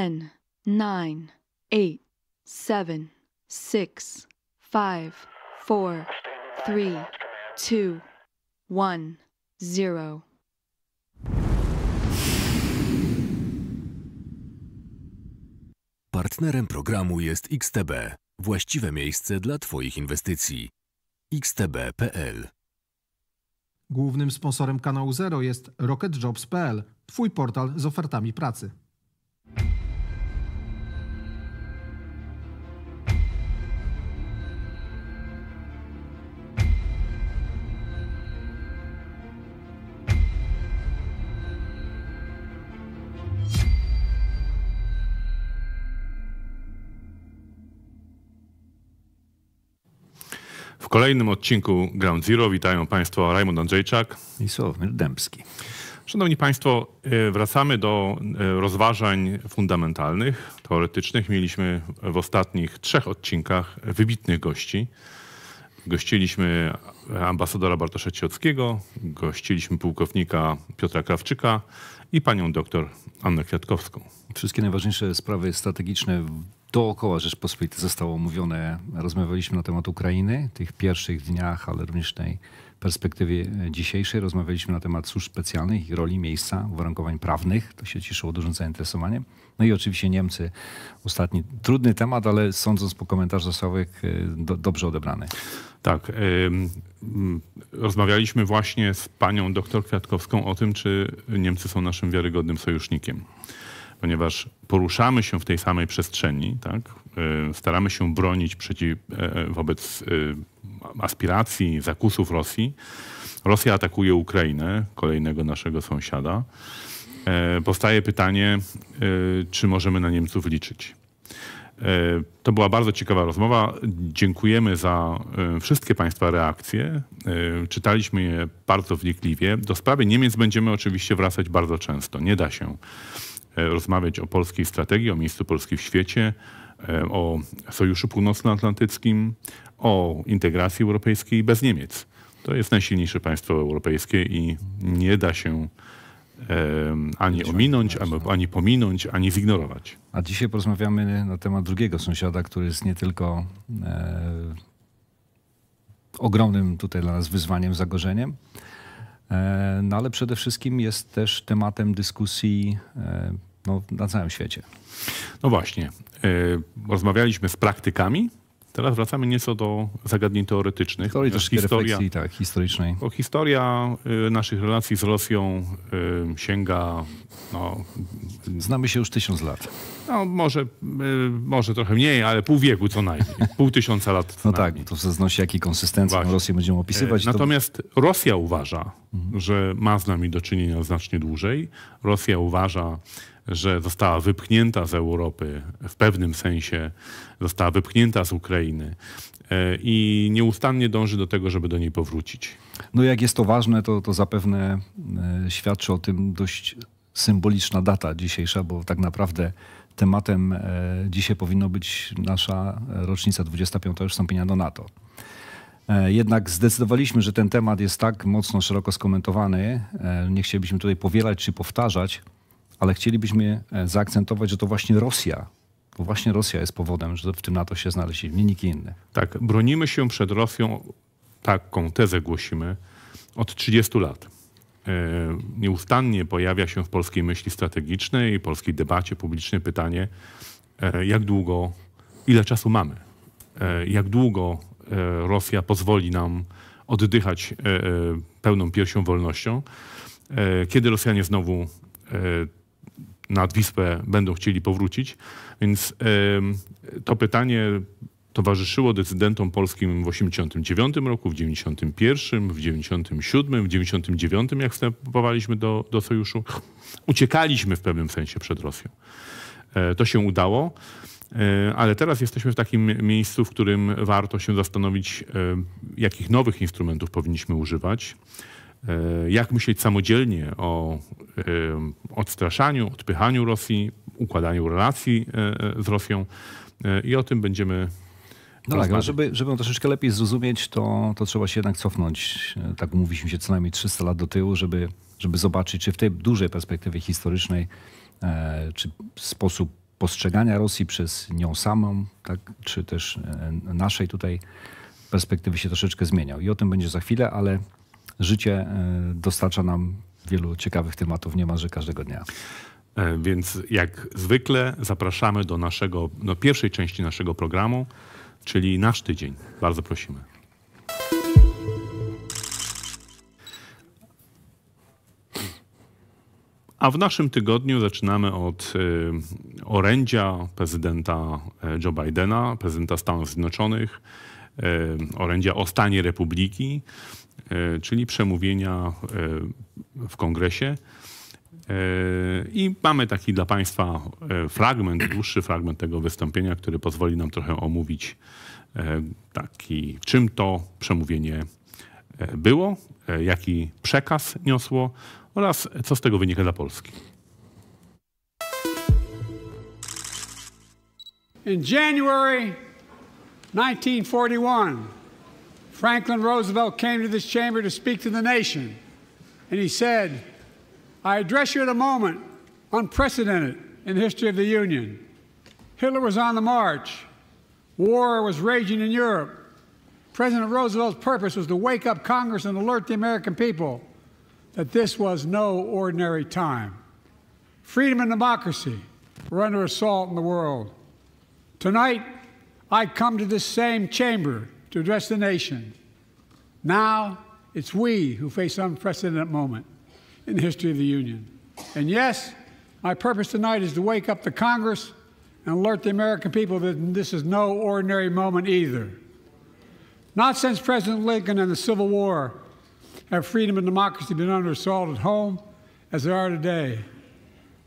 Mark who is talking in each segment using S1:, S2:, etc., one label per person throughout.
S1: 10, 9, 8, 7, 6, 5, 4, 3, 2, 1, 0.
S2: Partnerem programu jest XTB, właściwe miejsce dla Twoich inwestycji. xtb.pl Głównym sponsorem kanału Zero jest RocketJobs.pl, Twój portal z ofertami pracy.
S3: kolejnym odcinku Ground Zero witają Państwo Raymond Andrzejczak
S2: i Sławomir Dębski.
S3: Szanowni Państwo, e, wracamy do e, rozważań fundamentalnych, teoretycznych. Mieliśmy w ostatnich trzech odcinkach wybitnych gości. Gościliśmy ambasadora Bartosza Ciockiego, gościliśmy pułkownika Piotra Krawczyka i panią doktor Annę Kwiatkowską.
S2: Wszystkie najważniejsze sprawy strategiczne dookoła Rzeczpospolitej zostało omówione. Rozmawialiśmy na temat Ukrainy, w tych pierwszych dniach, ale również tej perspektywie dzisiejszej. Rozmawialiśmy na temat służb specjalnych, ich roli, miejsca, uwarunkowań prawnych. To się cieszyło dużym zainteresowaniem. No i oczywiście Niemcy. Ostatni trudny temat, ale sądząc po komentarzach Sławek, y, do, dobrze odebrany. Tak.
S3: Y, mm, rozmawialiśmy właśnie z panią doktor Kwiatkowską o tym, czy Niemcy są naszym wiarygodnym sojusznikiem ponieważ poruszamy się w tej samej przestrzeni, tak? Y, staramy się bronić przeciw, e, e, wobec y, aspiracji, zakusów Rosji. Rosja atakuje Ukrainę, kolejnego naszego sąsiada. E, powstaje pytanie, y, czy możemy na Niemców liczyć. To była bardzo ciekawa rozmowa. Dziękujemy za wszystkie Państwa reakcje. Czytaliśmy je bardzo wnikliwie. Do sprawy Niemiec będziemy oczywiście wracać bardzo często. Nie da się E, rozmawiać o polskiej strategii, o miejscu Polski w świecie, e, o Sojuszu Północnoatlantyckim, o integracji europejskiej bez Niemiec. To jest najsilniejsze państwo europejskie i nie da się ani ominąć, tak, tak. ani pominąć, ani zignorować.
S2: A dzisiaj porozmawiamy na temat drugiego sąsiada, który jest nie tylko e, ogromnym tutaj dla nas wyzwaniem, zagrożeniem, E, no ale przede wszystkim jest też tematem dyskusji e, no, na całym świecie. No właśnie.
S3: E, rozmawialiśmy z praktykami,
S2: Teraz wracamy nieco
S3: do zagadnień teoretycznych. To historia, tak, historycznej. Bo historia y, naszych relacji z Rosją y, sięga... No, Znamy się już tysiąc lat. No, może, y, może trochę mniej, ale pół wieku co najmniej.
S2: Pół tysiąca lat co No tak, to w zależności jakiej konsystencji Rosję będziemy opisywać. Natomiast
S3: to... Rosja uważa, mhm. że ma z nami do czynienia znacznie dłużej. Rosja uważa, że została wypchnięta z Europy, w pewnym sensie została wypchnięta z Ukrainy e, i nieustannie dąży do tego, żeby do niej powrócić.
S2: No jak jest to ważne, to, to zapewne e, świadczy o tym dość symboliczna data dzisiejsza, bo tak naprawdę tematem e, dzisiaj powinno być nasza rocznica 25. wstąpienia do NATO. Jednak zdecydowaliśmy, że ten temat jest tak mocno szeroko skomentowany, nie chcielibyśmy tutaj powielać czy powtarzać, ale chcielibyśmy e, zaakcentować, że to właśnie Rosja bo właśnie Rosja jest powodem, że w tym NATO się znaleźli, nie nikt inny.
S3: Tak, bronimy się przed Rosją, taką tezę głosimy, od 30 lat. E, nieustannie pojawia się w polskiej myśli strategicznej i polskiej debacie publicznej pytanie, e, jak długo, ile czasu mamy? Jak długo Rosja pozwoli nam oddychać pełną piersią wolnością? Kiedy Rosjanie znowu nad Wisłę będą chcieli powrócić. Więc to pytanie towarzyszyło decydentom polskim w 89 roku, w 91, w 97, w 99, jak wstępowaliśmy do, do sojuszu. Uciekaliśmy w pewnym sensie przed Rosją. E, to się udało, e, ale teraz jesteśmy w takim miejscu, w którym warto się zastanowić, e, jakich nowych instrumentów powinniśmy używać. E, jak myśleć samodzielnie o e, odstraszaniu, odpychaniu Rosji, układaniu relacji e, z Rosją i o tym będziemy
S2: no tak, no ale żeby, żeby troszeczkę lepiej zrozumieć, to, to trzeba się jednak cofnąć, tak umówiliśmy się, co najmniej 300 lat do tyłu, żeby, żeby zobaczyć, czy w tej dużej perspektywie historycznej, czy sposób postrzegania Rosji przez nią samą, tak, czy też naszej tutaj perspektywy się troszeczkę zmieniał. I o tym będzie za chwilę, ale życie e, dostarcza nam wielu ciekawych tematów niemalże każdego dnia.
S3: E, więc jak zwykle zapraszamy do naszego, pierwszej części naszego programu, czyli nasz tydzień. Bardzo prosimy. A w naszym tygodniu zaczynamy od e, orędzia prezydenta Joe Bidena, prezydenta Stanów Zjednoczonych, orędzia o stanie republiki. E, czyli przemówienia e, w kongresie. E, I mamy taki dla Państwa fragment, dłuższy fragment tego wystąpienia, który pozwoli nam trochę omówić taki, czym to przemówienie było, jaki przekaz niosło oraz co z tego wynika dla Polski.
S1: In January 1941, Franklin Roosevelt came to this chamber to speak to the nation, and he said, I address you at a moment unprecedented in the history of the Union. Hitler was on the march. War was raging in Europe. President Roosevelt's purpose was to wake up Congress and alert the American people that this was no ordinary time. Freedom and democracy were under assault in the world. Tonight, I come to this same chamber to address the nation. Now it's we who face an unprecedented moment in the history of the Union. And yes, my purpose tonight is to wake up the Congress and alert the American people that this is no ordinary moment either. Not since President Lincoln and the Civil War have freedom and democracy been under assault at home as they are today.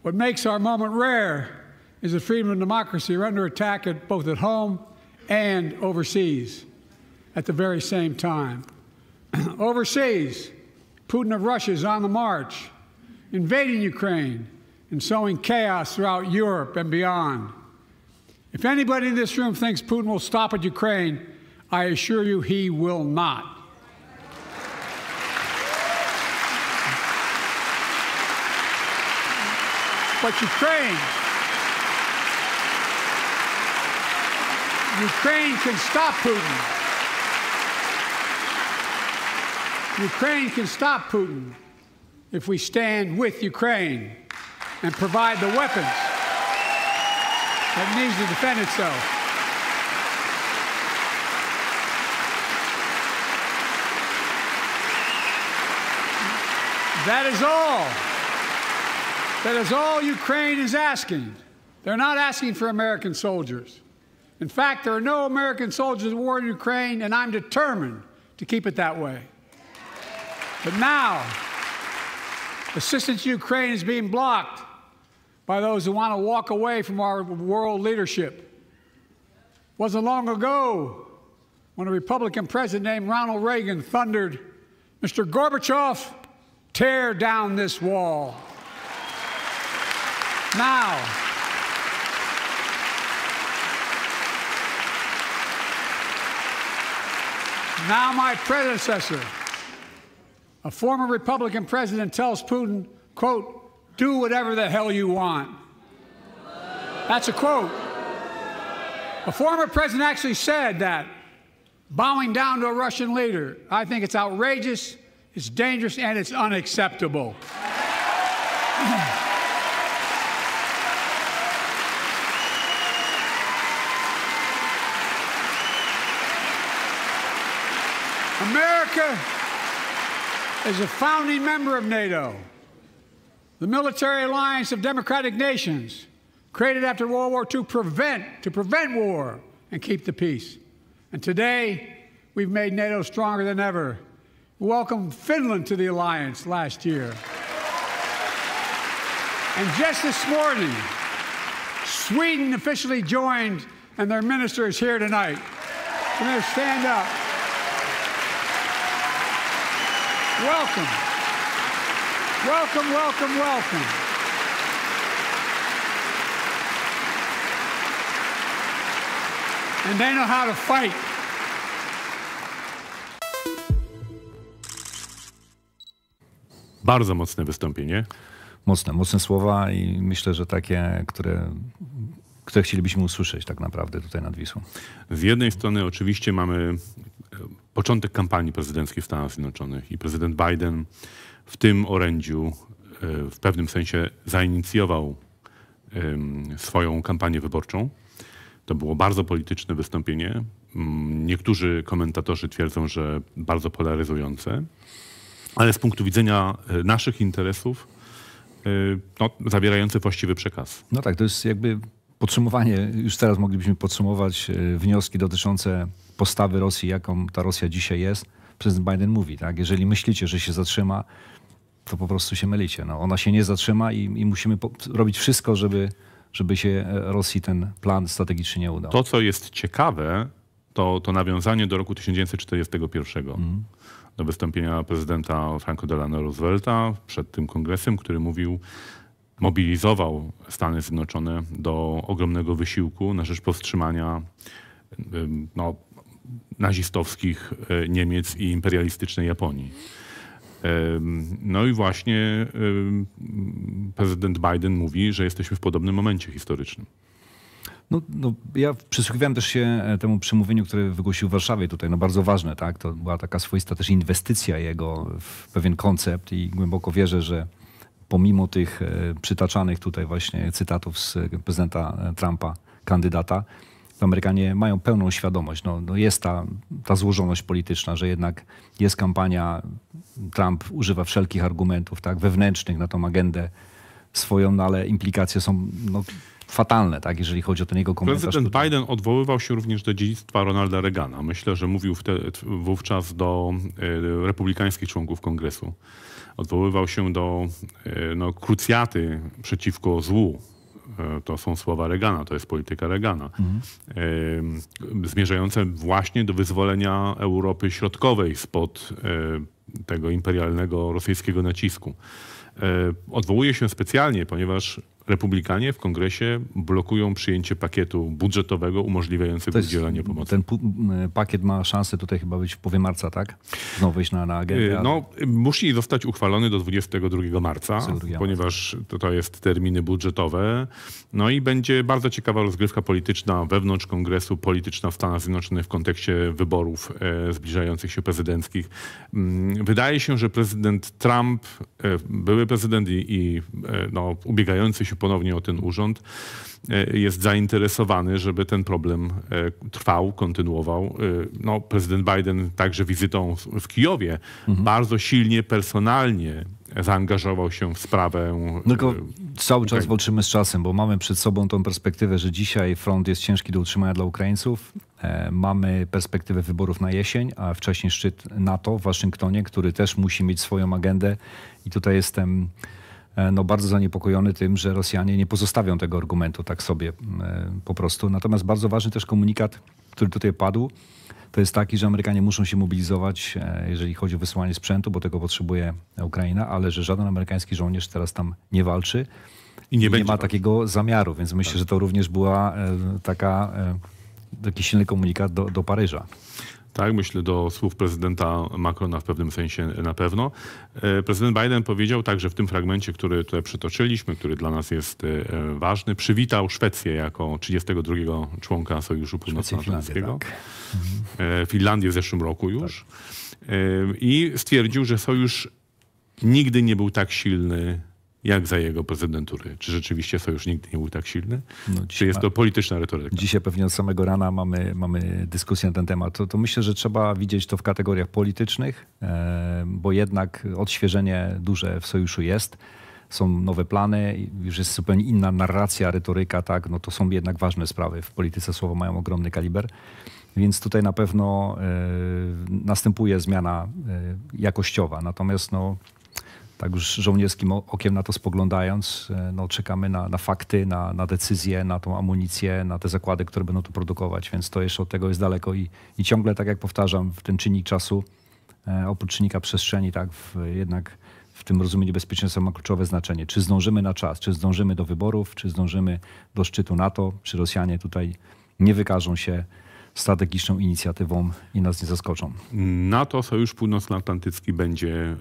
S1: What makes our moment rare is that freedom and democracy are under attack at both at home and overseas at the very same time. Overseas, Putin of Russia is on the march, invading Ukraine and sowing chaos throughout Europe and beyond. If anybody in this room thinks Putin will stop at Ukraine, I assure you he will not. But Ukraine, Ukraine can stop Putin. Ukraine can stop Putin if we stand with Ukraine and provide the weapons that needs to defend itself. That is all. That is all Ukraine is asking. They're not asking for American soldiers. In fact, there are no American soldiers at war in Ukraine, and I'm determined to keep it that way. But now, assistance to Ukraine is being blocked by those who want to walk away from our world leadership. Wasn't long ago when a Republican president named Ronald Reagan thundered, Mr. Gorbachev, tear down this wall. Now, now my predecessor, a former Republican president tells Putin, quote, do whatever the hell you want. That's a quote. A former president actually said that, bowing down to a Russian leader. I think it's outrageous, it's dangerous, and it's unacceptable. America as a founding member of NATO, the military alliance of democratic nations created after World War II prevent, to prevent war and keep the peace. And today, we've made NATO stronger than ever. We welcomed Finland to the alliance last year. And just this morning, Sweden officially joined, and their minister is here tonight. Come here, stand up. Welcome. Welcome, welcome, welcome. And they know how to fight.
S2: Bardzo mocne wystąpienie. Mocne, mocne słowa i myślę, że takie, które które chcielibyśmy usłyszeć tak naprawdę tutaj nad Wisłą.
S3: Z jednej strony oczywiście mamy początek kampanii prezydenckiej w Stanach Zjednoczonych i prezydent Biden w tym orędziu e, w pewnym sensie zainicjował swoją kampanię wyborczą. To było bardzo polityczne wystąpienie. Niektórzy komentatorzy twierdzą, że
S2: bardzo polaryzujące,
S3: ale z punktu widzenia e, naszych interesów, e, no, zawierające właściwy przekaz.
S2: No tak, to jest jakby podsumowanie. Już teraz moglibyśmy podsumować wnioski dotyczące postawy Rosji, jaką ta Rosja dzisiaj jest, prezydent Biden mówi, tak? Jeżeli myślicie, że się zatrzyma, to po prostu się mylicie. No, ona się nie zatrzyma i, i musimy robić wszystko, żeby, żeby się e, Rosji ten plan strategiczny nie udał. To,
S3: co jest ciekawe, to, to nawiązanie do roku 1941. Mm. Do wystąpienia prezydenta Franco Delano Roosevelta przed tym kongresem, który mówił, mobilizował Stany Zjednoczone do ogromnego wysiłku na rzecz powstrzymania no, nazistowskich e, Niemiec i imperialistycznej Japonii. No i właśnie prezydent Biden mówi, że jesteśmy w podobnym momencie historycznym.
S2: No, no, ja przysłuchiwałem też się e, temu przemówieniu, które wygłosił w Warszawie tutaj, no bardzo ważne, tak? To była taka swoista też inwestycja jego w pewien koncept i głęboko wierzę, że pomimo tych e, przytaczanych tutaj właśnie cytatów z prezydenta Trumpa, kandydata, Amerykanie mają pełną świadomość. No, no jest ta, ta złożoność polityczna, że jednak jest kampania, Trump używa wszelkich argumentów tak, wewnętrznych na tą agendę swoją, no, ale implikacje są no, fatalne, tak, jeżeli chodzi o ten jego komentarz. Prezydent tutaj.
S3: Biden odwoływał się również do dziedzictwa Ronalda Reagana. Myślę, że mówił wówczas do y, republikańskich członków kongresu. Odwoływał się do e, no, krucjaty przeciwko złu, E, to są słowa Reagana, to jest polityka Reagana, mhm. E, zmierzające właśnie do wyzwolenia Europy Środkowej spod e, tego imperialnego rosyjskiego nacisku. Odwołuje się specjalnie, ponieważ Republikanie w kongresie blokują przyjęcie pakietu budżetowego umożliwiającego jest, udzielanie pomocy.
S2: Ten e, pakiet ma szansę tutaj chyba być w połowie marca, tak? Znowu wejść na, na agendę. E, ale... No,
S3: musi zostać uchwalony do 22 marca, 22 ponieważ to, to jest terminy budżetowe. No i będzie bardzo ciekawa rozgrywka polityczna wewnątrz kongresu, polityczna w Stanach Zjednoczonych w kontekście wyborów e, zbliżających się prezydenckich. Mm, wydaje się, że prezydent Trump, e, były prezydent i, i e, no, ubiegający się się ponownie o ten urząd, e, jest zainteresowany, żeby ten problem e, trwał, kontynuował. E, no, prezydent Biden także wizytą w Kijowie mhm. bardzo silnie, personalnie zaangażował się w sprawę.
S2: Tylko cały czas walczymy z czasem, bo mamy przed sobą tą perspektywę, że dzisiaj front jest ciężki do utrzymania dla Ukraińców. Mamy perspektywę wyborów na jesień, a wcześniej szczyt NATO w Waszyngtonie, który też musi mieć swoją agendę. I tutaj jestem E, no, bardzo zaniepokojony tym, że Rosjanie nie pozostawią tego argumentu tak sobie e, po prostu. Natomiast bardzo ważny też komunikat, który tutaj padł, to jest taki, że Amerykanie muszą się mobilizować, e, jeżeli chodzi o wysyłanie sprzętu, bo tego potrzebuje Ukraina, ale że żaden amerykański żołnierz teraz tam nie walczy i nie, i nie ma takiego zamiaru, więc myślę, tak. że to również była taka taki silny komunikat do, do Paryża
S3: tak? Myślę do słów prezydenta Macrona w pewnym sensie na pewno. E, prezydent Biden powiedział także w tym fragmencie, który tutaj przytoczyliśmy, który dla nas jest e, ważny, przywitał Szwecję jako 32 członka Sojuszu Północnoatlantyckiego. Finlandię, tak. E, Finlandię w zeszłym roku już. Tak. I stwierdził, że sojusz nigdy nie był tak silny jak za jego prezydentury. Czy rzeczywiście sojusz nigdy nie był tak silny? No, czy jest ma... to polityczna retoryka?
S2: Dzisiaj pewnie od samego rana mamy, mamy dyskusję na ten temat. To, to myślę, że trzeba widzieć to w kategoriach politycznych, e, bo jednak odświeżenie duże w sojuszu jest są nowe plany, już jest zupełnie inna narracja, retoryka, tak, no to są jednak ważne sprawy. W polityce słowa mają ogromny kaliber. Więc tutaj na pewno y, następuje zmiana y, jakościowa. Natomiast no, tak już żołnierskim okiem na to spoglądając, e, no, czekamy na, na fakty, na, na decyzje, na tą amunicję, na te zakłady, które będą to produkować, więc to jeszcze od tego jest daleko i, i ciągle, tak jak powtarzam, w ten czynnik czasu, e, oprócz czynnika przestrzeni, tak, w, jednak w tym rozumieniu bezpieczeństwa ma kluczowe znaczenie. Czy zdążymy na czas, czy zdążymy do wyborów, czy zdążymy do szczytu NATO, czy Rosjanie tutaj nie wykażą się strategiczną inicjatywą i nas nie zaskoczą.
S3: NATO, Sojusz Północnoatlantycki będzie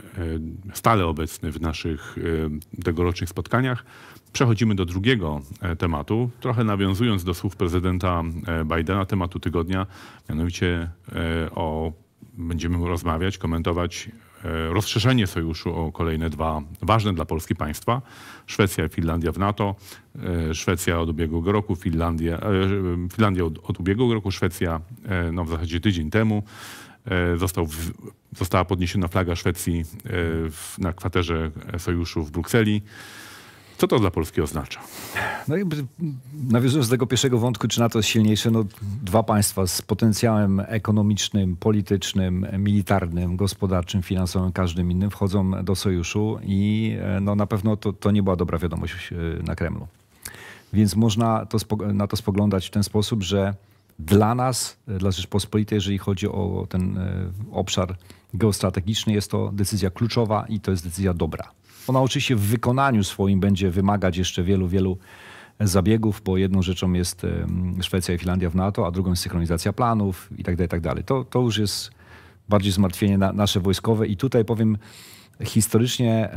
S3: e, stale obecny w naszych e, tegorocznych spotkaniach. Przechodzimy do drugiego e, tematu, trochę nawiązując do słów prezydenta Bidena, tematu tygodnia, mianowicie o będziemy rozmawiać, komentować E, rozszerzenie sojuszu o kolejne dwa ważne dla Polski państwa, Szwecja i Finlandia w NATO, e, Szwecja od ubiegłego roku, Finlandia, e, Finlandia od, od ubiegłego roku, Szwecja no w zasadzie tydzień temu. Został, została podniesiona flaga Szwecji na kwaterze sojuszu w Brukseli. Co to dla Polski oznacza?
S2: No nawiązując do tego pierwszego wątku, czy NATO jest silniejsze, no dwa państwa z potencjałem ekonomicznym, politycznym, militarnym, gospodarczym, finansowym, każdym innym wchodzą do sojuszu i e, no na pewno to, to nie była dobra wiadomość e, na Kremlu. Więc można to na to spoglądać w ten sposób, że dla nas, e, dla Rzeczpospolitej, jeżeli chodzi o ten obszar geostrategiczny, jest to decyzja kluczowa i to jest decyzja dobra. Ona oczywiście w wykonaniu swoim będzie wymagać jeszcze wielu, wielu zabiegów, bo jedną rzeczą jest Szwecja i Finlandia w NATO, a drugą jest synchronizacja planów itd. Tak itd. Tak to, to już jest bardziej zmartwienie na, nasze wojskowe i tutaj powiem historycznie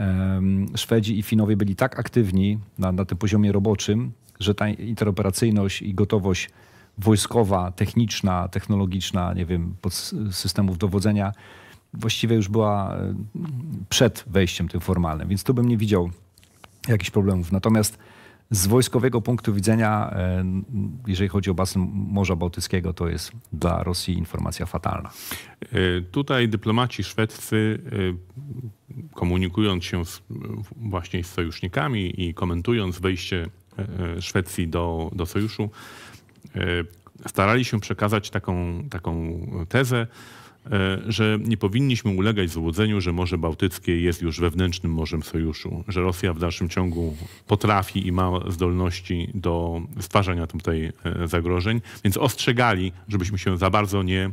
S2: Szwedzi i Finowie byli tak aktywni na, na tym poziomie roboczym, że ta interoperacyjność i gotowość wojskowa, techniczna, technologiczna, nie wiem, pod systemów dowodzenia właściwie już była e, przed wejściem tym formalnym, więc tu bym nie widział jakichś problemów. Natomiast z wojskowego punktu widzenia, e, jeżeli chodzi o basen Morza Bałtyckiego, to jest dla Rosji informacja fatalna.
S3: E, tutaj dyplomaci szwedzcy, komunikując się właśnie z sojusznikami i komentując wejście Szwecji do, do sojuszu, starali się przekazać taką, taką tezę, E, że nie powinniśmy ulegać złudzeniu, że Morze Bałtyckie jest już wewnętrznym Morzem Sojuszu, że Rosja w dalszym ciągu potrafi i ma zdolności do stwarzania tutaj e, zagrożeń, więc ostrzegali, żebyśmy się za bardzo nie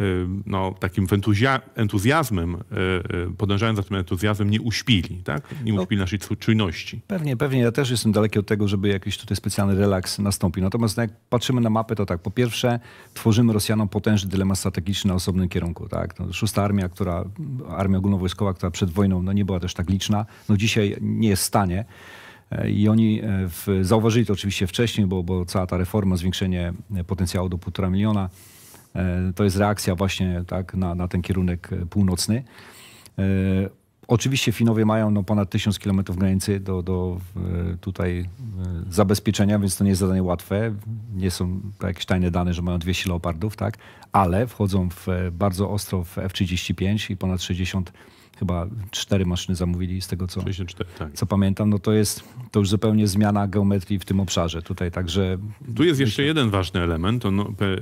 S3: Y, no, takim entuzjazmem, y, y, podążając za tym entuzjazmem, nie uśpili, tak? Nie no. uśpili no, naszej czujności.
S2: Pewnie, pewnie. Ja też jestem daleki od tego, żeby jakiś tutaj specjalny relaks nastąpił. Natomiast jak patrzymy na mapę, to tak, po pierwsze tworzymy Rosjanom potężny dylemat strategiczny na osobnym kierunku, tak? No, szósta armia, która, armia ogólnowojskowa, która przed wojną no, nie była też tak liczna, no dzisiaj nie jest w stanie. I oni e, w, zauważyli to oczywiście wcześniej, bo, bo cała ta reforma, zwiększenie e, potencjału do półtora miliona, E, to jest reakcja właśnie tak, na, na ten kierunek e, północny. E, oczywiście Finowie mają no, ponad 1000 km granicy do, do tutaj zabezpieczenia, więc to nie jest zadanie łatwe. Nie są to jakieś tajne dane, że mają 200 leopardów, tak? ale wchodzą w, bardzo ostro w F-35 i ponad 60 chyba cztery maszyny zamówili z tego, co, tak. co pamiętam, no to jest to już zupełnie zmiana geometrii w tym obszarze tutaj, także...
S3: Tu jest jeszcze jeden ważny element, no, pe, e,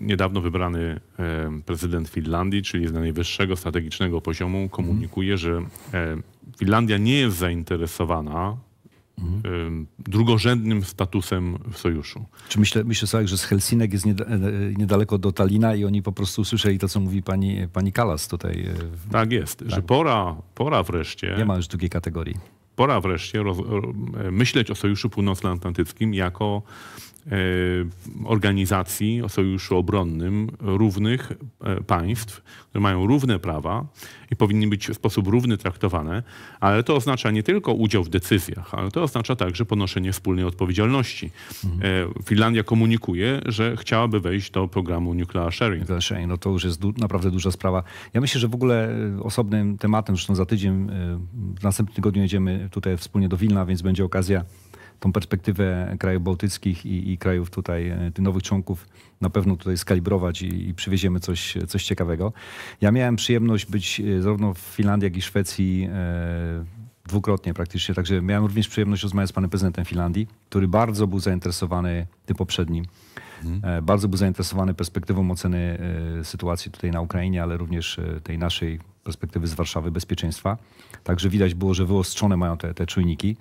S3: niedawno wybrany e, prezydent Finlandii, czyli z najwyższego strategicznego poziomu komunikuje, że e, Finlandia nie jest zainteresowana Y, drugorzędnym statusem w sojuszu.
S2: Czy myślę, myślę sobie, że z Helsinek jest e, niedaleko do Talina i oni po prostu usłyszeli to, co mówi pani, pani Kalas tutaj.
S3: E, tak jest, tak. że pora, pora wreszcie... Nie ma już drugiej kategorii. Pora wreszcie roz, myśleć o Sojuszu Północnoatlantyckim jako E, organizacji o sojuszu obronnym równych e, państw, które mają równe prawa i powinny być w sposób równy traktowane, ale to oznacza nie tylko udział w decyzjach, ale to oznacza także ponoszenie wspólnej odpowiedzialności. Mhm. E, Finlandia
S2: komunikuje, że chciałaby wejść do programu Nuclear Sharing. Nuclear Sharing, no to już jest du naprawdę duża sprawa. Ja myślę, że w ogóle osobnym tematem, zresztą za tydzień, w następnym tygodniu jedziemy tutaj wspólnie do Wilna, więc będzie okazja tą perspektywę krajów bałtyckich i, i krajów tutaj, e, tych nowych członków na pewno tutaj skalibrować i, i przywieziemy coś, coś ciekawego. Ja miałem przyjemność być e, zarówno w Finlandii, jak i Szwecji e, dwukrotnie praktycznie. Także miałem również przyjemność rozmawiać z panem prezydentem Finlandii, który bardzo był zainteresowany tym poprzednim. Mhm. Bardzo był zainteresowany perspektywą oceny sytuacji tutaj na Ukrainie, ale również tej naszej perspektywy z Warszawy bezpieczeństwa. Także widać było, że wyostrzone mają te, te czujniki.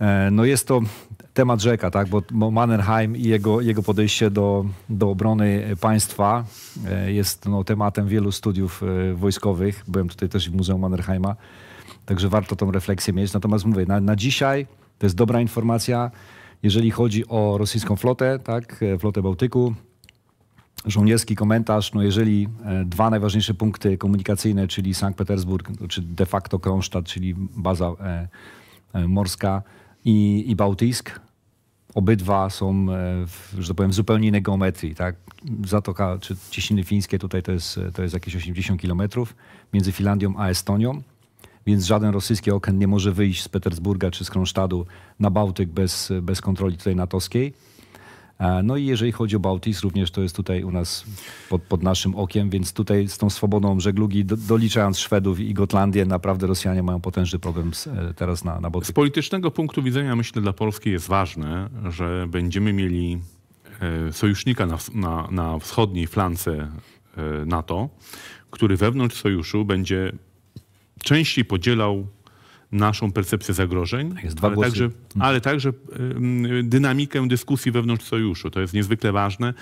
S2: E, no jest to temat rzeka, tak? bo Mannerheim i jego, jego podejście do, do obrony państwa e, jest no, tematem wielu studiów e, wojskowych. Byłem tutaj też w Muzeum Mannerheima, także warto tą refleksję mieć. Natomiast mówię, na, na dzisiaj to jest dobra informacja, jeżeli chodzi o rosyjską flotę, tak? flotę Bałtyku. Żołnierski komentarz, no jeżeli dwa najważniejsze punkty komunikacyjne, czyli Sankt Petersburg, czy de facto Kronstadt, czyli baza morska, i, i Bałtyjsk, obydwa są, e, w, że tak powiem, w zupełnie innej geometrii. Tak? Zatoka czy Cieśniny Fińskie tutaj to jest, to jest jakieś 80 kilometrów między Finlandią a Estonią, więc żaden rosyjski okręt nie może wyjść z Petersburga czy z Kronsztadu na Bałtyk bez, bez kontroli tutaj natowskiej. E, no i jeżeli chodzi o Bałtis, również to jest tutaj u nas pod, pod naszym okiem, więc tutaj z tą swobodą żeglugi, do, doliczając Szwedów i Gotlandię, naprawdę Rosjanie mają potężny problem z, e, teraz na, na Bałtyku. Z
S3: politycznego punktu widzenia myślę dla Polski jest ważne, że będziemy mieli e, sojusznika na, na, na wschodniej flance NATO, który wewnątrz sojuszu będzie częściej podzielał naszą percepcję zagrożeń, tak ale także, ale, także, dynamikę dyskusji wewnątrz sojuszu. To jest niezwykle ważne, e,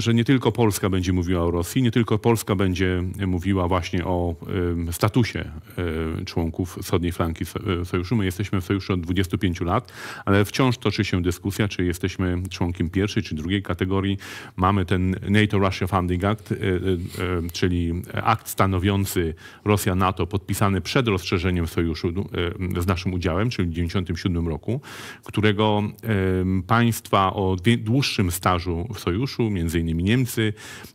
S3: że nie tylko Polska będzie mówiła o Rosji, nie tylko Polska będzie mówiła właśnie o statusie e, członków wschodniej flanki e, sojuszu. My jesteśmy w sojuszu od 25 lat, ale wciąż toczy się dyskusja, czy jesteśmy członkiem pierwszej czy drugiej kategorii. Mamy ten NATO-Russia Funding Act, czyli akt stanowiący Rosja-NATO podpisany przed rozszerzeniem sojuszu sojuszu e, z naszym udziałem, czyli w 1997 roku, którego państwa o dłuższym stażu w sojuszu, między innymi Niemcy,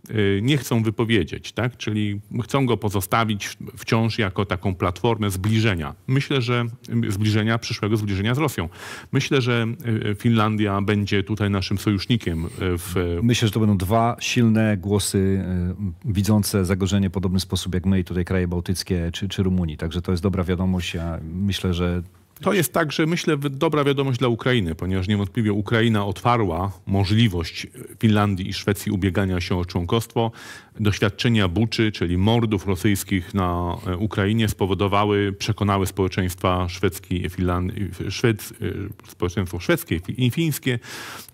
S3: e, nie chcą wypowiedzieć, tak? czyli chcą go pozostawić wciąż jako taką platformę zbliżenia. Myślę, że zbliżenia, przyszłego zbliżenia z Rosją. Myślę, że e, Finlandia będzie tutaj naszym sojusznikiem. W...
S2: Myślę, że to będą dwa silne głosy widzące zagrożenie w podobny sposób jak my i tutaj kraje bałtyckie czy, czy Rumunii. Także to jest dobra wiadomość Myślę, że
S3: to jest także, myślę, dobra wiadomość dla Ukrainy, ponieważ niewątpliwie Ukraina otwarła możliwość e, Finlandii i Szwecji ubiegania się o członkostwo doświadczenia Buczy, czyli mordów rosyjskich na e, Ukrainie spowodowały, przekonały społeczeństwa e, Finland, e, Szwed, społeczeństwo szwedzkie i fińskie,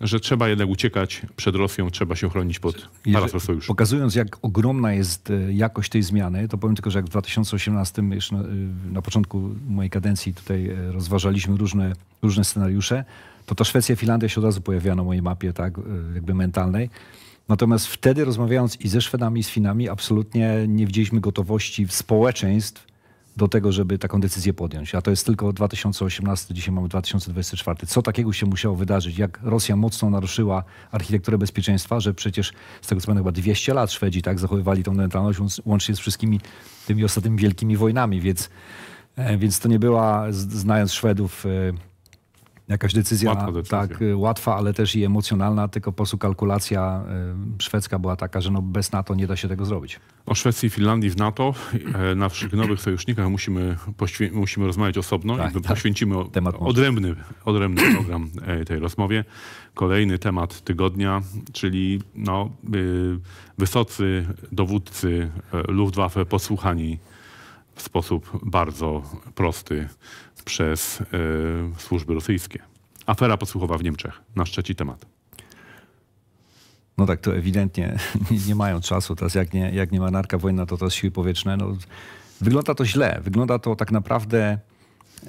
S3: że trzeba jednak uciekać przed Rosją, trzeba się chronić pod parasol sojuszu.
S2: Pokazując, jak ogromna jest jakość tej zmiany, to powiem tylko, że jak w 2018, jeszcze na, na początku mojej kadencji tutaj rozważaliśmy różne, różne scenariusze, to ta Szwecja i Finlandia się od razu pojawia na mojej mapie tak, jakby mentalnej. Natomiast wtedy rozmawiając i ze Szwedami, i z Finami, absolutnie nie widzieliśmy gotowości społeczeństw do tego, żeby taką decyzję podjąć. A to jest tylko 2018, dzisiaj mamy 2024. Co takiego się musiało wydarzyć? Jak Rosja mocno naruszyła architekturę bezpieczeństwa, że przecież z tego co pamiętam chyba 200 lat Szwedzi tak zachowywali tą neutralność, łącznie z wszystkimi tymi ostatnimi wielkimi wojnami, więc, e, więc to nie była, znając Szwedów, e, jakaś decyzja, łatwa decyzja. tak y, łatwa, ale też i emocjonalna, tylko po prostu kalkulacja y, szwedzka była taka, że no bez NATO nie da się tego zrobić. O Szwecji
S3: i Finlandii w NATO, e, na naszych nowych sojusznikach musimy, musimy rozmawiać osobno tak, i tak. poświęcimy odrębny, odrębny program e, tej rozmowie. Kolejny temat tygodnia, czyli no, y, wysocy dowódcy e, Luftwaffe posłuchani w sposób bardzo prosty przez y, służby rosyjskie. Afera podsłuchowa w Niemczech. Nasz trzeci temat.
S2: No tak, to ewidentnie nie, nie, mają czasu. Teraz jak nie, jak nie ma narka wojna, to teraz siły powietrzne. No, wygląda to źle. Wygląda to tak naprawdę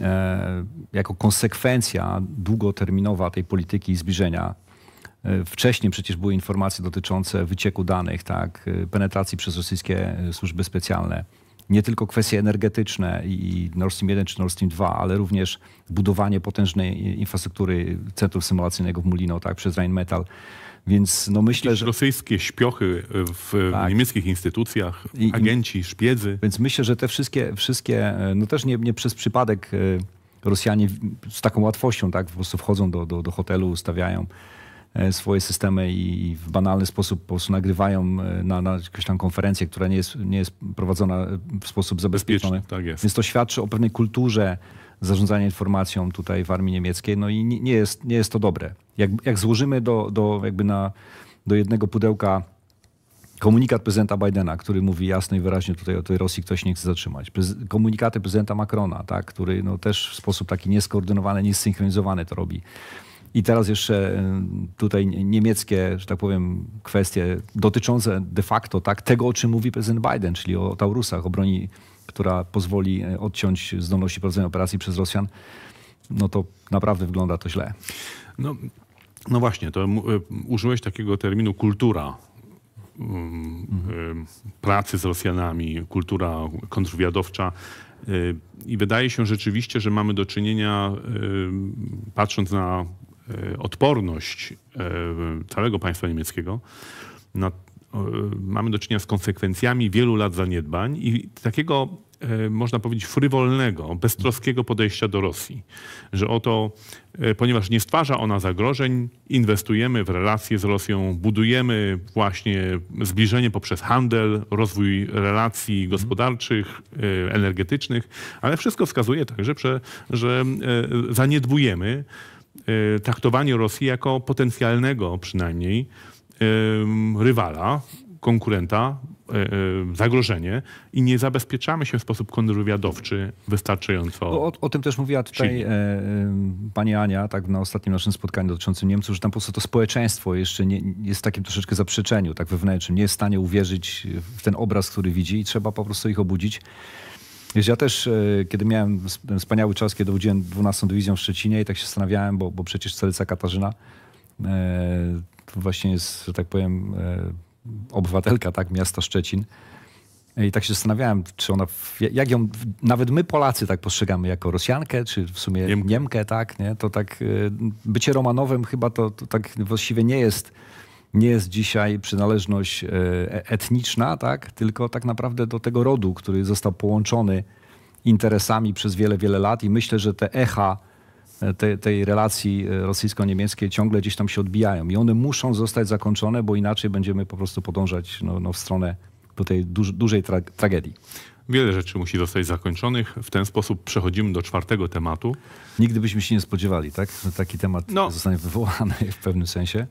S2: e, jako konsekwencja długoterminowa tej polityki zbliżenia. E, wcześniej przecież były informacje dotyczące wycieku danych, tak, e, penetracji przez rosyjskie e, służby specjalne nie tylko kwestie energetyczne i Nord Stream 1 czy Nord Stream 2, ale również budowanie potężnej infrastruktury centrum symulacyjnego w Mulino tak, przez Rheinmetall. Więc no myślę, że... Rosyjskie śpiochy e, e, w tak. niemieckich instytucjach, I, agenci, szpiedzy. Więc myślę, że te wszystkie, wszystkie e, no też nie, nie przez przypadek Rosjanie z taką łatwością tak, po prostu wchodzą do, do, do hotelu, stawiają E, swoje systemy i w banalny sposób po prostu nagrywają e, na, na jakąś tam konferencję, która nie jest, nie jest prowadzona e, w sposób zabezpieczony. tak jest. Więc to świadczy o pewnej kulturze zarządzania informacją tutaj w armii niemieckiej, no i nie jest, nie jest to dobre. Jak, jak złożymy do, do, jakby na, do jednego pudełka komunikat prezydenta Bidena, który mówi jasno i wyraźnie tutaj o tej Rosji ktoś nie chce zatrzymać. Komunikaty prezydenta Macrona, tak, który no też w sposób taki nieskoordynowany, niesynchronizowany to robi. I teraz jeszcze e, tutaj niemieckie, że tak powiem, kwestie dotyczące de facto tak, tego, o czym mówi prezydent Biden, czyli o Taurusach, o broni, która pozwoli e, odciąć zdolności prowadzenia operacji przez Rosjan, no to naprawdę wygląda to źle. No, no właśnie, to e,
S3: użyłeś takiego terminu kultura mm, pracy z Rosjanami, kultura kontrwywiadowcza. I wydaje się rzeczywiście, że mamy do czynienia, patrząc na E, odporność e, całego państwa niemieckiego, no, mamy do czynienia z konsekwencjami wielu lat zaniedbań i takiego można powiedzieć, frywolnego, beztroskiego podejścia do Rosji. Że oto, ponieważ nie stwarza ona zagrożeń, inwestujemy w relacje z Rosją, budujemy właśnie zbliżenie poprzez handel, rozwój relacji mhm. gospodarczych, energetycznych, ale wszystko wskazuje także, że zaniedbujemy Y, traktowanie Rosji jako potencjalnego przynajmniej y, rywala, konkurenta, y, zagrożenie i nie zabezpieczamy się w sposób kontrwywiadowczy wystarczająco.
S2: O, o tym też mówiła tutaj e, e, pani Ania, tak na ostatnim naszym spotkaniu dotyczącym Niemców, że tam po prostu to społeczeństwo jeszcze nie, jest w takim troszeczkę zaprzeczeniu, tak wewnętrznym, nie jest w stanie uwierzyć w ten obraz, który widzi i trzeba po prostu ich obudzić Wiesz, ja też, e, kiedy miałem ten wspaniały czas, kiedy udzieliłem 12 dywizją w Szczecinie i tak się zastanawiałem, bo, bo przecież Celica Katarzyna e, właśnie jest, że tak powiem, e, obywatelka tak, miasta Szczecin. I tak się zastanawiałem, czy ona, jak ją, nawet my Polacy tak postrzegamy jako Rosjankę, czy w sumie Niemkę, Niemkę tak, nie? To tak, bycie Romanowem chyba to, to tak właściwie nie jest nie jest dzisiaj przynależność e, etniczna, tak? tylko tak naprawdę do tego rodu, który został połączony interesami przez wiele, wiele lat i myślę, że te echa e, te, tej relacji e, rosyjsko-niemieckiej ciągle gdzieś tam się odbijają i one muszą zostać zakończone, bo inaczej będziemy po prostu podążać no, no w stronę do tej duż, dużej tra tragedii.
S3: Wiele rzeczy musi zostać zakończonych. W ten sposób przechodzimy do czwartego tematu.
S2: Nigdy byśmy się nie spodziewali, tak? Że taki temat no, zostanie wywołany w pewnym sensie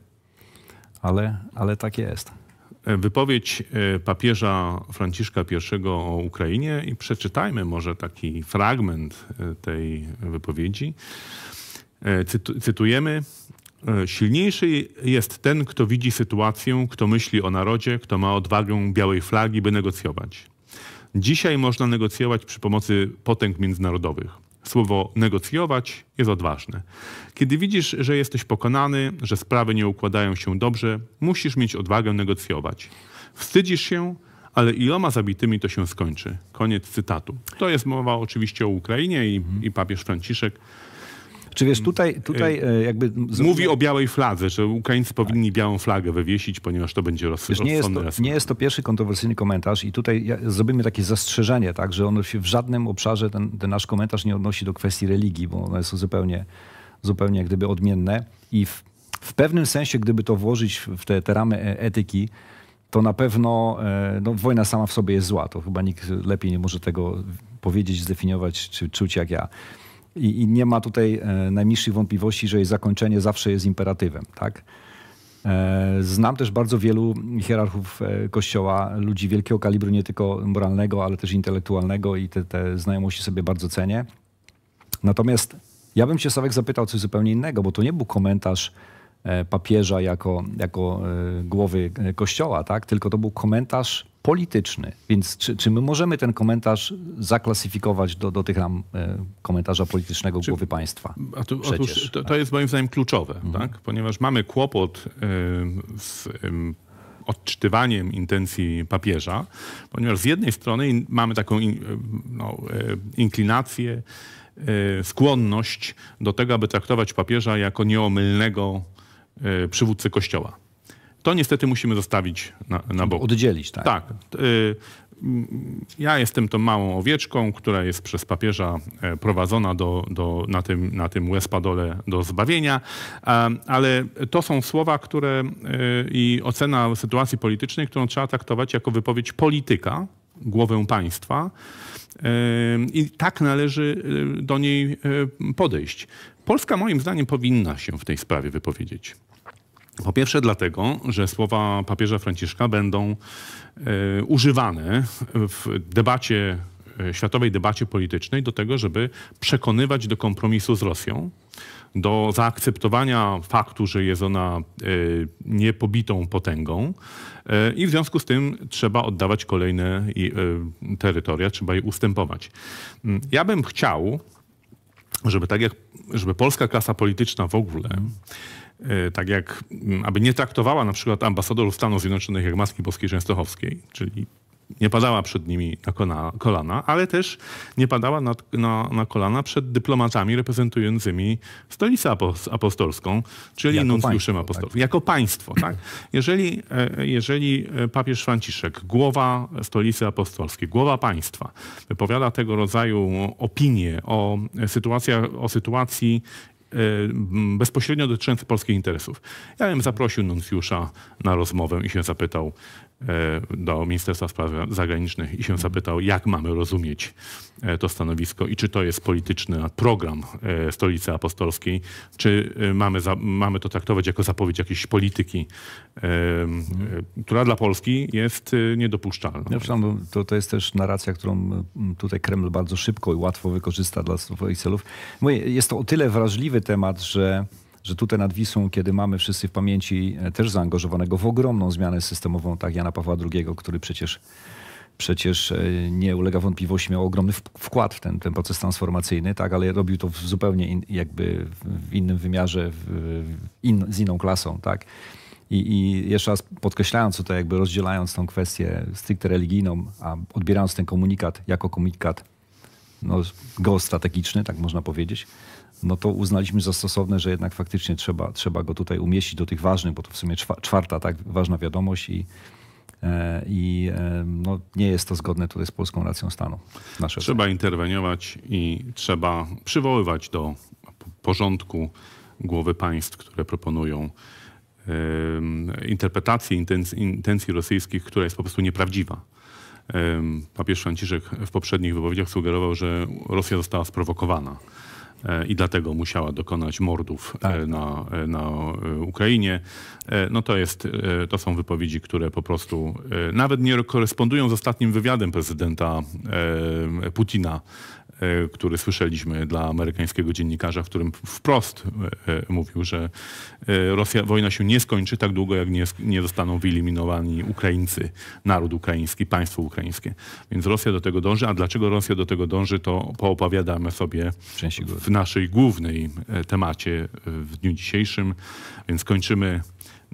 S2: ale, ale tak jest.
S3: E, wypowiedź e, papieża Franciszka I o Ukrainie i przeczytajmy może taki fragment e, tej wypowiedzi. cytujemy. Silniejszy jest ten, kto widzi sytuację, kto myśli o narodzie, kto ma odwagę białej flagi, by negocjować. Dzisiaj można negocjować przy pomocy potęg międzynarodowych. Słowo negocjować jest odważne. Kiedy widzisz, że jesteś pokonany, że sprawy nie układają się dobrze, musisz mieć odwagę negocjować. Wstydzisz się, ale iloma zabitymi to się skończy. Koniec cytatu. To jest mowa oczywiście o Ukrainie i, i papież Franciszek
S2: czy wiesz, tutaj, tutaj y, e, jakby... Mówi
S3: o białej fladze, że Ukraińcy powinni białą flagę wywiesić, ponieważ to będzie roz, wiesz, nie jest to,
S2: nie jest to pierwszy kontrowersyjny komentarz i tutaj zrobimy takie zastrzeżenie, tak, że ono się w żadnym obszarze, ten, ten nasz komentarz nie odnosi do kwestii religii, bo one są zupełnie, zupełnie jak gdyby odmienne i w, w pewnym sensie, gdyby to włożyć w te, te ramy e, etyki, to na pewno e, no, wojna sama w sobie jest zła. To chyba nikt lepiej nie może tego powiedzieć, zdefiniować czy czuć jak ja. I, I, nie ma tutaj e, najmniejszych wątpliwości, że jej zakończenie zawsze jest imperatywem. Tak? E, znam też bardzo wielu hierarchów e, kościoła, ludzi wielkiego kalibru, nie tylko moralnego, ale też intelektualnego i te, te znajomości sobie bardzo cenię. Natomiast ja bym się Sawek zapytał coś zupełnie innego, bo to nie był komentarz papieża jako, jako głowy kościoła, tak? tylko to był komentarz polityczny. Więc czy, czy my możemy ten komentarz zaklasyfikować do, do tych ram e, komentarza politycznego czy, głowy państwa? A tu, Przecież,
S3: to, to, jest moim zdaniem kluczowe, mhm. tak? ponieważ mamy kłopot y, z y, odczytywaniem intencji papieża, ponieważ z jednej strony in, mamy taką in, e, no, inklinację, y, skłonność do tego, aby traktować papieża jako nieomylnego przywódcy Kościoła. To niestety musimy zostawić na, na bok. Oddzielić, tak? Tak. Y, mm, ja jestem tą małą owieczką, która jest przez papieża e, prowadzona do, do, na, tym, na tym łespadole do zbawienia, ale to są słowa, które e, i ocena sytuacji politycznej, którą trzeba traktować jako wypowiedź polityka, głowę państwa. E, I tak należy do niej podejść. Polska moim zdaniem powinna się w tej sprawie wypowiedzieć. Po pierwsze dlatego, że słowa papieża Franciszka będą e, używane w debacie, e, światowej debacie politycznej do tego, żeby przekonywać do kompromisu z Rosją, do zaakceptowania faktu, że jest ona e, niepobitą potęgą i w związku z tym trzeba oddawać kolejne terytoria, trzeba je ustępować. Mm, ja bym chciał, żeby tak jak żeby polska klasa polityczna w ogóle Y, tak jak, mm, aby nie traktowała na przykład ambasadorów Stanów Zjednoczonych jak maski boskiej częstochowskiej, czyli nie padała przed nimi na kolana, ale też nie padała na, na, na kolana przed dyplomatami reprezentującymi stolicę apostolską, czyli nuncjuszem apostolskim, tak. jako państwo. Tak? Jeżeli, e, jeżeli e, papież Franciszek, głowa stolicy apostolskiej, głowa państwa, wypowiada tego rodzaju opinie o, e, sytuacja, o sytuacji Y, bezpośrednio dotyczący polskich interesów. Ja bym zaprosił nuncjusza na rozmowę i się zapytał, E, do Ministerstwa Spraw Zagranicznych i się mhm. zapytał, jak mamy rozumieć e, to stanowisko i czy to jest polityczny program e, Stolicy Apostolskiej, czy mamy, za, mamy to traktować jako zapowiedź jakiejś polityki, hmm. która dla Polski jest niedopuszczalna.
S2: to, to jest też narracja, którą mm, tutaj Kreml bardzo szybko i łatwo wykorzysta dla swoich celów. Mówię, jest to o tyle wrażliwy temat, że że tutaj nad Wisłą, kiedy mamy wszyscy w pamięci e, też zaangażowanego w ogromną zmianę systemową, tak Jana Pawła II, który przecież przecież e, nie ulega wątpliwości, miał ogromny wkład w ten, ten proces transformacyjny, tak, ale robił to w zupełnie in, jakby w innym wymiarze, w in, z inną klasą, tak. I, I, jeszcze raz podkreślając tutaj, jakby rozdzielając tą kwestię stricte religijną, a odbierając ten komunikat jako komunikat no, geostrategiczny, tak można powiedzieć, no to uznaliśmy za stosowne, że jednak faktycznie trzeba, trzeba go tutaj umieścić do tych ważnych, bo to w sumie czwarta tak ważna wiadomość i, e, i e, no, nie jest to zgodne tutaj z polską racją stanu.
S3: Nasze trzeba interweniować i trzeba przywoływać do porządku głowy państw, które proponują interpretację intencji, intencji rosyjskich, która jest po prostu nieprawdziwa. Papież Franciszek w poprzednich wypowiedziach sugerował, że Rosja została sprowokowana. E, i dlatego musiała dokonać mordów e, tak. na, e, na Ukrainie. No to, jest, to są wypowiedzi, które po prostu nawet nie korespondują z ostatnim wywiadem prezydenta Putina E, który słyszeliśmy dla amerykańskiego dziennikarza, w którym wprost e, e, mówił, że Rosja, wojna się nie skończy tak długo, jak nie, nie zostaną wyeliminowani Ukraińcy, naród ukraiński, państwo ukraińskie. Więc Rosja do tego dąży. A dlaczego Rosja do tego dąży, to poopowiadamy sobie w, w naszej głównej temacie w dniu dzisiejszym. Więc kończymy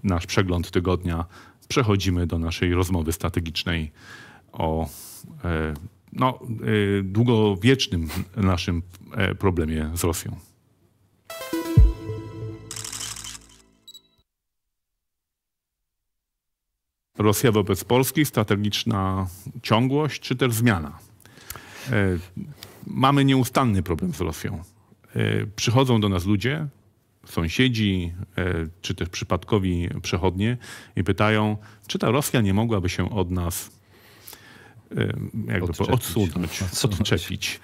S3: nasz przegląd tygodnia. Przechodzimy do naszej rozmowy strategicznej o e, no, y, długowiecznym naszym e, problemie z Rosją. Rosja wobec Polski, strategiczna ciągłość czy też zmiana. E, mamy nieustanny problem z Rosją. E, przychodzą do nas ludzie, sąsiedzi czy też przypadkowi przechodnie i pytają, czy ta Rosja nie mogłaby się od nas Y, jakby odczepić, odsunąć, no, odczepić.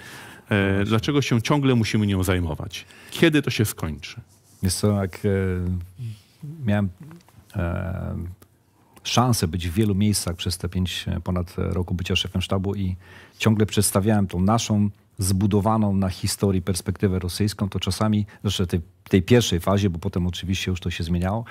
S3: E, dlaczego się ciągle musimy nią zajmować?
S2: Kiedy to się skończy? Jest to jak e, miałem e, szansę być w wielu miejscach przez te pięć e, ponad roku bycia szefem sztabu i ciągle przedstawiałem tą naszą zbudowaną na historii perspektywę rosyjską, to czasami, zresztą tej, tej pierwszej fazie, bo potem oczywiście już to się zmieniało,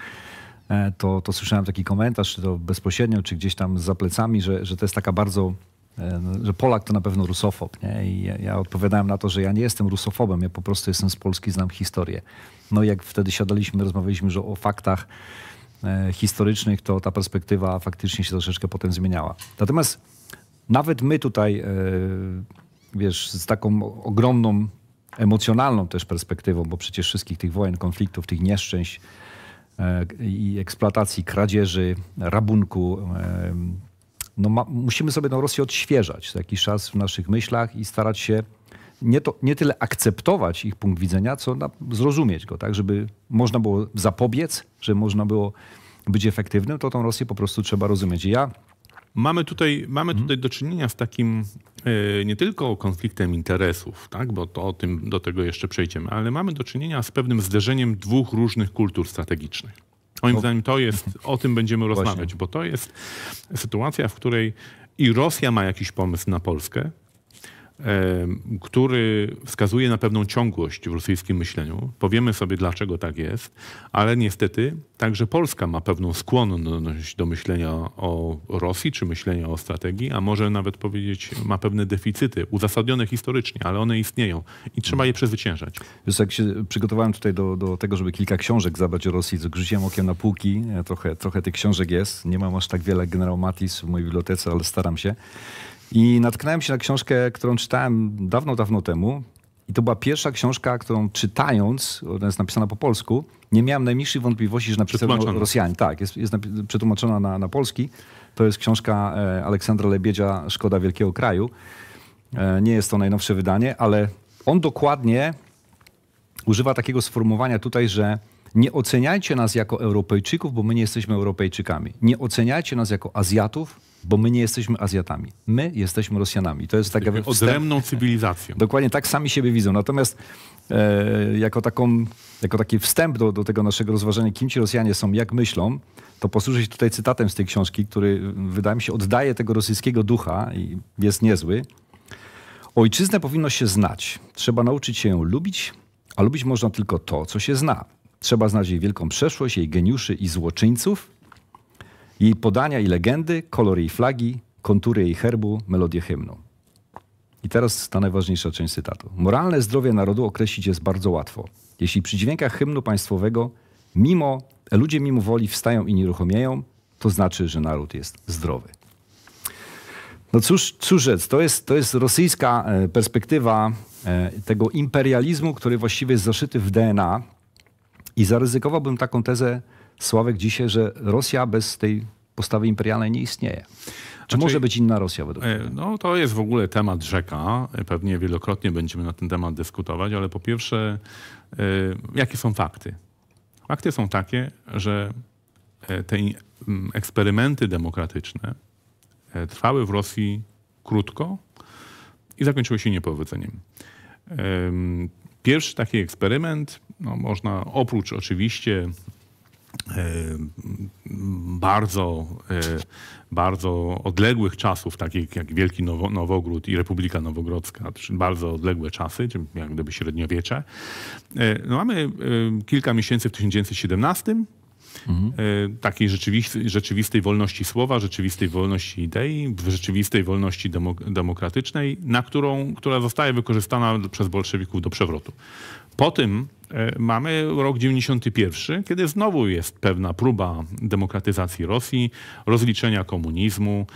S2: E, to, to słyszałem taki komentarz, czy to bezpośrednio, czy gdzieś tam za plecami, że, że to jest taka bardzo e, że Polak to na pewno rusofob. Nie? I ja, ja, odpowiadałem na to, że ja nie jestem rusofobem, ja po prostu jestem z Polski, znam historię. No i jak wtedy siadaliśmy, rozmawialiśmy że o faktach e, historycznych, to ta perspektywa faktycznie się troszeczkę potem zmieniała. Natomiast nawet my tutaj, wiesz, z taką ogromną emocjonalną też perspektywą, bo przecież wszystkich tych wojen, konfliktów, tych nieszczęść, E, i eksploatacji, kradzieży, rabunku. No, ma, musimy sobie tę Rosję odświeżać jakiś czas w naszych myślach i starać się nie, to, nie tyle akceptować ich punkt widzenia, co na, zrozumieć go, tak, żeby można było zapobiec, żeby można było być efektywnym, to tą Rosję po prostu trzeba rozumieć. I ja Mamy
S3: tutaj, mamy mhm. tutaj do czynienia z takim e, nie tylko konfliktem interesów, tak, bo to o tym do tego jeszcze przejdziemy, ale mamy do czynienia z pewnym zderzeniem dwóch różnych kultur strategicznych. Moim zdaniem to jest, o tym będziemy rozmawiać, Właśnie. bo to jest sytuacja, w której i Rosja ma jakiś pomysł na Polskę, który wskazuje na pewną ciągłość w rosyjskim myśleniu. Powiemy sobie, dlaczego tak jest, ale niestety także Polska ma pewną skłonność do myślenia o Rosji, czy myślenia o strategii, a może nawet powiedzieć, ma pewne deficyty, uzasadnione historycznie, ale one istnieją i trzeba je przezwyciężać.
S2: Wiesz, jak się przygotowałem tutaj do, do tego, żeby kilka książek zabrać o Rosji, to okiem na półki, e, trochę, trochę tych książek jest, nie mam aż tak wiele generał Matis w mojej bibliotece, ale staram się. I natknąłem się na książkę, którą czytałem dawno, dawno temu. I to była pierwsza książka, którą czytając, ona jest napisana po polsku, nie miałem najmniejszej wątpliwości, że napisał ją Tak, jest, jest przetłumaczona na, na polski. To jest książka e, Aleksandra Lebiedzia, Szkoda Wielkiego Kraju. E, nie jest to najnowsze wydanie, ale on dokładnie używa takiego sformułowania tutaj, że nie oceniajcie nas jako Europejczyków, bo my nie jesteśmy Europejczykami. Nie oceniajcie nas jako Azjatów, bo my nie jesteśmy Azjatami. My jesteśmy Rosjanami. To jest taka odrębną
S3: wstęp... cywilizacją.
S2: Dokładnie tak sami siebie widzą. Natomiast e, jako, taką, jako taki wstęp do, do tego naszego rozważenia, kim ci Rosjanie są, jak myślą, to posłużę się tutaj cytatem z tej książki, który mm, wydaje mi się oddaje tego rosyjskiego ducha i jest niezły. Ojczyznę powinno się znać. Trzeba nauczyć się ją lubić, a lubić można tylko to, co się zna. Trzeba znać jej wielką przeszłość, jej geniuszy i złoczyńców, jej podania i legendy, kolor jej flagi, kontury jej herbu, melodię hymnu. I teraz ta najważniejsza część cytatu. Moralne zdrowie narodu określić jest bardzo łatwo. Jeśli przy dźwiękach hymnu państwowego mimo, ludzie mimo woli wstają i nieruchomieją, to znaczy, że naród jest zdrowy. No cóż, cóż rzec, to jest, to jest rosyjska e, perspektywa e, tego imperializmu, który właściwie jest zaszyty w DNA i zaryzykowałbym taką tezę, Sławek dzisiaj, że Rosja bez tej postawy imperialnej nie istnieje. Czy znaczy, może być inna Rosja według
S3: e, Ciebie? No to jest w ogóle temat rzeka. E, pewnie wielokrotnie będziemy na ten temat dyskutować, ale po pierwsze, e, jakie są fakty? Fakty są takie, że te eksperymenty demokratyczne trwały w Rosji krótko i zakończyły się niepowodzeniem. Pierwszy taki eksperyment, no można oprócz oczywiście bardzo, e, bardzo odległych czasów, takich jak Wielki Nowo Nowogród i Republika Nowogrodzka, bardzo odległe czasy, jak gdyby średniowiecze. E, no mamy e, kilka miesięcy w 1917, Mhm. takiej rzeczywistej, rzeczywistej wolności słowa, rzeczywistej wolności idei, rzeczywistej wolności demok demokratycznej, na którą, która zostaje wykorzystana przez bolszewików do przewrotu. Po tym e, mamy rok 91, kiedy znowu jest pewna próba demokratyzacji Rosji, rozliczenia komunizmu,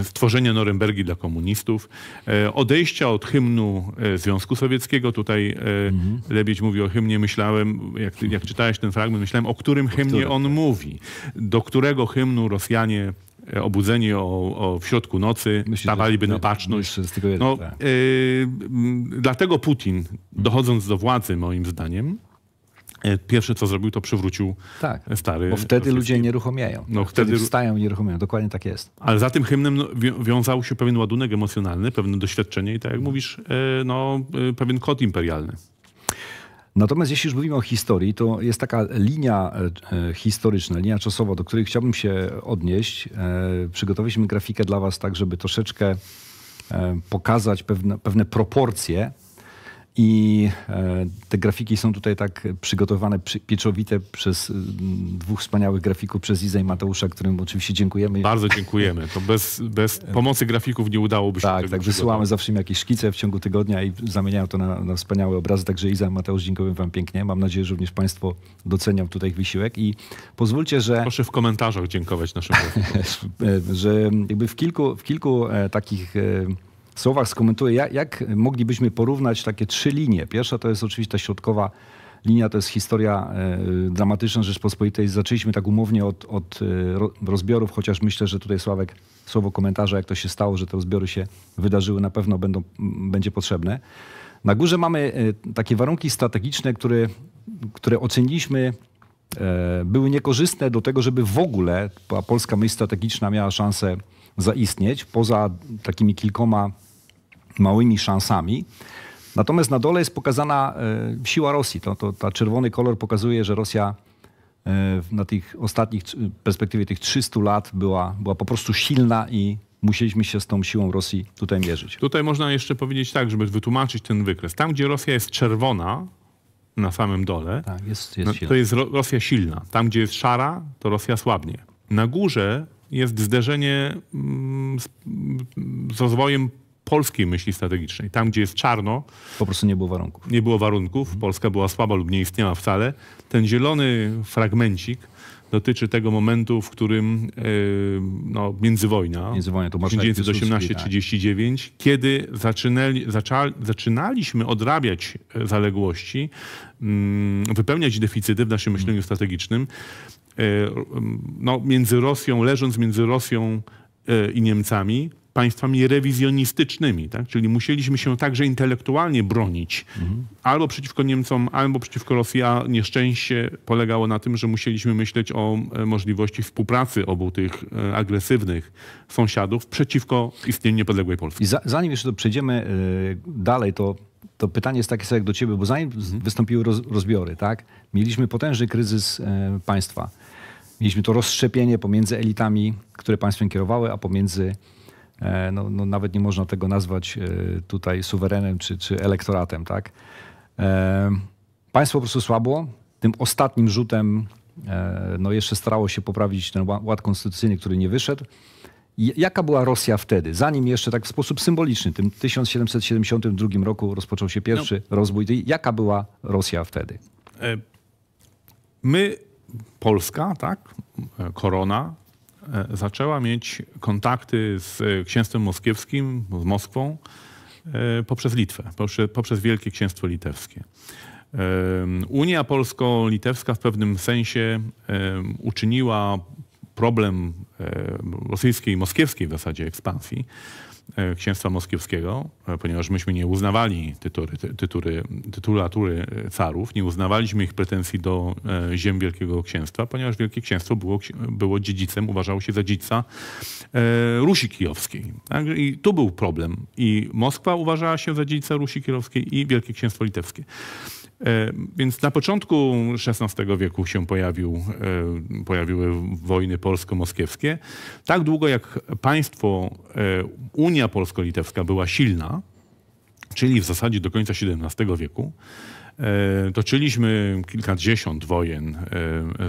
S3: e, stworzenia Norymbergi dla komunistów, e, odejścia od hymnu Związku Sowieckiego. Tutaj mhm. Lebiedź mówi o hymnie. Myślałem, jak, jak czytałeś ten fragment, myślałem, o którym hymnie on mówi, do którego hymnu Rosjanie E, obudzeni o, o w środku nocy, Myślę, stawaliby że, na baczność. No, tak. y, dlatego Putin, dochodząc do władzy, moim zdaniem, e, Pierwsze, co zrobił, to przywrócił
S2: tak, stary. Bo wtedy ludzie nie ruchomiają. No, wtedy, wtedy wstają i nie Dokładnie tak jest. Ale za
S3: tym hymnem no, wiązał się pewien ładunek emocjonalny, pewne doświadczenie i tak jak mówisz, no, pewien kod imperialny.
S2: Natomiast jeśli już mówimy o historii, to jest taka linia e, e, historyczna, linia czasowa, do której chciałbym się odnieść. E, przygotowaliśmy grafikę dla Was tak, żeby troszeczkę pokazać pewne, pewne proporcje i e, te grafiki są tutaj tak przygotowane, pieczowite przez dwóch wspaniałych grafików, przez Izę i Mateusza, którym oczywiście dziękujemy. Bardzo dziękujemy. To bez, bez pomocy grafików nie udałoby się Tak, tego tak. Wysyłamy zawsze im jakieś szkice w ciągu tygodnia i zamieniają to na, na wspaniałe obrazy. Także Iza i Mateusz, dziękuję wam pięknie. Mam nadzieję, że również państwo docenią tutaj ich wysiłek i pozwólcie, że... Proszę w komentarzach dziękować naszym grafikom. E, że jakby w kilku, w kilku e, takich słowach skomentuję, jak, jak moglibyśmy porównać takie trzy linie. Pierwsza to jest oczywiście ta środkowa linia to jest historia e, dramatyczna Rzeczpospolitej. Zaczęliśmy tak umownie od, od, e, rozbiorów, chociaż myślę, że tutaj Sławek słowo komentarza, jak to się stało, że te rozbiory się wydarzyły, na pewno będą, będzie potrzebne. Na górze mamy e, takie warunki strategiczne, które, które oceniliśmy były niekorzystne do tego, żeby w ogóle polska myśl strategiczna miała szansę zaistnieć, poza takimi kilkoma małymi szansami. Natomiast na dole jest pokazana e, siła Rosji. To, to, ta czerwony kolor pokazuje, że Rosja e, na tych ostatnich perspektywie tych 300 lat była, była po prostu silna i musieliśmy się z tą siłą Rosji tutaj mierzyć.
S3: Tutaj można jeszcze powiedzieć tak, żeby wytłumaczyć ten wykres. Tam, gdzie Rosja jest czerwona, na samym dole, tak, jest, jest no, to jest Rosja silna. Tam, gdzie jest szara, to Rosja słabnie. Na górze jest zderzenie mm, z, z rozwojem polskiej myśli strategicznej. Tam, gdzie jest czarno... Po prostu nie było warunków. Nie było warunków. Mhm. Polska była słaba lub nie istniała wcale. Ten zielony fragmencik dotyczy tego momentu, w którym yy, no, międzywojna, międzywojna 1918 1939 tak. kiedy zaczynali, zaczynaliśmy odrabiać e, zaległości, yy, wypełniać deficyty w naszym myśleniu mhm. strategicznym, yy, no, między Rosją, leżąc między Rosją i Niemcami, państwami rewizjonistycznymi, tak? czyli musieliśmy się także intelektualnie bronić mhm. albo przeciwko Niemcom, albo przeciwko Rosji, a nieszczęście polegało na tym, że musieliśmy myśleć o e, możliwości współpracy obu tych e, agresywnych sąsiadów przeciwko istnieniu niepodległej Polski.
S2: I zanim jeszcze przejdziemy e, dalej, to to pytanie jest takie sobie jak do ciebie, bo zanim mhm. wystąpiły roz, rozbiory, tak? Mieliśmy potężny kryzys państwa. Mieliśmy to rozszczepienie pomiędzy elitami, które państwem kierowały, a pomiędzy E, no, no nawet nie można tego nazwać e, tutaj suwerenem czy, czy elektoratem. Tak? E, państwo po prostu słabło. Tym ostatnim rzutem no jeszcze starało się poprawić ten ład konstytucyjny, który nie wyszedł. Jaka była Rosja wtedy? Zanim jeszcze tak w sposób symboliczny, tym 1772 roku rozpoczął się pierwszy no. rozbój. Jaka była Rosja wtedy?
S3: My, Polska, tak, korona, E, zaczęła mieć kontakty z e, księstwem moskiewskim, z Moskwą, e, poprzez Litwę, poprzez, poprzez Wielkie Księstwo Litewskie. Unia Polsko-Litewska w pewnym sensie uczyniła problem rosyjskiej, moskiewskiej w zasadzie ekspansji E, księstwa moskiewskiego, e, ponieważ myśmy nie uznawali tytury, tytury, tytulatury e, carów, nie uznawaliśmy ich pretensji do ziem Wielkiego Księstwa, ponieważ Wielkie Księstwo było, było dziedzicem, uważało się za dziedzica Rusi Kijowskiej. Tak? I tu był problem. I Moskwa uważała się za dziedzica Rusi Kijowskiej i Wielkie Księstwo Litewskie. E, więc na początku XVI wieku się pojawił, e, pojawiły wojny polsko-moskiewskie. Tak długo jak państwo, e, Unia Polsko-Litewska była silna, czyli w zasadzie do końca XVII wieku, Toczyliśmy kilkadziesiąt wojen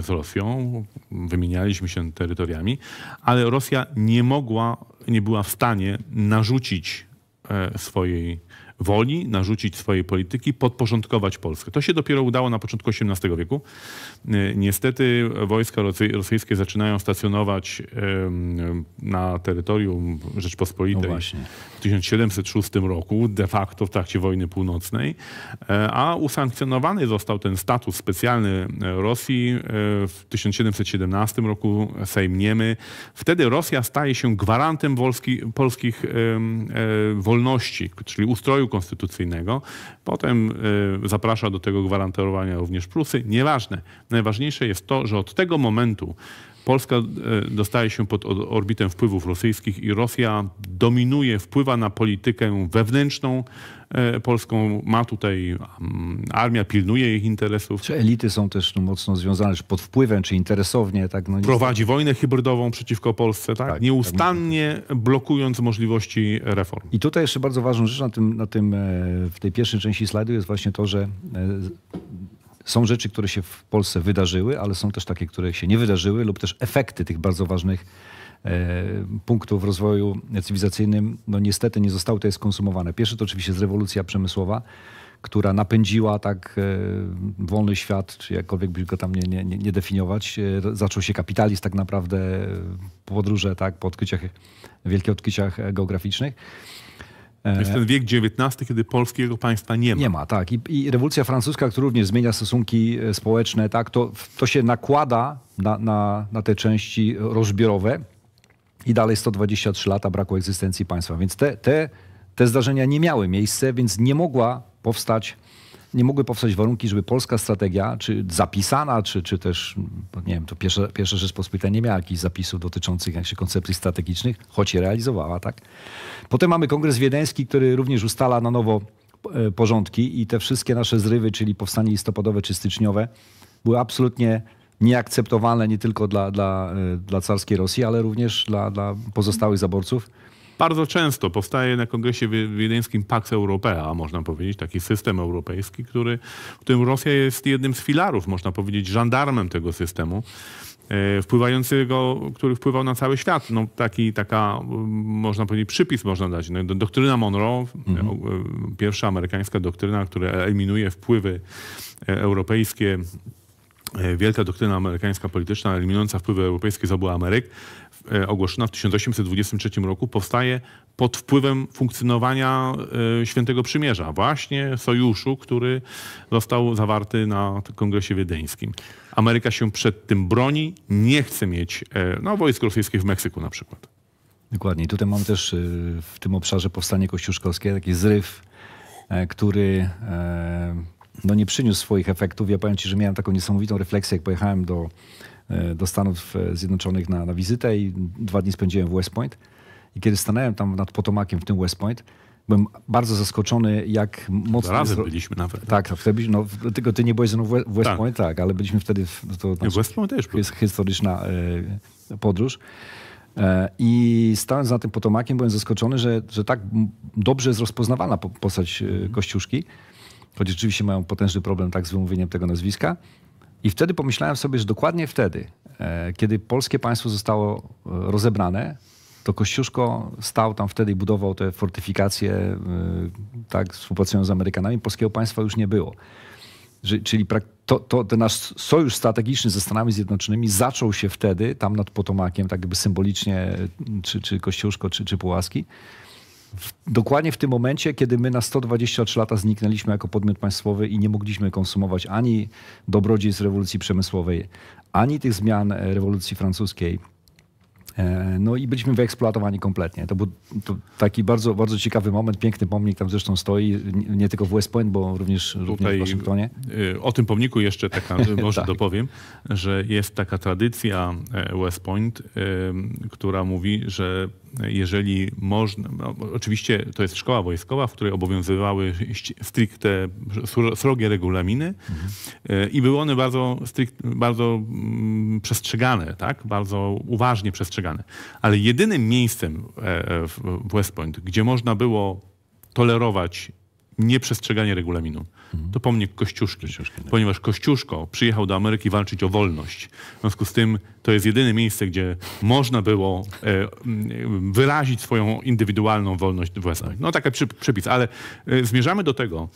S3: z Rosją, wymienialiśmy się terytoriami, ale Rosja nie mogła, nie była w stanie narzucić swojej woli narzucić swojej polityki, podporządkować Polskę. To się dopiero udało na początku XVIII wieku. Y, niestety wojska rosyjskie zaczynają stacjonować na terytorium Rzeczpospolitej no w 1706 roku, de facto w trakcie wojny północnej, e, a usankcjonowany został ten status specjalny e, Rosji e, w 1717 roku Sejm Niemy. Wtedy Rosja staje się gwarantem polskich wolności, czyli ustroju Konstytucyjnego. Potem y, zaprasza do tego gwarantowania również plusy. Nieważne. Najważniejsze jest to, że od tego momentu Polska e, dostaje się pod orbitę wpływów rosyjskich i Rosja dominuje, wpływa na politykę wewnętrzną e, polską. Ma tutaj mm, armia, pilnuje ich interesów. Czy
S2: elity są też no, mocno związane, czy pod wpływem, czy interesownie? Tak, no,
S3: Prowadzi wojnę hybrydową przeciwko Polsce, tak? tak, tak Nieustannie tak, tak. blokując możliwości reform.
S2: I tutaj jeszcze bardzo ważną rzecz na tym, na tym, e, w tej pierwszej części slajdu jest właśnie to, że są rzeczy, które się w Polsce wydarzyły, ale są też takie, które się nie wydarzyły, lub też efekty tych bardzo ważnych e, punktów w rozwoju cywilizacyjnym, no niestety nie zostały tutaj skonsumowane. Pierwsze to oczywiście jest rewolucja przemysłowa, która napędziła tak e, wolny świat, czy jakkolwiek by go tam nie, nie, nie definiować. E, zaczął się kapitalizm tak naprawdę, podróże tak, po odkryciach, wielkich odkryciach geograficznych. To e, jest ten wiek XIX, kiedy polskiego państwa nie ma. Nie ma, tak. I, i rewolucja francuska, która również zmienia stosunki e, społeczne, tak, to, to się nakłada na, na, na te części rozbiorowe i dalej 123 lata braku egzystencji państwa. Więc te, te, te zdarzenia nie miały miejsca, więc nie mogła powstać nie mogły powstać warunki, żeby polska strategia, czy zapisana, czy, czy też, no nie wiem, to pierwsza, pierwsza Rzeczpospolita nie miała jakichś zapisów dotyczących jak się, koncepcji strategicznych, choć je realizowała, tak? Potem mamy Kongres Wiedeński, który również ustala na nowo e, porządki i te wszystkie nasze zrywy, czyli powstanie listopadowe czy styczniowe, były absolutnie nieakceptowalne nie tylko dla, dla, e, dla carskiej Rosji, ale również dla, dla pozostałych zaborców
S3: bardzo często powstaje na Kongresie Wiedeńskim Pax Europea, można powiedzieć, taki system europejski, który, w którym Rosja jest jednym z filarów, można powiedzieć, żandarmem tego systemu e, wpływającego, który wpływał na cały świat. No, taki, taka, mm, można powiedzieć, przypis można dać. No, doktryna Monroe, e, mhm. E, pierwsza amerykańska doktryna, która eliminuje wpływy europejskie E, wielka doktryna amerykańska polityczna eliminująca wpływy europejskie z obu Ameryk, e, ogłoszona w 1823 roku, powstaje pod wpływem funkcjonowania e, Świętego Przymierza, właśnie sojuszu, który został zawarty na Kongresie Wiedeńskim. Ameryka się przed tym broni, nie chce mieć no, wojsk rosyjskich w Meksyku na przykład.
S2: Dokładnie. Tutaj mam też w tym obszarze powstanie kościuszkowskie, taki zryw który no nie przyniósł swoich efektów. Ja powiem Ci, że miałem taką niesamowitą refleksję, jak pojechałem do, e, do Stanów e, Zjednoczonych na, na wizytę i dwa dni spędziłem w West Point. I kiedy stanąłem tam nad Potomakiem w tym West Point, byłem bardzo zaskoczony, jak mocno... Razem jest... byliśmy nawet. Tak, tak wtedy, no, tylko ty nie byłeś ze w West tak. Point, tak, ale byliśmy wtedy... W, to, West Point też był. Jest historyczna e, podróż. I stając nad tym Potomakiem, byłem zaskoczony, że, że tak dobrze jest rozpoznawana postać mhm. Kościuszki choć rzeczywiście mają potężny problem tak z wymówieniem tego nazwiska. I wtedy pomyślałem sobie, że dokładnie wtedy, e, kiedy polskie państwo zostało e, rozebrane, to Kościuszko stał tam wtedy i budował te fortyfikacje, e, tak, współpracując z Amerykanami. Polskiego państwa już nie było. Czyli to, to, ten nasz sojusz strategiczny ze Stanami Zjednoczonymi zaczął się wtedy, tam nad Potomakiem, tak jakby symbolicznie, czy, czy Kościuszko, czy, czy Pułaski dokładnie w tym momencie, kiedy my na 123 lata zniknęliśmy jako podmiot państwowy i nie mogliśmy konsumować ani dobrodziejstw rewolucji przemysłowej, ani tych zmian e, rewolucji francuskiej. E, no i byliśmy wyeksploatowani kompletnie. To był to taki bardzo, bardzo ciekawy moment, piękny pomnik tam zresztą stoi, nie tylko w West Point, bo również, Tutaj, w Waszyngtonie.
S3: E, o tym pomniku jeszcze taka, może tak. dopowiem, że jest taka tradycja West Point, która mówi, że jeżeli można, no, oczywiście to jest szkoła wojskowa, w której obowiązywały stricte srogie regulaminy mhm. i były one bardzo, strict, bardzo mm, przestrzegane, tak? bardzo uważnie przestrzegane. Ale jedynym miejscem e, e, w West Point, gdzie można było tolerować nieprzestrzeganie regulaminu. Mhm. To pomnik Kościuszki, Kościuszki tak. ponieważ Kościuszko przyjechał do Ameryki walczyć o wolność. W związku z tym to jest jedyne miejsce, gdzie można było e, mm, wyrazić swoją indywidualną wolność własną. Tak. No taki przy, przepis, ale e, zmierzamy do tego,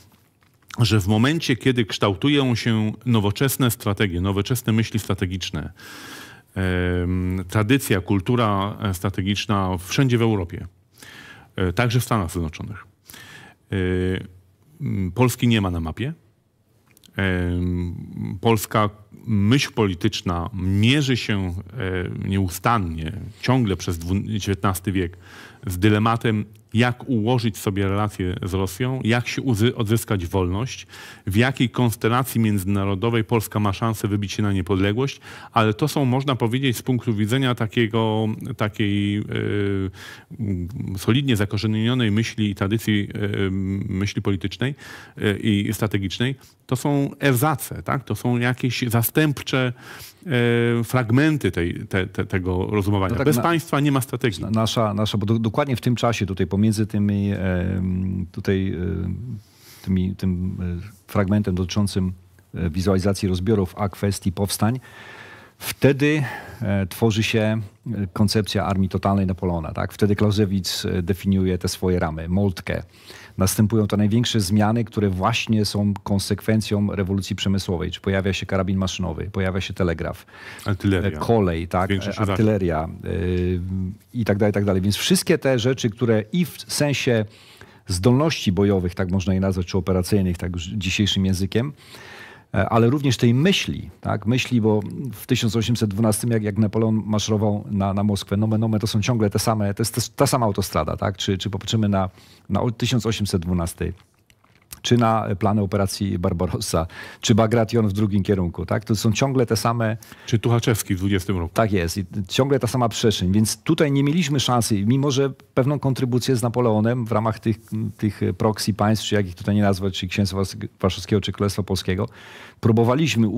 S3: że w momencie, kiedy kształtują się nowoczesne strategie, nowoczesne myśli strategiczne, e, tradycja, kultura e, strategiczna wszędzie w Europie, e, także w Stanach Zjednoczonych, Y, mm, Polski nie ma na mapie. Y, Polska myśl polityczna mierzy się y, nieustannie, ciągle przez XIX wiek, z dylematem jak ułożyć sobie relacje z Rosją, jak się odzyskać wolność, w jakiej konstelacji międzynarodowej Polska ma szansę wybić się na niepodległość, ale to są, można powiedzieć, z punktu widzenia takiego, takiej e, solidnie zakorzenionej myśli i tradycji e, myśli politycznej e, i strategicznej, to są erzace, tak? to są jakieś zastępcze fragmenty tej, te, te, tego rozumowania. No tak, Bez na,
S2: państwa nie ma strategii. Nasza, nasza, bo do, dokładnie w tym czasie tutaj pomiędzy pomiędzy tymi tutaj tymi, tym e, fragmentem dotyczącym e, wizualizacji rozbiorów a kwestii powstań, wtedy e, tworzy się koncepcja armii totalnej Napoleona. Tak? Wtedy Clausewitz definiuje te swoje ramy, moltkę następują te największe zmiany, które właśnie są konsekwencją rewolucji przemysłowej. Czy pojawia się karabin maszynowy, pojawia się telegraf, artyleria. E, kolej, tak, e, artyleria yy, i tak dalej, tak dalej. Więc wszystkie te rzeczy, które i w sensie zdolności bojowych, tak można je nazwać, czy operacyjnych, tak dzisiejszym językiem, E, ale również tej myśli, tak? myśli, bo w 1812, jak, jak Napoleon maszerował na, na Moskwę, nomen nomen, to są ciągle te same, to jest ta sama autostrada, tak? czy, czy popatrzymy na, na 1812 czy na plany operacji Barbarossa, czy Bagration w drugim kierunku. Tak? To są ciągle te same... Czy Tuchaczewski w 20 roku. Tak jest. I ciągle ta sama przestrzeń. Więc tutaj nie mieliśmy szansy, mimo że pewną kontrybucję z Napoleonem w ramach tych, tych proxy państw, czy jakich tutaj nie nazwać, czy Księstwa Warszawskiego, czy Królestwa Polskiego, próbowaliśmy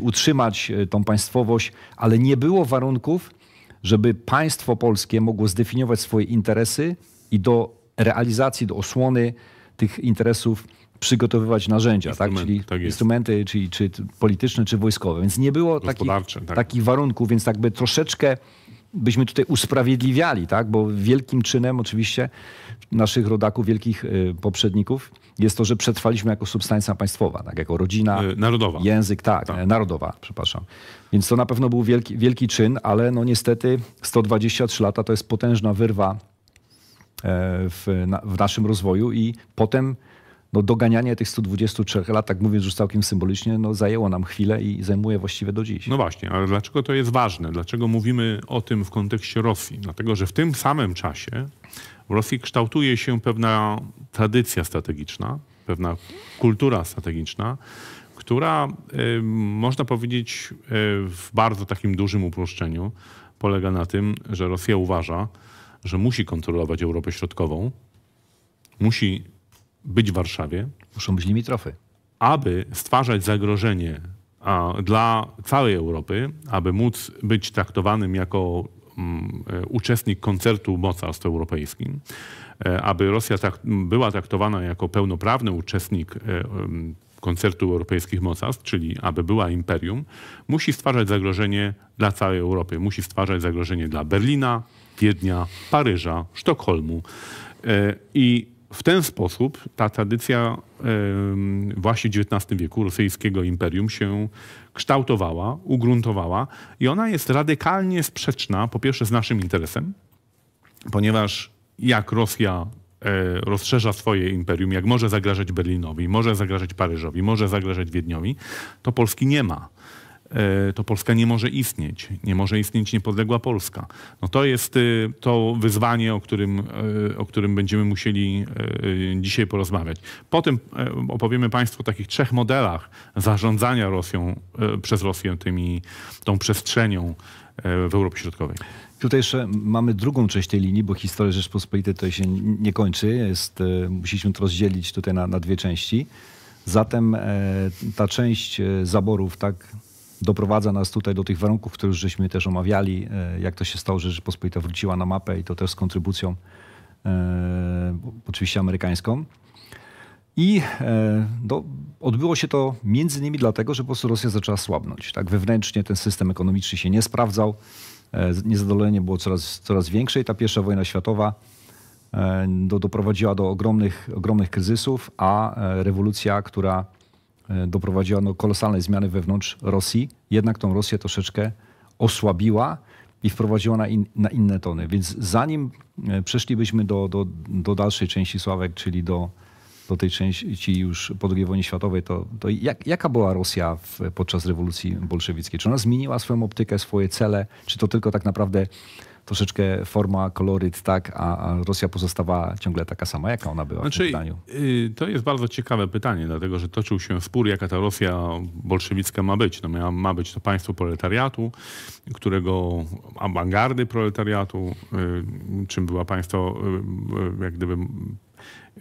S2: utrzymać e, tą państwowość, ale nie było warunków, żeby państwo polskie mogło zdefiniować swoje interesy i do realizacji, do osłony tych interesów przygotowywać narzędzia, tak? czyli tak instrumenty, czyli czy polityczne, czy wojskowe. Więc nie było takich, tak. takich warunków, więc tak by troszeczkę byśmy tutaj usprawiedliwiali, tak? bo wielkim czynem oczywiście naszych rodaków, wielkich y, poprzedników jest to, że przetrwaliśmy jako substancja państwowa, tak? jako rodzina, y, narodowa. język, tak, tak, narodowa, przepraszam. Więc to na pewno był wielki, wielki czyn, ale no niestety 123 lata to jest potężna wyrwa e, w, w naszym rozwoju i potem no, doganianie tych 123 lat, tak mówiąc już całkiem symbolicznie, no, zajęło nam chwilę i zajmuje właściwie do dziś. No
S3: właśnie, ale dlaczego to jest ważne? Dlaczego mówimy o tym w kontekście Rosji? Dlatego, że w tym samym czasie w Rosji kształtuje się pewna tradycja strategiczna, pewna kultura strategiczna, która y, można powiedzieć y, w bardzo takim dużym uproszczeniu polega na tym, że Rosja uważa, że musi kontrolować Europę Środkową, musi być w Warszawie. Muszą być limitrofy. Aby stwarzać zagrożenie dla całej Europy, aby móc być traktowanym jako mm, e, uczestnik koncertu mocarstw europejskich, e, aby Rosja była traktowana jako pełnoprawny uczestnik e, koncertu europejskich mocarstw, czyli aby była imperium, musi stwarzać zagrożenie dla całej Europy. Musi stwarzać zagrożenie dla Berlina, Wiednia, Paryża, Sztokholmu. I w ten sposób ta tradycja właśnie XIX wieku rosyjskiego imperium się kształtowała, ugruntowała i ona jest radykalnie sprzeczna po pierwsze z naszym interesem, ponieważ jak Rosja e, rozszerza swoje imperium, jak może zagrażać Berlinowi, może zagrażać Paryżowi, może zagrażać Wiedniowi, to Polski nie ma. E, to Polska nie może istnieć. Nie może istnieć niepodległa Polska. No to jest y, to wyzwanie, o którym, e, o którym będziemy musieli e, dzisiaj porozmawiać. Potem opowiemy Państwu o takich trzech modelach zarządzania Rosją, przez Rosję tymi, tą przestrzenią w Europie
S2: Środkowej. Tutaj jeszcze mamy drugą część tej linii, bo historia Rzeczpospolitej to się nie kończy. Jest, musieliśmy to rozdzielić tutaj na, na dwie części. Zatem ta część zaborów, tak doprowadza nas tutaj do tych warunków, które już żeśmy też omawiali, e, jak to się stało, że Rzeczpospolita wróciła na mapę i to też z kontrybucją e, oczywiście amerykańską. I e, do odbyło się to między innymi dlatego, że po prostu Rosja zaczęła słabnąć. Tak wewnętrznie ten system ekonomiczny się nie sprawdzał, niezadowolenie było coraz, coraz większe i ta pierwsza wojna światowa do, doprowadziła do ogromnych, ogromnych kryzysów, a rewolucja, która E, doprowadziła do kolosalnej zmiany wewnątrz Rosji, jednak tą Rosję troszeczkę osłabiła i wprowadziła na, in, na inne tony. Więc zanim e, przeszlibyśmy do, do, do dalszej części Sławek, czyli do, do tej części już po II wojnie światowej, to, to jak, jaka była Rosja w, podczas rewolucji bolszewickiej? Czy ona zmieniła swoją optykę, swoje cele? Czy to tylko tak naprawdę troszeczkę forma, koloryt, tak, a, Rosja pozostawała ciągle taka sama, jaka ona była znaczy, w tym znaczy,
S3: y, To jest bardzo ciekawe pytanie, dlatego że toczył się spór, jaka ta Rosja bolszewicka ma być. No, ma być to państwo proletariatu, którego awangardy proletariatu, y, czym była państwo y, jak gdyby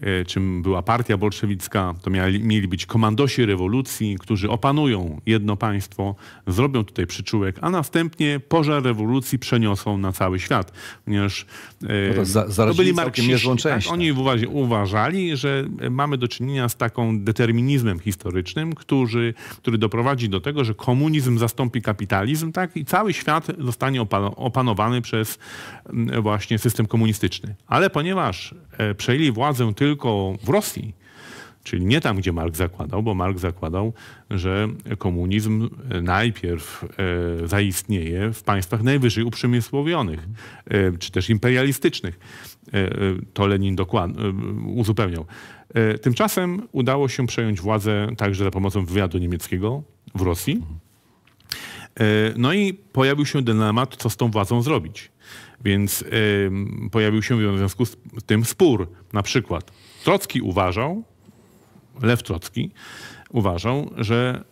S3: E, czym była partia bolszewicka, to mieli, mieli być komandosi rewolucji, którzy opanują jedno państwo, zrobią tutaj przyczółek, a następnie pożar rewolucji przeniosą na cały świat. Ponieważ e, no to, za, to byli marksiści. Tak? tak? Oni uważali, że mamy do czynienia z taką determinizmem historycznym, który, który doprowadzi do tego, że komunizm zastąpi kapitalizm tak? i cały świat zostanie opanowany przez Mm, właśnie system komunistyczny. Ale ponieważ e, przejęli władzę tylko w Rosji, czyli nie tam, gdzie Mark zakładał, bo Mark zakładał, że komunizm e, najpierw e, zaistnieje w państwach najwyżej uprzemysłowionych, czy też imperialistycznych. To Lenin dokładnie uzupełniał. Tymczasem udało się przejąć władzę także za pomocą wywiadu niemieckiego w Rosji. No i pojawił się dylemat, co z tą władzą zrobić. Więc pojawił się w związku z tym spór. Na przykład Trocki uważał, Lew Trocki uważał, że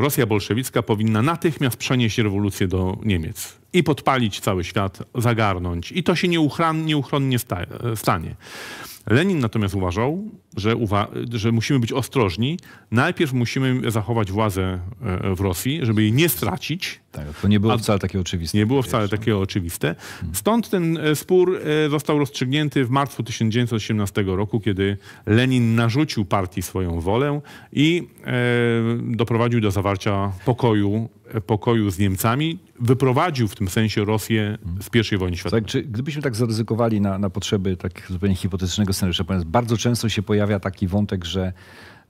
S3: Rosja bolszewicka powinna natychmiast przenieść rewolucję do Niemiec i podpalić cały świat, zagarnąć. I to się nieuchronnie, nieuchronnie sta, stanie. Lenin natomiast uważał, że, że, musimy być ostrożni. Najpierw musimy zachować władzę e, w Rosji, żeby jej nie stracić. Tak, to nie było wcale takie oczywiste. Nie było tak wcale takie oczywiste. Mhm. Stąd ten e, spór e, został rozstrzygnięty w marcu 1918 roku, kiedy Lenin narzucił partii swoją wolę i doprowadził do zawarcia pokoju pokoju z Niemcami wyprowadził w tym sensie Rosję mhm. z pierwszej wojny światowej. Tak,
S2: czy gdybyśmy tak zaryzykowali na, na potrzeby tak zupełnie hipotetycznego scenariusza, ponieważ bardzo często się pojawia pojawia taki wątek, że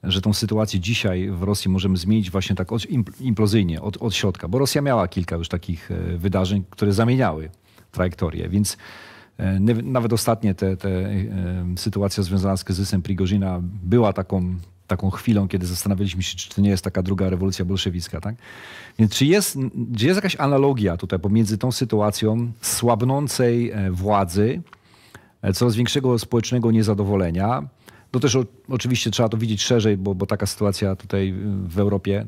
S2: że tą sytuację dzisiaj w Rosji możemy zmienić właśnie tak od, implozyjnie, od, od środka, bo Rosja miała kilka już takich e, wydarzeń, które zamieniały trajektorię, więc e, nawet ostatnie te, te e, sytuacja związana z kryzysem Prigozina była taką, taką chwilą, kiedy zastanawialiśmy się, czy to nie jest taka druga rewolucja bolszewicka. Tak? Więc czy jest, czy jest jakaś analogia tutaj pomiędzy tą sytuacją słabnącej władzy, coraz większego społecznego niezadowolenia, to no też o, oczywiście trzeba to widzieć szerzej, bo, bo taka sytuacja tutaj w Europie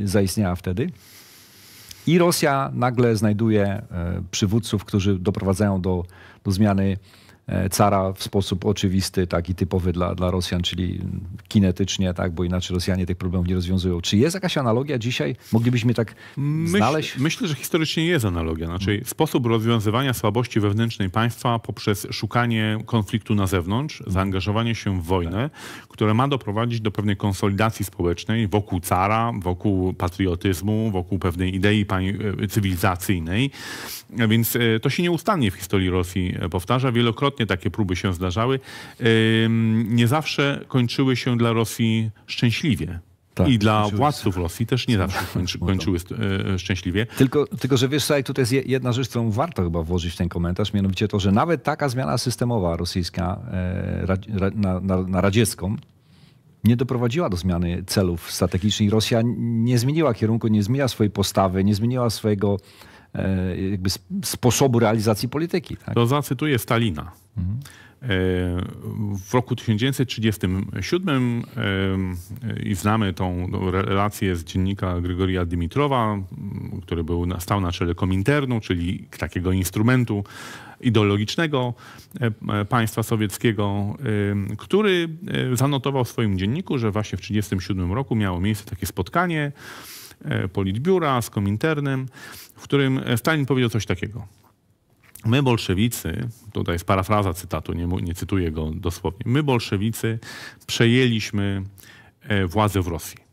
S2: y, zaistniała wtedy. I Rosja nagle znajduje e, przywódców, którzy doprowadzają do, do zmiany E, cara w sposób oczywisty, i typowy dla, dla Rosjan, czyli kinetycznie, tak, bo inaczej Rosjanie tych problemów nie rozwiązują. Czy jest jakaś analogia dzisiaj? Moglibyśmy tak znaleźć? Myśl, myślę, że
S3: historycznie jest analogia. Znaczy sposób rozwiązywania słabości wewnętrznej państwa poprzez szukanie konfliktu na zewnątrz, zaangażowanie się w wojnę, tak. które ma doprowadzić do pewnej konsolidacji społecznej wokół cara, wokół patriotyzmu, wokół pewnej idei e, cywilizacyjnej. Więc e, to się nieustannie w historii Rosji powtarza. Wielokrotnie wielokrotnie takie próby się zdarzały, nie zawsze kończyły się dla Rosji szczęśliwie. Tak, I
S2: dla władców Rosji też nie zawsze no, kończy, no kończyły e, szczęśliwie. Tylko, tylko, że wiesz, tutaj tutaj jest jedna rzecz, którą warto chyba włożyć w ten komentarz, mianowicie to, że nawet taka zmiana systemowa rosyjska e, na, na, na radziecką nie doprowadziła do zmiany celów strategicznych. Rosja nie zmieniła kierunku, nie zmieniła swojej postawy, nie zmieniła swojego E, jakby sposobu realizacji polityki. Tak?
S3: To zacytuję Stalina. Mhm. W roku 1937 e, i znamy tą relację z dziennika Grigoria Dimitrowa, który był, stał na czele Kominternu, czyli takiego instrumentu ideologicznego państwa sowieckiego, który zanotował w swoim dzienniku, że właśnie w 1937 roku miało miejsce takie spotkanie E, Politbiura z Kominternem, w którym e, Stalin powiedział coś takiego. My bolszewicy, tutaj jest parafraza cytatu, nie, nie cytuję go dosłownie, my bolszewicy przejęliśmy e, władzę w Rosji.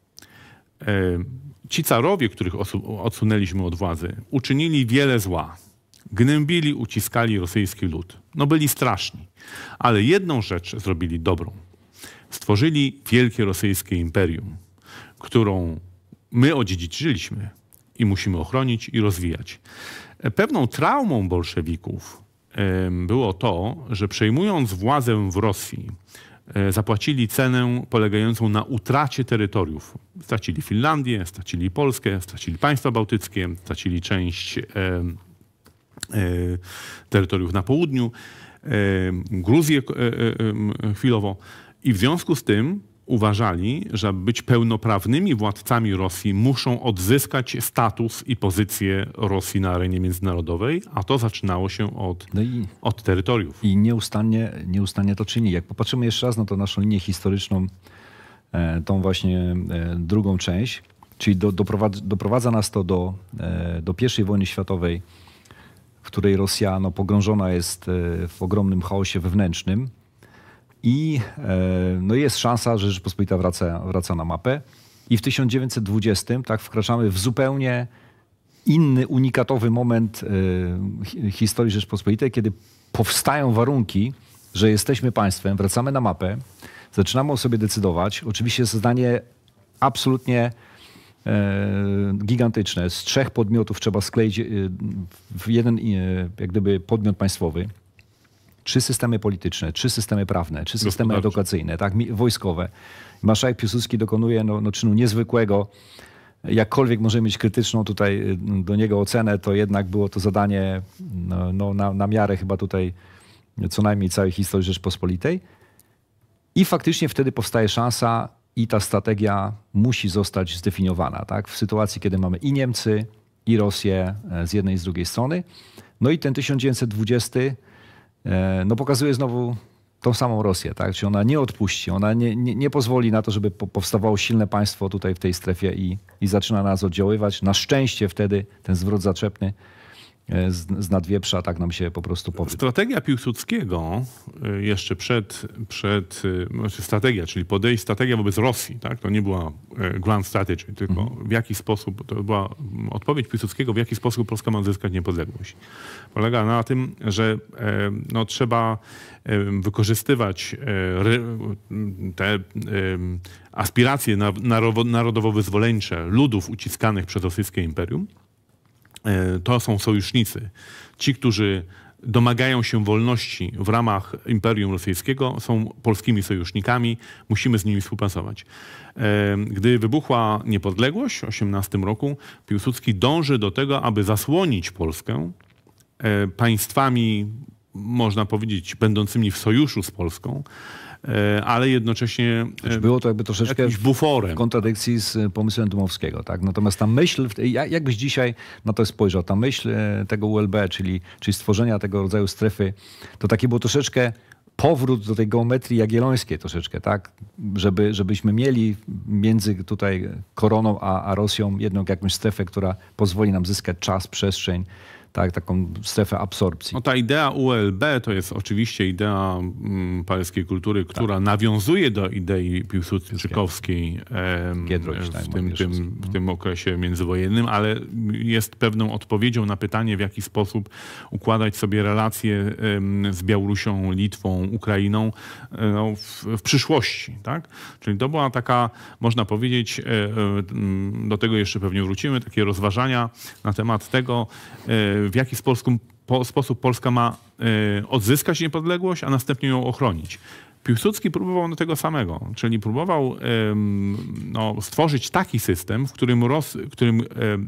S3: Ci carowie, których odsunęliśmy od władzy, uczynili wiele zła. Gnębili, uciskali rosyjski lud. No byli straszni. Ale jedną rzecz zrobili dobrą. Stworzyli wielkie rosyjskie imperium, którą my odziedziczyliśmy i musimy ochronić i rozwijać. E, pewną traumą bolszewików było to, że przejmując władzę w Rosji, e, zapłacili cenę polegającą na utracie terytoriów. Stracili Finlandię, stracili Polskę, stracili państwa bałtyckie, stracili część e, e, terytoriów na południu, e, Gruzję e, chwilowo. I w związku z tym uważali, że być pełnoprawnymi władcami Rosji muszą odzyskać status i pozycję Rosji na arenie międzynarodowej, a to zaczynało się od, no i, od terytoriów.
S2: I nieustannie, nieustannie to czyni. Jak popatrzymy jeszcze raz na tą naszą linię historyczną, e, tą właśnie e, drugą część, czyli do, doprowadza, doprowadza nas to do, e, do I wojny światowej, w której Rosja no, pogrążona jest w ogromnym chaosie wewnętrznym, i e, no jest szansa, że Rzeczpospolita wraca, wraca na mapę. I w 1920 tak wkraczamy w zupełnie inny, unikatowy moment e, historii Rzeczpospolitej, kiedy powstają warunki, że jesteśmy państwem, wracamy na mapę, zaczynamy o sobie decydować. Oczywiście jest zdanie absolutnie e, gigantyczne. Z trzech podmiotów trzeba skleić w jeden jak gdyby podmiot państwowy trzy systemy polityczne, czy systemy prawne, czy systemy edukacyjne, tak, wojskowe. Marszałek Piłsudski dokonuje no, no czynu niezwykłego. Jakkolwiek możemy mieć krytyczną tutaj y, do niego ocenę, to jednak było to zadanie no, no na, na miarę chyba tutaj co najmniej całej historii Rzeczpospolitej. I faktycznie wtedy powstaje szansa i ta strategia musi zostać zdefiniowana. Tak? W sytuacji, kiedy mamy i Niemcy, i Rosję e, z jednej i z drugiej strony. No i ten 1920 E, no pokazuje znowu tą samą Rosję, tak? Czy ona nie odpuści, ona nie, nie, nie, pozwoli na to, żeby powstawało silne państwo tutaj w tej strefie i, i zaczyna nas oddziaływać. Na szczęście wtedy ten zwrot zaczepny E, z, z nadwieprza, tak nam się po prostu powie.
S3: Strategia Piłsudskiego e, jeszcze przed, przed e, znaczy strategia, czyli podejście, strategia wobec Rosji, tak? to nie była grand strategy, tylko mhm. w jaki sposób, to była odpowiedź Piłsudskiego, w jaki sposób Polska ma odzyskać niepodległość. Polega na tym, że no, trzeba wykorzystywać te aspiracje narodowo-wyzwoleńcze ludów uciskanych przez rosyjskie imperium, E, to są sojusznicy. Ci, którzy domagają się wolności w ramach Imperium Rosyjskiego, są polskimi sojusznikami, musimy z nimi współpracować. E, gdy wybuchła niepodległość w 18 roku, Piłsudski dąży do tego, aby zasłonić Polskę e, państwami, można powiedzieć, będącymi w sojuszu z Polską,
S2: E, ale jednocześnie... E, było to jakby troszeczkę buforem. w kontradykcji z e, pomysłem dumowskiego, Tak? Natomiast ta myśl, jakbyś dzisiaj na to spojrzał, ta myśl tego ULB, czyli, czyli stworzenia tego rodzaju strefy, to takie było troszeczkę powrót do tej geometrii jagiellońskiej troszeczkę, tak? Żeby, żebyśmy mieli między tutaj koroną a, a Rosją jedną jakąś strefę, która pozwoli nam zyskać czas, przestrzeń, tak, taką strefę absorpcji.
S3: No ta idea ULB to jest oczywiście idea mm, paryskiej kultury, tak. która tak. nawiązuje do idei Piłsudczykowskiej w, tym, tym, w no. tym okresie międzywojennym, ale jest pewną odpowiedzią na pytanie, w jaki sposób układać sobie relacje z Białorusią, Litwą, Ukrainą e, no, w, w, przyszłości. Tak? Czyli to była taka, można powiedzieć, e, e, do tego jeszcze pewnie wrócimy, takie rozważania na temat tego, w jaki po, sposób Polska ma y, odzyskać niepodległość, a następnie ją ochronić. Piłsudski próbował tego samego, czyli próbował no, stworzyć taki system, w którym, Ros którym y,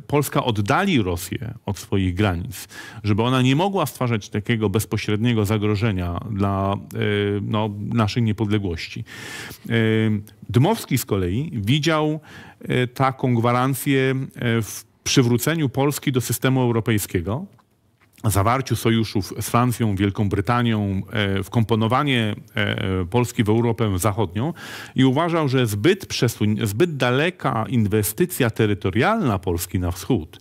S3: Polska oddali Rosję od swoich granic, żeby ona nie mogła stwarzać takiego bezpośredniego zagrożenia dla y, no, naszej niepodległości. Dmowski z kolei widział taką gwarancję w przywróceniu Polski do systemu europejskiego, zawarciu sojuszów z Francją, Wielką Brytanią, e, wkomponowanie e, Polski w Europę Zachodnią i uważał, że zbyt, zbyt daleka inwestycja terytorialna Polski na wschód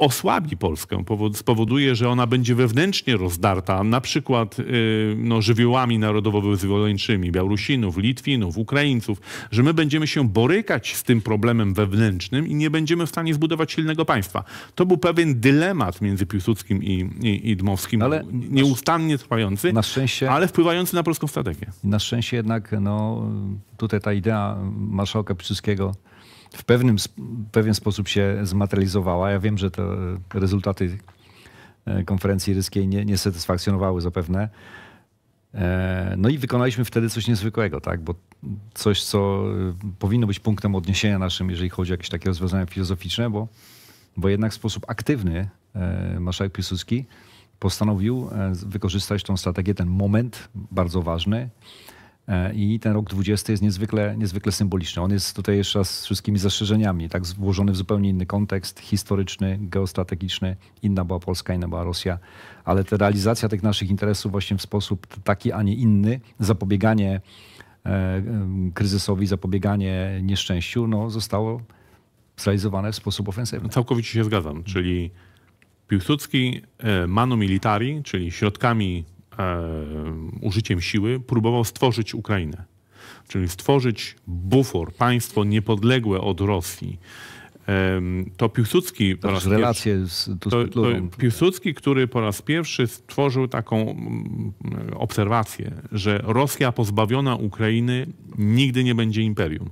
S3: osłabi Polskę, spowoduje, że ona będzie wewnętrznie rozdarta, na przykład y, no, żywiołami narodowo-wyzwoleńczymi Białorusinów, Litwinów, Ukraińców, że my będziemy się borykać z tym problemem wewnętrznym i nie będziemy w stanie zbudować silnego państwa. To był pewien dylemat między Piłsudskim i, i, i Dmowskim, ale nieustannie trwający, szczęście, ale wpływający na polską strategię.
S2: Na szczęście jednak no, tutaj ta idea marszałka Piłsudskiego w pewnym, w pewien sposób się zmaterializowała. Ja wiem, że te rezultaty e, konferencji ryskiej nie, nie satysfakcjonowały zapewne. E, no i wykonaliśmy wtedy coś niezwykłego, tak? bo coś, co e, powinno być punktem odniesienia naszym, jeżeli chodzi o jakieś takie rozwiązania filozoficzne, bo, bo jednak w sposób aktywny marszałek Piłsudski postanowił wykorzystać tą strategię, ten moment bardzo ważny, E, I ten rok 20 jest niezwykle, niezwykle symboliczny. On jest tutaj jeszcze raz z wszystkimi zastrzeżeniami, tak włożony w zupełnie inny kontekst historyczny, geostrategiczny. Inna była Polska, inna była Rosja, ale ta realizacja tych naszych interesów właśnie w sposób taki, a nie inny, zapobieganie e, kryzysowi, zapobieganie nieszczęściu, no, zostało zrealizowane w sposób ofensywny. Całkowicie się zgadzam. Czyli Piłsudski
S3: e, manu militari, czyli środkami E, użyciem siły próbował stworzyć Ukrainę, czyli stworzyć bufor, państwo niepodległe od Rosji. To Piłsudski po raz relacje pierwszy, z, to, to Piłsudski, który po raz pierwszy stworzył taką mm, obserwację, że Rosja pozbawiona Ukrainy nigdy nie będzie imperium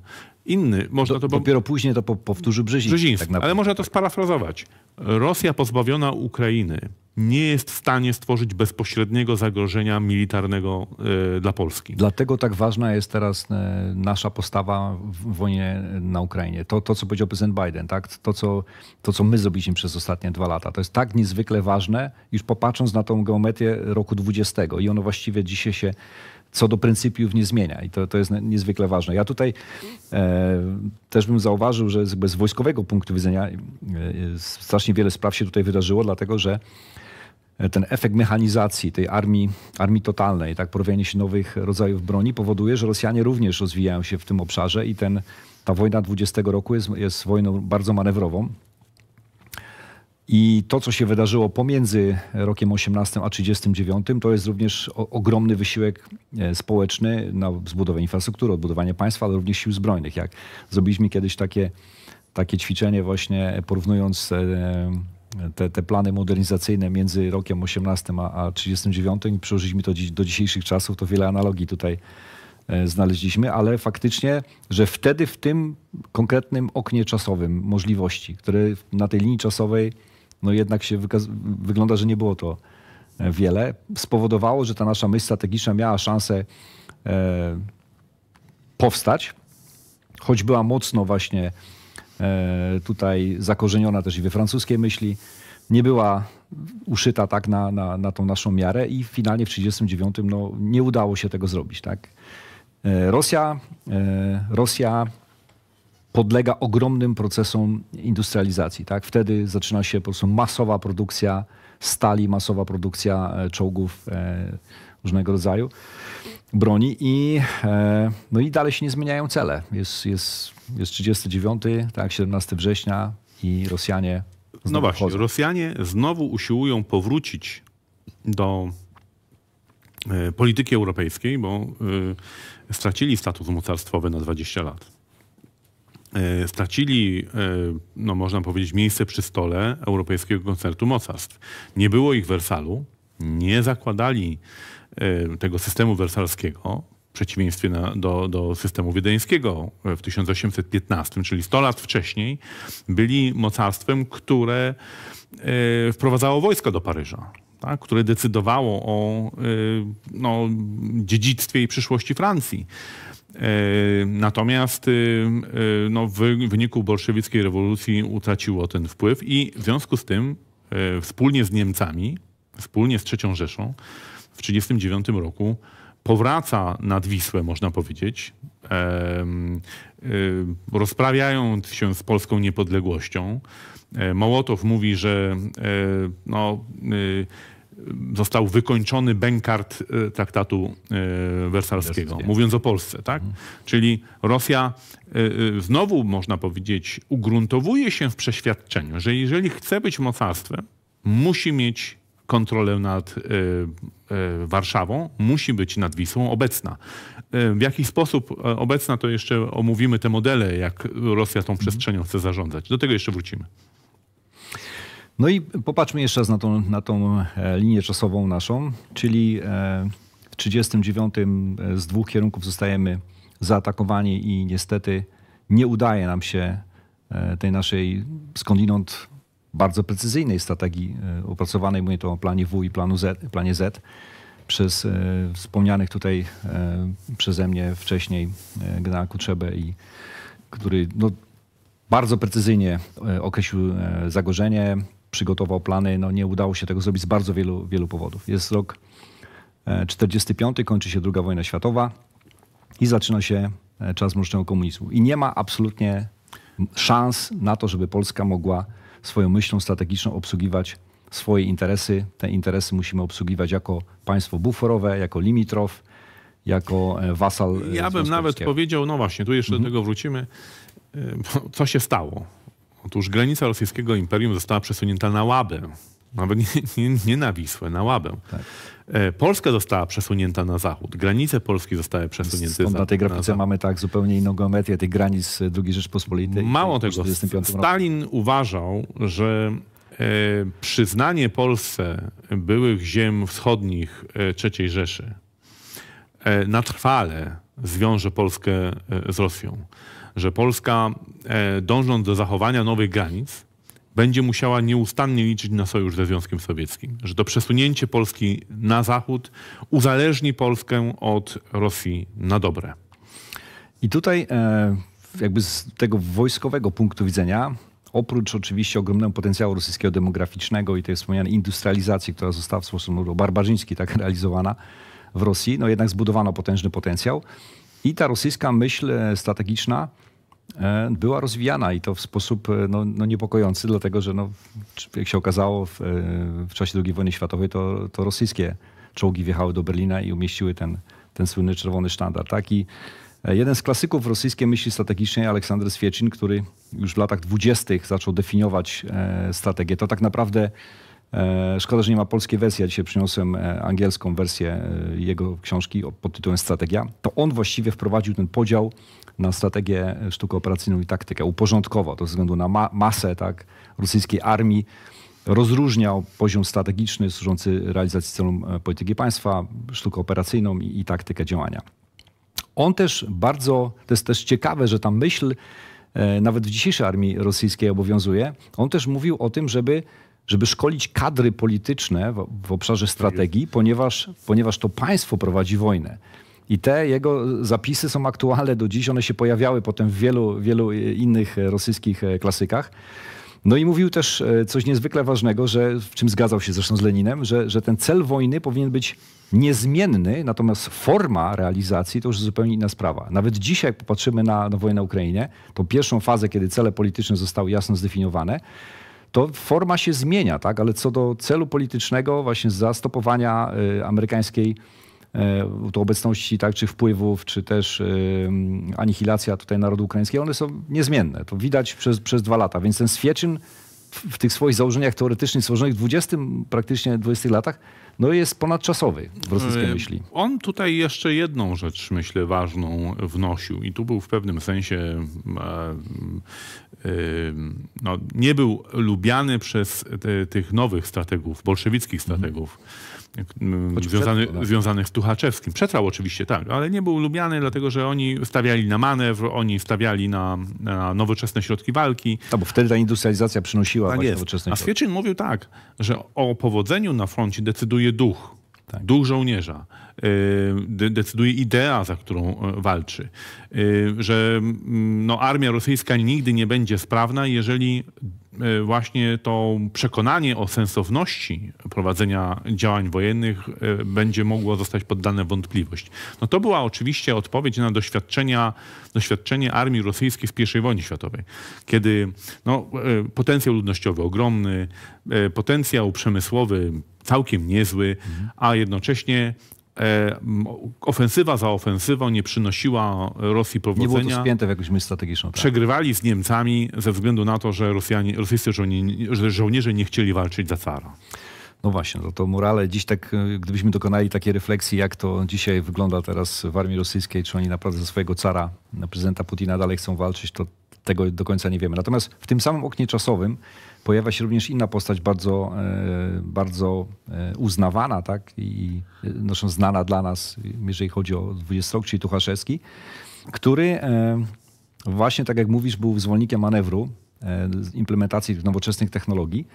S3: inny. Można Do, to bo... Dopiero później to po, powtórzy Brzeziński. Brzeziński. Tak ale można to tak. sparafrazować. Rosja pozbawiona Ukrainy nie jest w stanie stworzyć bezpośredniego zagrożenia militarnego y, dla Polski.
S2: Dlatego tak ważna jest teraz y, nasza postawa w wojnie na Ukrainie. To, to co powiedział prezydent Biden, tak? to, co, to, co my zrobiliśmy przez ostatnie dwa lata, to jest tak niezwykle ważne, już popatrząc na tą geometrię roku 20 i ono właściwie dzisiaj się co do pryncypiów nie zmienia i to, to jest niezwykle ważne. Ja tutaj e, też bym zauważył, że z, wojskowego punktu widzenia e, strasznie wiele spraw się tutaj wydarzyło, dlatego że e, ten efekt mechanizacji tej armii, armii totalnej, tak, pojawienie się nowych rodzajów broni powoduje, że Rosjanie również rozwijają się w tym obszarze i ten, ta wojna 20 roku jest, jest wojną bardzo manewrową. I to, co się wydarzyło pomiędzy rokiem 18 a 39, to jest również ogromny wysiłek e, społeczny na zbudowę infrastruktury, odbudowanie państwa, ale również sił zbrojnych. Jak zrobiliśmy kiedyś takie, takie ćwiczenie właśnie porównując e, te, te plany modernizacyjne między rokiem 18 a, a 39 i przełożyliśmy to do dzisiejszych czasów, to wiele analogii tutaj e, znaleźliśmy, ale faktycznie, że wtedy w tym konkretnym oknie czasowym możliwości, które na tej linii czasowej no jednak się wygląda, że nie było to e, wiele, spowodowało, że ta nasza myśl strategiczna miała szansę e, powstać, choć była mocno właśnie e, tutaj zakorzeniona też i we francuskiej myśli, nie była uszyta tak na, na, na tą naszą miarę i finalnie w 1939 no, nie udało się tego zrobić. Tak? E, Rosja, e, Rosja podlega ogromnym procesom industrializacji. Tak? Wtedy zaczyna się po prostu masowa produkcja stali, masowa produkcja e, czołgów e, różnego rodzaju broni i, e, no i dalej się nie zmieniają cele. Jest, jest, jest 39, tak, 17 września i Rosjanie.
S3: No właśnie, Rosjanie znowu usiłują powrócić do polityki europejskiej, bo stracili status mocarstwowy na 20 lat. E, stracili, e, no można powiedzieć, miejsce przy stole Europejskiego Koncertu Mocarstw. Nie było ich w Wersalu, nie zakładali e, tego systemu wersalskiego, w przeciwieństwie na, do, do systemu wiedeńskiego w 1815, czyli 100 lat wcześniej, byli mocarstwem, które wprowadzało wojsko do Paryża. Tak, które decydowało o no, dziedzictwie i przyszłości Francji. E, natomiast e, e, no, w wyniku bolszewickiej rewolucji utraciło ten wpływ i w związku z tym wspólnie z Niemcami, wspólnie z III Rzeszą w 1939 roku powraca nad Wisłę, można powiedzieć, rozprawiając się z polską niepodległością. Mołotow mówi, że no, został wykończony bękart e, traktatu e, wersalskiego, mówiąc o Polsce. Tak? Mhm. Czyli Rosja e, znowu, można powiedzieć, ugruntowuje się w przeświadczeniu, że jeżeli chce być mocarstwem, musi mieć kontrolę nad Warszawą, musi być nad Wisłą obecna. W jaki sposób obecna, to jeszcze omówimy te modele, jak Rosja tą mhm. przestrzenią chce zarządzać. Do tego jeszcze wrócimy.
S2: No i popatrzmy jeszcze raz na tą, na tą e, linię czasową naszą, czyli e, w 39 e, z dwóch kierunków zostajemy zaatakowani i niestety nie udaje nam się tej naszej skądinąd bardzo precyzyjnej strategii opracowanej, mówię to o planie W i planu Z, planie Z przez wspomnianych tutaj przeze mnie wcześniej generał Kutrzebę i który no, bardzo precyzyjnie określił zagrożenie, przygotował plany. No, nie udało się tego zrobić z bardzo wielu, wielu powodów. Jest rok 45, e, kończy się II wojna światowa i zaczyna się e, czas mrocznego komunizmu. I nie ma absolutnie szans na to, żeby Polska mogła swoją myślą strategiczną obsługiwać swoje interesy. Te interesy musimy obsługiwać jako państwo buforowe, jako limitrof, jako e, wasal. Ja bym nawet
S3: powiedział, no właśnie, tu jeszcze do mhm. tego wrócimy, co się stało. Otóż granica rosyjskiego imperium została przesunięta na łabę. Nawet nie, nie, nie na Wisłę, na łabę. Tak. E, Polska została przesunięta na zachód. Granice Polski zostały
S2: przesunięte Stąd na tej grafice na mamy tak zupełnie inną geometrię tych granic e, II Rzeczpospolitej. Mało tego,
S3: Stalin roku. uważał, że e, przyznanie Polsce byłych ziem wschodnich e, III Rzeszy e, na trwale zwiąże Polskę z Rosją że Polska, e, dążąc do zachowania nowych granic, będzie musiała nieustannie liczyć na sojusz ze Związkiem Sowieckim, że to przesunięcie Polski na zachód uzależni Polskę od Rosji na dobre.
S2: I tutaj, e, jakby z tego wojskowego punktu widzenia, oprócz oczywiście ogromnego potencjału rosyjskiego demograficznego i tej wspomnianej industrializacji, która została w sposób no, barbarzyński tak realizowana w Rosji, no jednak zbudowano potężny potencjał. I ta rosyjska myśl e, strategiczna E, była rozwijana i to w sposób e, no, no niepokojący, dlatego że no, jak się okazało w, e, w czasie II wojny światowej, to, to rosyjskie czołgi wjechały do Berlina i umieściły ten, ten słynny czerwony sztandar. Tak? I jeden z klasyków rosyjskiej myśli strategicznej, Aleksander Swiecin, który już w latach dwudziestych zaczął definiować strategię. To tak naprawdę Szkoda, że nie ma polskiej wersji. Ja dzisiaj przyniosłem angielską wersję jego książki pod tytułem Strategia. To on właściwie wprowadził ten podział na strategię sztukę operacyjną i taktykę. Uporządkował to ze względu na ma masę tak, rosyjskiej armii. Rozróżniał poziom strategiczny służący realizacji celów e, polityki państwa, sztukę operacyjną i, i taktykę działania. On też bardzo, to jest też ciekawe, że ta myśl e, nawet w dzisiejszej armii rosyjskiej obowiązuje. On też mówił o tym, żeby, żeby szkolić kadry polityczne w, w obszarze tak strategii, ponieważ, ponieważ to państwo prowadzi wojnę. I te jego zapisy są aktualne do dziś. One się pojawiały potem w wielu, wielu e, innych e, rosyjskich e, klasykach. No i mówił też coś niezwykle ważnego, że w czym zgadzał się zresztą z Leninem, że, że ten cel wojny powinien być niezmienny, natomiast forma realizacji to już zupełnie inna sprawa. Nawet dzisiaj, jak popatrzymy na, na wojnę na Ukrainie, tą pierwszą fazę, kiedy cele polityczne zostały jasno zdefiniowane, to forma się zmienia, tak? ale co do celu politycznego, właśnie zastopowania amerykańskiej to e, obecności tak, czy wpływów, czy też e, anihilacja tutaj narodu ukraińskiego, one są niezmienne. To widać przez, przez dwa lata. Więc ten Swieczyn w tych swoich założeniach teoretycznych stworzonych w 20, praktycznie 20 latach, no jest ponadczasowy w rosyjskiej e, myśli.
S3: On tutaj jeszcze jedną rzecz, myślę, ważną wnosił i tu był w pewnym sensie, no, nie był lubiany przez te, tych nowych strategów, bolszewickich mhm. strategów. Mhm związany, no. wiązanych z Tuchaczewskim. Przetrwał oczywiście, tak, ale nie był lubiany, dlatego że oni stawiali na manewr, oni stawiali na, na nowoczesne środki walki.
S2: No bo wtedy ta industrializacja przynosiła tak nowoczesne A Świeczyn
S3: mówił tak, że o powodzeniu na froncie decyduje duch, tak. duch żołnierza. Y, decyduje idea, za którą e, walczy. Y, że mm, no, armia rosyjska nigdy nie będzie sprawna, jeżeli e, właśnie to przekonanie o sensowności prowadzenia działań wojennych e, będzie mogło zostać poddane wątpliwość. No to była oczywiście odpowiedź na doświadczenia, doświadczenie armii rosyjskiej w I wojnie światowej, kiedy no, potencjał ludnościowy ogromny, potencjał przemysłowy całkiem niezły, a jednocześnie E, ofensywa za ofensywą nie przynosiła Rosji powodzenia. Nie było to spięte
S2: w jakąś myśl strategiczną. Tak.
S3: Przegrywali z Niemcami ze
S2: względu na to, że Rosjanie, rosyjscy żołnierze, żołnierze nie chcieli walczyć za cara. No właśnie, no to morale dziś tak, e, gdybyśmy dokonali takiej refleksji, jak to dzisiaj wygląda teraz w armii rosyjskiej, czy oni naprawdę ze swojego cara, prezydenta Putina dalej chcą walczyć, to tego do końca nie wiemy. Natomiast w tym samym oknie czasowym pojawia się również inna postać bardzo, e, bardzo e, uznawana tak? i zresztą znana dla nas, jeżeli chodzi o dwudziestok, czyli Tuchaszewski, który e, właśnie, tak jak mówisz, był zwolennikiem manewru implementacji nowoczesnych technologii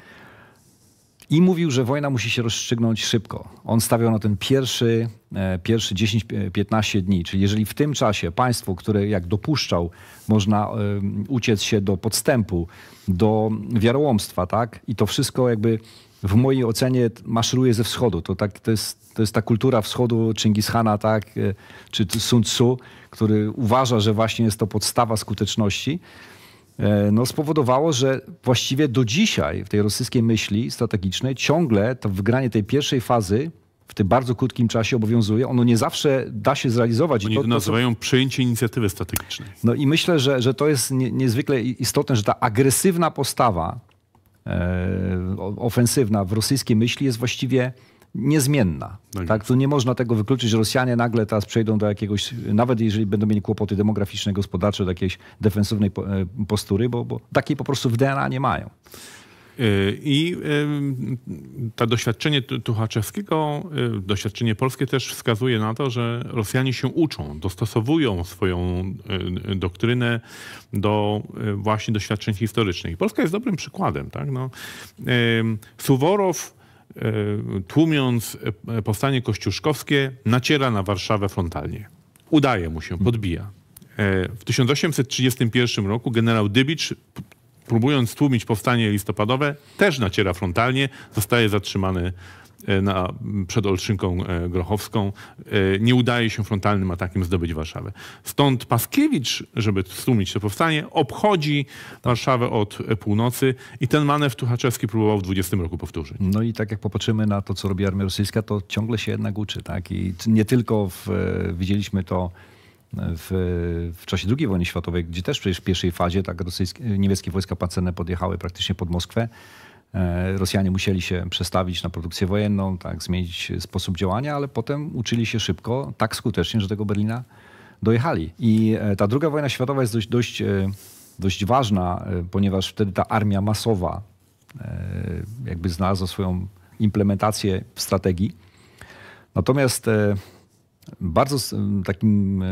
S2: i mówił, że wojna musi się rozstrzygnąć szybko. On stawiał na ten pierwszy, e, pierwszy 10-15 e, dni, czyli jeżeli w tym czasie państwo, które jak dopuszczał, można e, uciec się do podstępu, do wiarołomstwa, tak? I to wszystko jakby w mojej ocenie maszeruje ze wschodu. To, tak, to, jest, to jest ta kultura wschodu Chingishana, tak? czy Sun Tzu, który uważa, że właśnie jest to podstawa skuteczności. E, no, spowodowało, że właściwie do dzisiaj w tej rosyjskiej myśli strategicznej ciągle to wygranie tej pierwszej fazy w tym bardzo krótkim czasie obowiązuje. Ono nie zawsze da się zrealizować. Oni to, to nazywają
S3: to... przejęcie inicjatywy strategicznej.
S2: No i myślę, że, że to jest nie, niezwykle istotne, że ta agresywna postawa e, ofensywna w rosyjskiej myśli jest właściwie niezmienna. Tak. tak. Tu nie można tego wykluczyć, że Rosjanie nagle teraz przejdą do jakiegoś, nawet jeżeli będą mieli kłopoty demograficzne, gospodarcze, do jakiejś defensywnej e, postury, bo, bo takiej po prostu w DNA nie mają.
S3: E, I to doświadczenie Tuchaczewskiego, e, doświadczenie polskie też wskazuje na to, że Rosjanie się uczą, dostosowują swoją doktrynę do właśnie doświadczeń historycznych. Polska jest dobrym przykładem. Tak? No, Suworow E, tłumiąc e, powstanie kościuszkowskie, naciera na Warszawę frontalnie. Udaje mu się, podbija. E, w 1831 roku generał Dybicz, próbując tłumić powstanie listopadowe, też naciera frontalnie, zostaje zatrzymany E, na, przed Olszynką e, Grochowską, e, nie udaje się frontalnym atakiem zdobyć Warszawy. Stąd Paskiewicz, żeby stłumić to powstanie, obchodzi Warszawę od północy i ten manewr Tuchaczewski próbował w 20 roku
S2: powtórzyć. No i tak jak popatrzymy na to, co robi armia rosyjska, to ciągle się jednak uczy. Tak? I nie tylko w, widzieliśmy to w, w, czasie II wojny światowej, gdzie też przecież w pierwszej fazie tak rosyjskie, niemieckie wojska pancerne podjechały praktycznie pod Moskwę. E, Rosjanie musieli się przestawić na produkcję wojenną, tak, zmienić sposób działania, ale potem uczyli się szybko, tak skutecznie, że tego Berlina dojechali. I e, ta druga wojna światowa jest dość, dość, e, dość ważna, ponieważ wtedy ta armia masowa jakby znalazła swoją implementację w strategii. Natomiast bardzo takim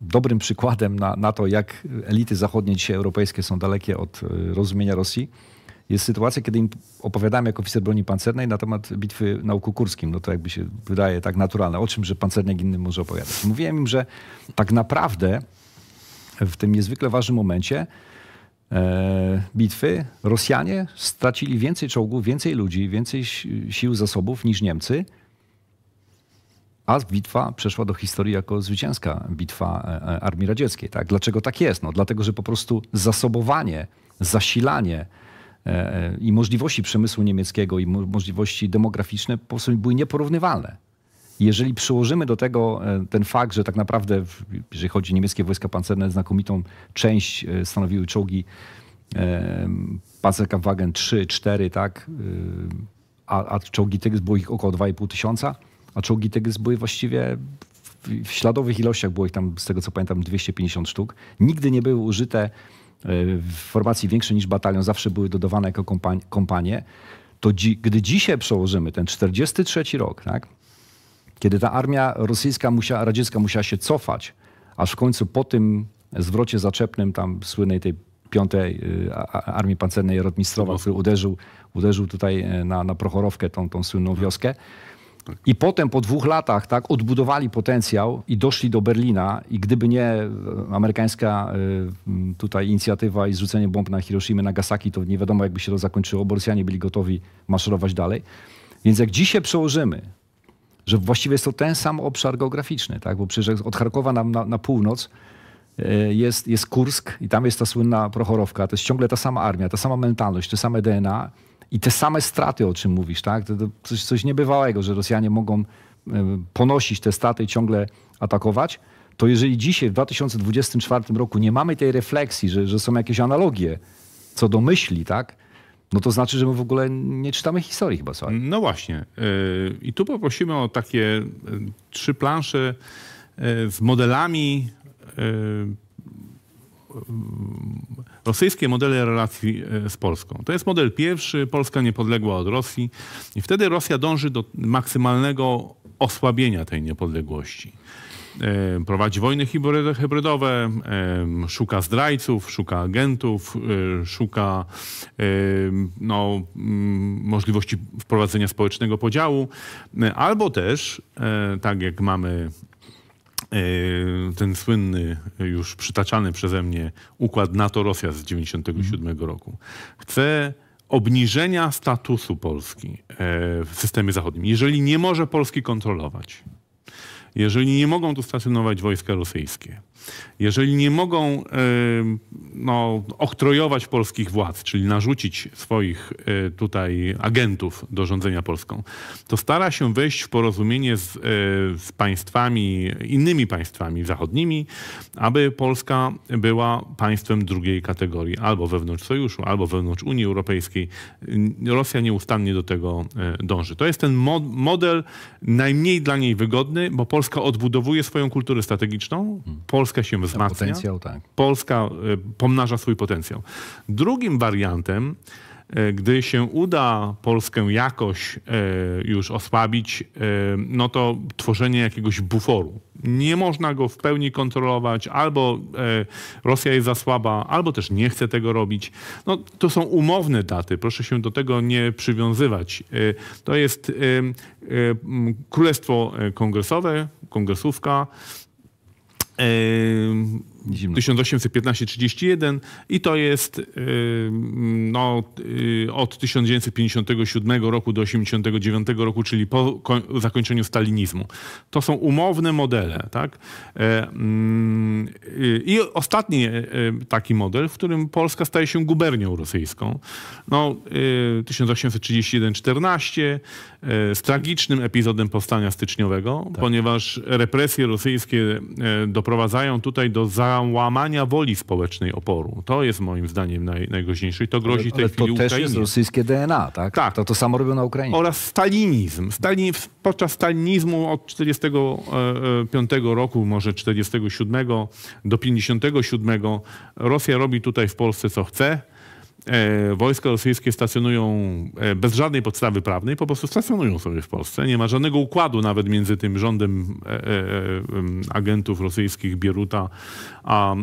S2: dobrym przykładem na, na to, jak elity zachodnie, dzisiaj europejskie, są dalekie od rozumienia Rosji, jest sytuacja, kiedy im opowiadam jako oficer broni pancernej na temat bitwy na Kukurskim. No to jakby się wydaje tak naturalne. O czym, że pancerniak innym może opowiadać. Mówiłem im, że tak naprawdę w tym niezwykle ważnym momencie e, bitwy Rosjanie stracili więcej czołgów, więcej ludzi, więcej sił, zasobów niż Niemcy. A bitwa przeszła do historii jako zwycięska bitwa e, e, Armii Radzieckiej. Tak? Dlaczego tak jest? No, dlatego, że po prostu zasobowanie, zasilanie E, e, i możliwości przemysłu niemieckiego i możliwości demograficzne po prostu były nieporównywalne. Jeżeli przyłożymy do tego e, ten fakt, że tak naprawdę, jeżeli chodzi o niemieckie wojska pancerne, znakomitą część stanowiły czołgi Panzerkampfwagen 3, 4, tak? A, a czołgi Tygrys było ich około 2,5 tysiąca, a czołgi Tygrys były właściwie w śladowych ilościach, było ich tam, z tego co pamiętam, 250 sztuk. Nigdy nie były użyte w e, formacji większej niż batalion zawsze były dodawane jako kompanie, to dzi gdy dzisiaj przełożymy ten 43 rok, tak, kiedy ta armia rosyjska, musiała, radziecka musiała się cofać, aż w końcu po tym zwrocie zaczepnym tam słynnej tej piątej y, Armii Pancernej Rotmistrzowa, który uderzył, uderzył tutaj e, na, na Prochorowkę, tą, tą słynną wioskę, i potem po dwóch latach tak, odbudowali potencjał i doszli do Berlina i gdyby nie e, amerykańska y, tutaj inicjatywa i zrzucenie bomb na Hiroshima, Nagasaki, to nie wiadomo jakby się to zakończyło, bo Rosjanie byli gotowi maszerować dalej. Więc jak dzisiaj przełożymy, że właściwie jest to ten sam obszar geograficzny, tak, bo przecież od Charkowa na, na, na północ e, jest, jest Kursk i tam jest ta słynna Prochorowka. To jest ciągle ta sama armia, ta sama mentalność, te same DNA i te same straty, o czym mówisz, tak? To, to coś, coś niebywałego, że Rosjanie mogą e, ponosić te straty i ciągle atakować. To jeżeli dzisiaj, w 2024 roku, nie mamy tej refleksji, że, że są jakieś analogie co do myśli, tak? No to znaczy, że my w ogóle nie czytamy historii chyba, co? No właśnie. E,
S3: I tu poprosimy o takie e, trzy plansze z modelami Mm, rosyjskie modele relacji e, z Polską. To jest model pierwszy, Polska niepodległa od Rosji i wtedy Rosja dąży do maksymalnego osłabienia tej niepodległości. E, prowadzi wojny hybrydowe, szuka zdrajców, szuka agentów, e, szuka no, mm, możliwości wprowadzenia społecznego podziału, albo też, tak jak mamy E, ten słynny, już przytaczany przeze mnie układ NATO-Rosja z 1997 mhm. roku. Chce obniżenia statusu Polski e, w systemie zachodnim. Jeżeli nie może Polski kontrolować, jeżeli nie mogą tu stacjonować wojska rosyjskie, jeżeli nie mogą e, no, oktrojować polskich władz, czyli narzucić swoich e, tutaj agentów do rządzenia Polską, to stara się wejść w porozumienie z, e, z państwami, innymi państwami zachodnimi, aby Polska była państwem drugiej kategorii, albo wewnątrz Sojuszu, albo wewnątrz Unii Europejskiej. Rosja nieustannie do tego dąży. To jest ten mod model najmniej dla niej wygodny, bo Polska odbudowuje swoją kulturę strategiczną. Polska Polska się wzmacnia. Potencjał, tak. Polska e, pomnaża swój potencjał. Drugim wariantem, e, gdy się uda Polskę jakoś e, już osłabić, no to tworzenie jakiegoś buforu. Nie można go w pełni kontrolować, albo Rosja jest za słaba, albo też nie chce tego robić. No, to są umowne daty, proszę się do tego nie przywiązywać. To jest Królestwo Kongresowe, kongresówka, Eh, 1815-31 i to jest y, no, y, od 1957 roku do 1989 roku, czyli po zakończeniu stalinizmu. To są umowne modele. Tak? E, mm, y, I ostatni e, taki model, w którym Polska staje się gubernią rosyjską. No, 1831-14 e, z tragicznym epizodem powstania styczniowego, tak. ponieważ represje rosyjskie doprowadzają tutaj do za załamania woli społecznej oporu. To jest moim zdaniem naj, najgroźniejsze i to grozi ale, tej to chwili To też Ukrainie. jest
S2: rosyjskie DNA, tak? tak? To to samo robią na Ukrainie. Oraz stalinizm. Stalin, podczas stalinizmu od 45
S3: e, e, roku, może 47 do 57 Rosja robi tutaj w Polsce co chce E, wojska rosyjskie stacjonują e, bez żadnej podstawy prawnej, po prostu stacjonują sobie w Polsce. Nie ma żadnego układu nawet między tym rządem e, agentów rosyjskich Bieruta a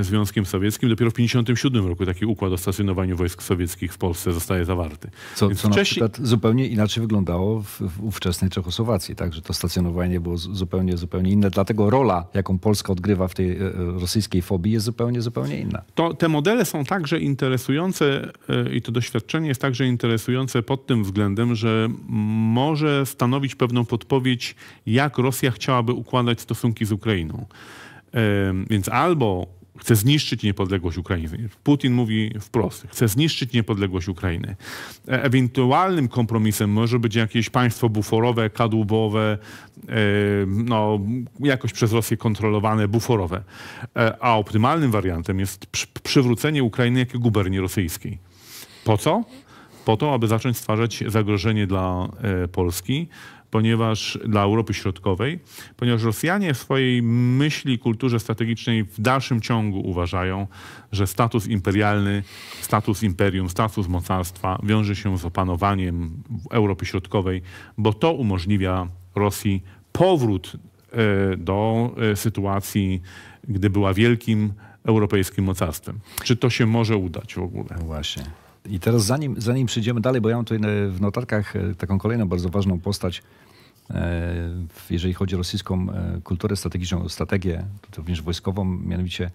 S3: Związkiem Sowieckim. Dopiero w 1957 roku taki układ o stacjonowaniu wojsk sowieckich w Polsce zostaje zawarty.
S2: Co, co wcześniej... na przykład zupełnie inaczej wyglądało w, w ówczesnej Czechosłowacji, tak? Że to stacjonowanie było zupełnie, zupełnie inne. Dlatego rola, jaką Polska odgrywa w tej rosyjskiej fobii jest zupełnie, zupełnie inna.
S3: To, te modele są także interesujące i to doświadczenie jest także interesujące pod tym względem, że może stanowić pewną podpowiedź, jak Rosja chciałaby układać stosunki z Ukrainą. Więc albo chce zniszczyć niepodległość Ukrainy. Putin mówi wprost, chce zniszczyć niepodległość Ukrainy. E, ewentualnym kompromisem może być jakieś państwo buforowe, kadłubowe, e, no, jakoś przez Rosję kontrolowane, buforowe. E, a optymalnym wariantem jest przywrócenie Ukrainy jako guberni rosyjskiej. Po co? po to, aby zacząć stwarzać zagrożenie dla e, Polski, ponieważ dla Europy Środkowej, ponieważ Rosjanie w swojej myśli, kulturze strategicznej w dalszym ciągu uważają, że status imperialny, status imperium, status mocarstwa wiąże się z opanowaniem Europy Środkowej, bo to umożliwia Rosji powrót e, do e, sytuacji, gdy była wielkim europejskim mocarstwem. Czy to się może udać w ogóle?
S2: Właśnie. I teraz zanim, zanim przejdziemy dalej, bo ja mam tutaj e, w notatkach e, taką kolejną bardzo ważną postać, e, jeżeli chodzi o rosyjską kulturę strategiczną, strategię również wojskową, mianowicie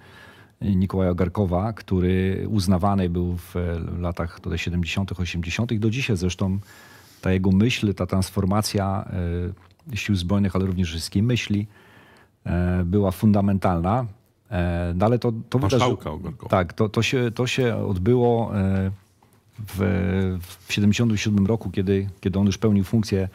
S2: Nikołaja Garkowa, który uznawany był w latach 70., -tych, 80., -tych, do dzisiaj zresztą ta jego myśl, ta transformacja sił zbrojnych, ale również wszystkiej myśli była fundamentalna. No ale to, to wydarzyło. Tak, to, to, się, to się odbyło w 1977 roku, kiedy, kiedy on już pełnił funkcję,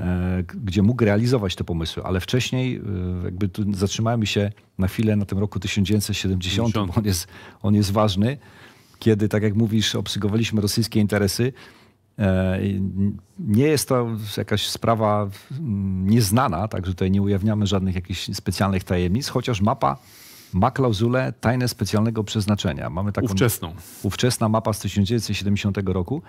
S2: e, gdzie mógł realizować te pomysły, ale wcześniej e, jakby tu zatrzymałem się na chwilę na tym roku 1970, 70. bo on jest, on jest ważny, kiedy, tak jak mówisz, obsygowaliśmy rosyjskie interesy. E, nie jest to jakaś sprawa mm, nieznana, także tutaj nie ujawniamy żadnych jakichś specjalnych tajemnic, chociaż mapa ma klauzulę tajne specjalnego przeznaczenia. Mamy taką ówczesną. Ówczesna mapa z 1970 roku.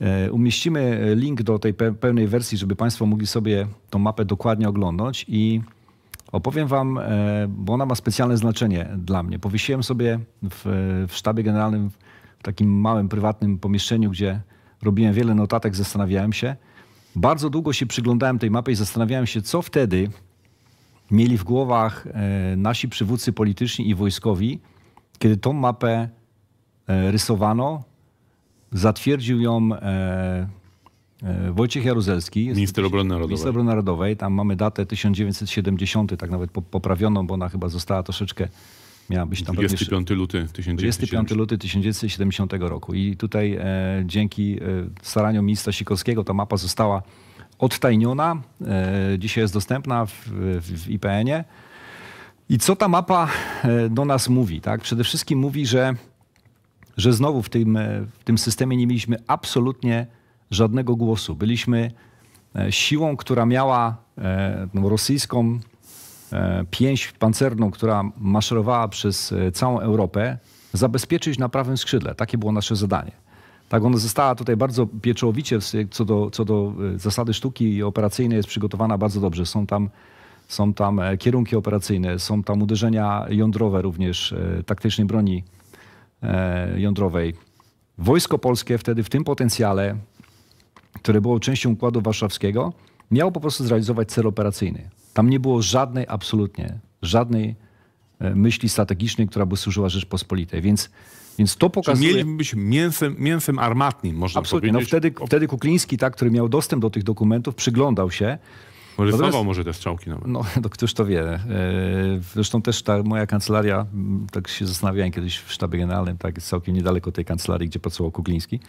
S2: E, umieścimy link do tej pełnej wersji, żeby Państwo mogli sobie tą mapę dokładnie oglądać i opowiem Wam, e, bo ona ma specjalne znaczenie dla mnie. Powiesiłem sobie w, w sztabie generalnym w takim małym, prywatnym pomieszczeniu, gdzie robiłem wiele notatek, zastanawiałem się. Bardzo długo się przyglądałem tej mapie i zastanawiałem się, co wtedy, mieli w głowach e, nasi przywódcy polityczni i wojskowi, kiedy tą mapę e, rysowano, zatwierdził ją e, Wojciech Jaruzelski. Minister Obrony Narodowej. Minister Obrony Narodowej. Tam mamy datę 1970, tak nawet poprawioną, bo ona chyba została troszeczkę miała być tam 25
S3: pewnie, luty 1970. 25
S2: luty 1970 roku. I tutaj e, dzięki staraniom ministra Sikorskiego ta mapa została odtajniona, e, dzisiaj jest dostępna w, w, w IPN-ie. I co ta mapa e, do nas mówi? Tak? Przede wszystkim mówi, że, że znowu w tym, e, w tym systemie nie mieliśmy absolutnie żadnego głosu. Byliśmy siłą, która miała no, rosyjską pięść pancerną, która maszerowała przez całą Europę, zabezpieczyć na prawym skrzydle. Takie było nasze zadanie. Tak, ona została tutaj bardzo pieczołowicie co do, co do y, zasady sztuki operacyjnej jest przygotowana bardzo dobrze. Są tam, są tam e, kierunki operacyjne, są tam uderzenia jądrowe również, e, taktycznej broni e, jądrowej. Wojsko polskie wtedy w tym potencjale, które było częścią Układu Warszawskiego, miało po prostu zrealizować cel operacyjny. Tam nie było żadnej, absolutnie żadnej myśli strategicznej, która by służyła Rzeczpospolitej. Więc więc to pokazuje... Mielibyśmy być mięsem, mięsem armatnym, można Absolutnie. No powiedzieć. No wtedy, wtedy Kukliński, tak, który miał dostęp do tych dokumentów, przyglądał się. Rysował może
S3: te strzałki nawet.
S2: No, to no któż to wie. E, zresztą też ta moja kancelaria, tak się zastanawiałem kiedyś w sztabie generalnym, tak jest całkiem niedaleko tej kancelarii, gdzie pracował Kukliński.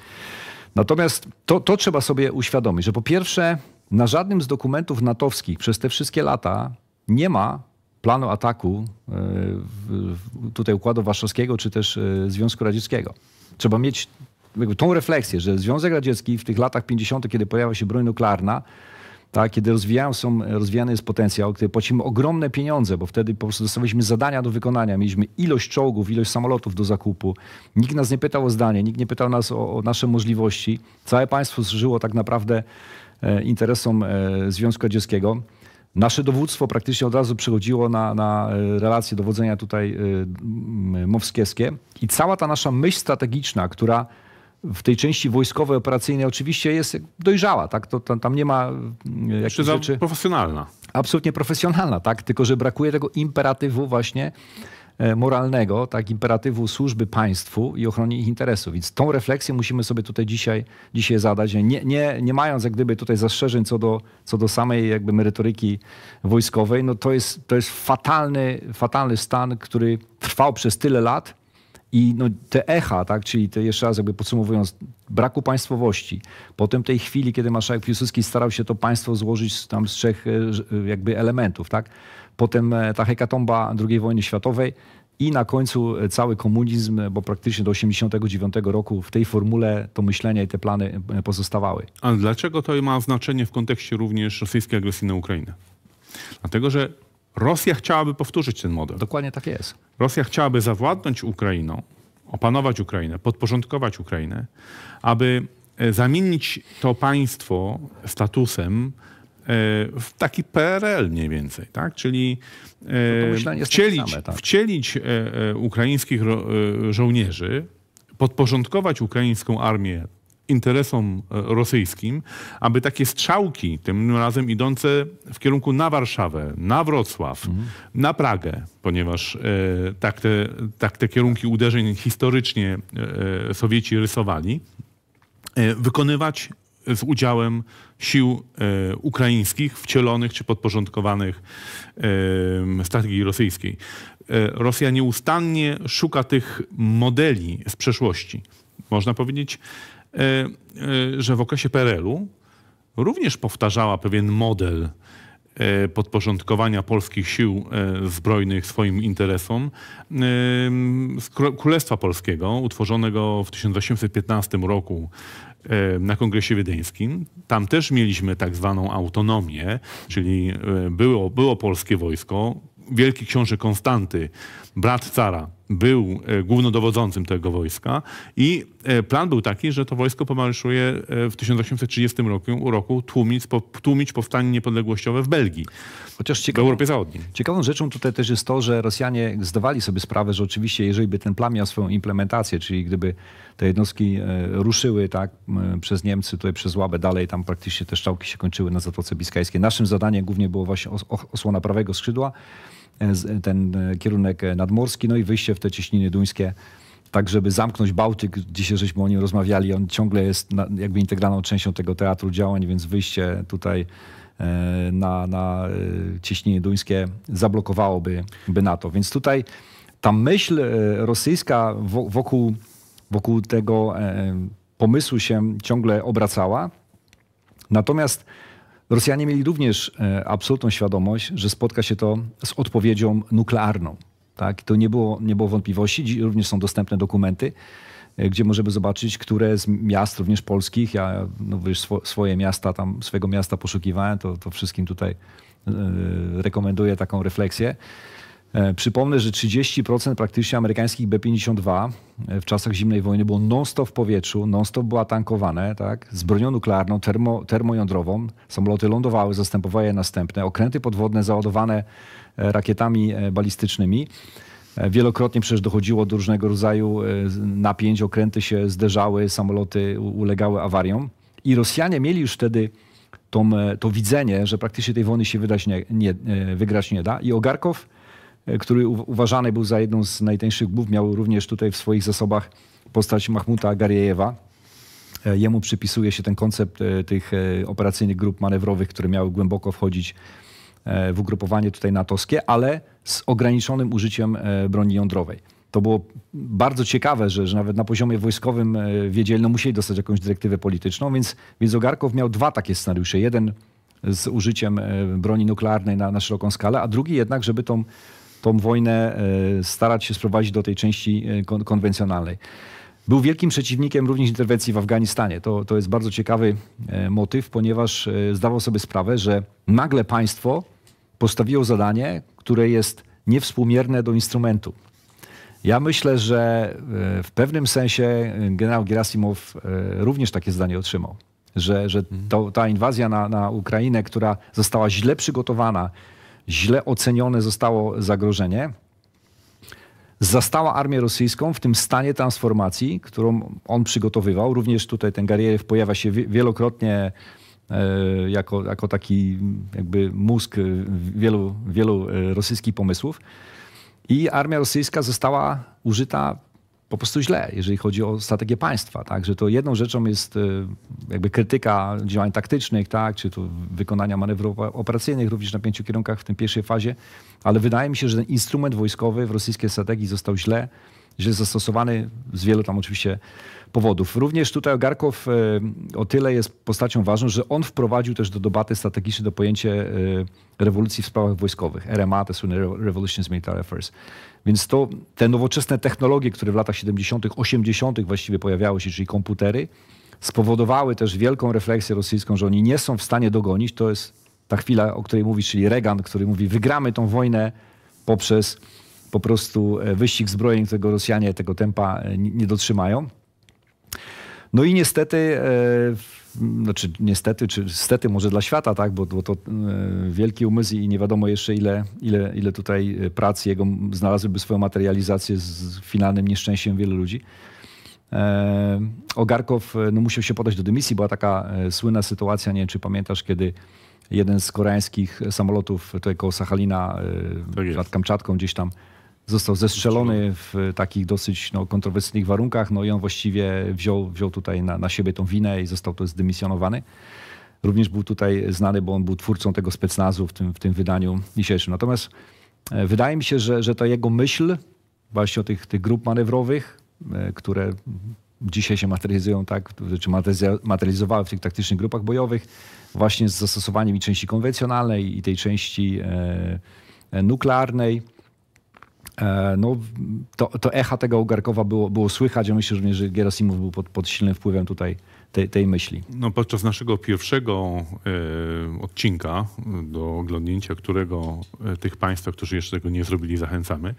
S2: Natomiast to, to trzeba sobie uświadomić, że po pierwsze na żadnym z dokumentów natowskich przez te wszystkie lata nie ma planu ataku e, tutaj Układu Warszawskiego czy też e, Związku Radzieckiego. Trzeba mieć tą refleksję, że Związek Radziecki w tych latach 50., kiedy pojawia się broń nuklearna, tak, kiedy rozwijają są, rozwijany jest potencjał, kiedy płacimy ogromne pieniądze, bo wtedy po prostu dostawaliśmy zadania do wykonania, mieliśmy ilość czołgów, ilość samolotów do zakupu. Nikt nas nie pytał o zdanie, nikt nie pytał nas o, o nasze możliwości. Całe państwo służyło tak naprawdę e, interesom Związku Radzieckiego. Nasze dowództwo praktycznie od razu przychodziło na, na e, relacje dowodzenia tutaj e, mowskiewskie i cała ta nasza myśl strategiczna, która w tej części wojskowej, operacyjnej oczywiście jest dojrzała, tak? To, tam, tam nie ma e, jakichś rzeczy... profesjonalna. Absolutnie profesjonalna, tak? Tylko, że brakuje tego imperatywu właśnie E, moralnego, tak, imperatywu służby państwu i ochrony ich interesów. Więc tą refleksję musimy sobie tutaj dzisiaj, dzisiaj zadać, nie, nie, nie mając jak gdyby tutaj zastrzeżeń co do, co do samej jakby merytoryki wojskowej, no to jest, to jest fatalny, fatalny stan, który trwał przez tyle lat, i no, te echa, tak, czyli te, jeszcze raz jakby podsumowując, braku państwowości. Potem tej chwili, kiedy marszałek Piłsudski starał się to państwo złożyć tam z trzech e, e, jakby elementów, tak? potem e, ta hekatomba II wojny światowej i na końcu e, cały komunizm, bo praktycznie do 89 roku w tej formule to myślenie i te plany e, pozostawały.
S3: A dlaczego to ma znaczenie w kontekście również rosyjskiej agresji na Ukrainę? Dlatego, że Rosja chciałaby powtórzyć ten model. Dokładnie tak jest. Rosja chciałaby zawładnąć Ukrainą, opanować Ukrainę, podporządkować Ukrainę, aby zamienić to państwo statusem E, w taki PRL mniej więcej, tak? Czyli e, no wcielić, same, tak. wcielić e, ukraińskich żołnierzy, podporządkować ukraińską armię interesom rosyjskim, aby takie strzałki, tym razem idące w kierunku na Warszawę, na Wrocław, mhm. na Pragę, ponieważ tak te, tak te kierunki uderzeń historycznie Sowieci rysowali, wykonywać z udziałem sił e, ukraińskich wcielonych czy podporządkowanych e, strategii rosyjskiej. E, Rosja nieustannie szuka tych modeli z przeszłości. Można powiedzieć, e, e, że w okresie PRL-u również powtarzała pewien model e, podporządkowania polskich sił zbrojnych swoim interesom z Królestwa Polskiego, utworzonego w 1815 roku E, na Kongresie Wiedeńskim. Tam też mieliśmy tak zwaną autonomię, czyli e, było, było polskie wojsko. Wielki książę Konstanty, brat cara, był e, głównodowodzącym tego wojska i e, plan był taki, że to wojsko pomarszuje e, w 1830 roku, roku tłumić, po, tłumić
S2: powstanie niepodległościowe w Belgii, Chociaż ciekawą, w Europie Zachodniej. Ciekawą rzeczą tutaj też jest to, że Rosjanie zdawali sobie sprawę, że oczywiście jeżeli by ten plan miał swoją implementację, czyli gdyby te jednostki ruszyły tak, przez Niemcy, tutaj przez Łabę dalej, tam praktycznie te szczałki się kończyły na Zatoce Biskajskiej. Naszym zadaniem głównie było właśnie osłona prawego skrzydła, ten e, kierunek e, nadmorski, no i wyjście w te cieśniny duńskie, tak żeby zamknąć Bałtyk. Dzisiaj żeśmy o nim rozmawiali, on ciągle jest jakby integralną częścią tego teatru działań, więc wyjście tutaj e, na, na cieśniny duńskie zablokowałoby by NATO. Więc tutaj ta myśl rosyjska wokół, wokół tego pomysłu się ciągle obracała. Natomiast Rosjanie mieli również e, absolutną świadomość, że spotka się to z odpowiedzią nuklearną. Tak? To nie było, nie było wątpliwości. Dziś również są dostępne dokumenty, e, gdzie możemy zobaczyć, które z miast, również polskich, ja no wiesz, swoje miasta, tam swojego miasta poszukiwałem, to, to wszystkim tutaj yy, rekomenduję taką refleksję E, przypomnę, że 30% praktycznie amerykańskich B-52 e, w czasach zimnej wojny było non-stop w powietrzu, non-stop była tankowane tak? z bronią nuklearną, termo, termojądrową. Samoloty lądowały, zastępowały je następne. Okręty podwodne załadowane e, rakietami balistycznymi. Wielokrotnie przecież dochodziło do różnego rodzaju napięć, okręty się zderzały, samoloty ulegały awariom. I Rosjanie mieli już wtedy tą, to widzenie, że praktycznie tej wojny się wydać nie, nie, wygrać nie da. I Ogarkow E, który uważany był za jedną z najtańszych głów, miał również tutaj w swoich zasobach postać Mahmuta Agariejewa. E, jemu przypisuje się ten koncept e, tych operacyjnych grup manewrowych, które miały głęboko wchodzić w ugrupowanie tutaj natowskie, ale z ograniczonym użyciem broni jądrowej. To było bardzo ciekawe, że, że nawet na poziomie wojskowym wiedzieli, no musieli dostać jakąś dyrektywę polityczną, więc, więc Ogarkow miał dwa takie scenariusze. Jeden z użyciem broni nuklearnej na, na szeroką skalę, a drugi jednak, żeby tą tą wojnę e, starać się sprowadzić do tej części e, konwencjonalnej. Był wielkim przeciwnikiem również interwencji w Afganistanie. To, to jest bardzo ciekawy e, motyw, ponieważ zdawał sobie sprawę, że nagle państwo postawiło zadanie, które jest niewspółmierne do instrumentu. Ja myślę, że w pewnym sensie generał Gerasimow również takie zdanie otrzymał, że, że to, ta inwazja na, na Ukrainę, która została źle przygotowana, źle ocenione zostało zagrożenie, zastała armię rosyjską w tym stanie transformacji, którą on przygotowywał. Również tutaj ten Gariejew pojawia się wielokrotnie e, jako, jako taki jakby mózg e, wielu, wielu e, rosyjskich pomysłów. I armia rosyjska została użyta po prostu źle, jeżeli chodzi o strategię państwa. Tak? Że to jedną rzeczą jest y, jakby krytyka działań taktycznych, tak? czy to wykonania manewrów operacyjnych również na pięciu kierunkach w tym pierwszej fazie, ale wydaje mi się, że ten instrument wojskowy w rosyjskiej strategii został źle, źle zastosowany z wielu tam oczywiście powodów. Również tutaj Ogarkow y, o tyle jest postacią ważną, że on wprowadził też do debaty strategicznej do pojęcie y, rewolucji w sprawach wojskowych, RMA, to jest Revolutions Military Affairs. Więc to te nowoczesne technologie, które w latach 70., 80. właściwie pojawiały się, czyli komputery, spowodowały też wielką refleksję rosyjską, że oni nie są w stanie dogonić. To jest ta chwila, o której mówisz, czyli Reagan, który mówi, wygramy tą wojnę poprzez po prostu e, wyścig zbrojeń, którego Rosjanie tego tempa e, nie dotrzymają. No i niestety, e, znaczy niestety, czy stety może dla świata, tak, bo, bo to e, wielki umysł i nie wiadomo jeszcze ile, ile, ile tutaj e, pracy jego znalazłyby swoją materializację z finalnym nieszczęściem wielu ludzi. Ogarkow no, musiał się podać do dymisji. Była taka słynna sytuacja, nie wiem czy pamiętasz, kiedy jeden z koreańskich samolotów tutaj koło Sachalina, tak nad Kamczatką gdzieś tam, Został zestrzelony w takich dosyć no, kontrowersyjnych warunkach, no i on właściwie wziął, wziął tutaj na, na siebie tą winę i został to zdymisjonowany. Również był tutaj znany, bo on był twórcą tego specnazu w tym, w tym wydaniu dzisiejszym. Natomiast e, wydaje mi się, że, że ta jego myśl właśnie o tych, tych grup manewrowych, e, które dzisiaj się materializują, tak, czy materializowały w tych taktycznych grupach bojowych, właśnie z zastosowaniem i części konwencjonalnej, i tej części e, nuklearnej E, no, to, to echa tego Ugarkowa było, było słychać. Ja myślę, że Gerasimów był pod, pod silnym wpływem tutaj tej, tej, myśli.
S3: No, podczas naszego pierwszego e, odcinka, e, do oglądnięcia którego y, tych państwa, którzy jeszcze tego nie zrobili, zachęcamy,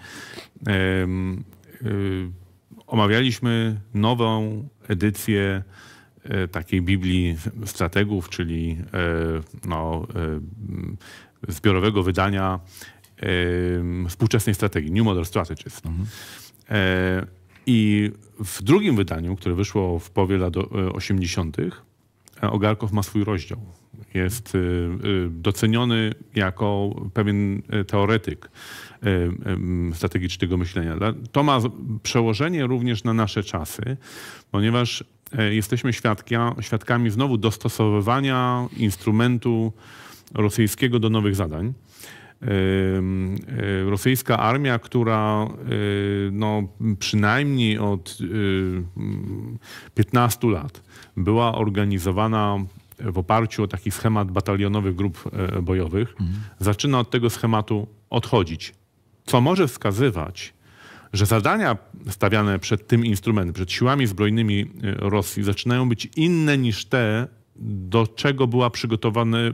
S3: omawialiśmy nową edycję takiej Biblii Strategów, czyli no, zbiorowego wydania współczesnej strategii, New Model Strategies. Mhm. E, I w drugim wydaniu, które wyszło w połowie lat 80., e, e, Ogarkow ma swój rozdział. Jest doceniony jako pewien teoretyk strategicznego myślenia. To ma przełożenie również na nasze czasy, ponieważ jesteśmy świadkami znowu dostosowywania instrumentu rosyjskiego do nowych zadań. Y, rosyjska armia, która y, no, przynajmniej od 15 y, lat była organizowana w oparciu o taki schemat batalionowych grup e, bojowych, mhm. zaczyna od tego schematu odchodzić. Co może wskazywać, że zadania stawiane przed tym instrumentem, przed siłami zbrojnymi e, Rosji zaczynają być inne niż te, do czego była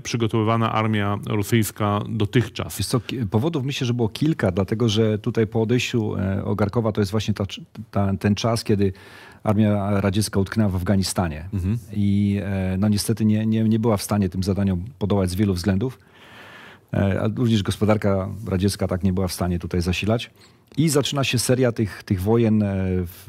S3: przygotowywana armia rosyjska dotychczas?
S2: Jest to powodów myślę, że było kilka, dlatego że tutaj po odejściu e, Ogarkowa to jest właśnie ta, ta, ten czas, kiedy armia radziecka utknęła w Afganistanie mhm. i e, no, niestety nie, nie, nie była w stanie tym zadaniom podołać z wielu względów. E, a również gospodarka radziecka tak nie była w stanie tutaj zasilać. I zaczyna się seria tych, tych wojen e, w,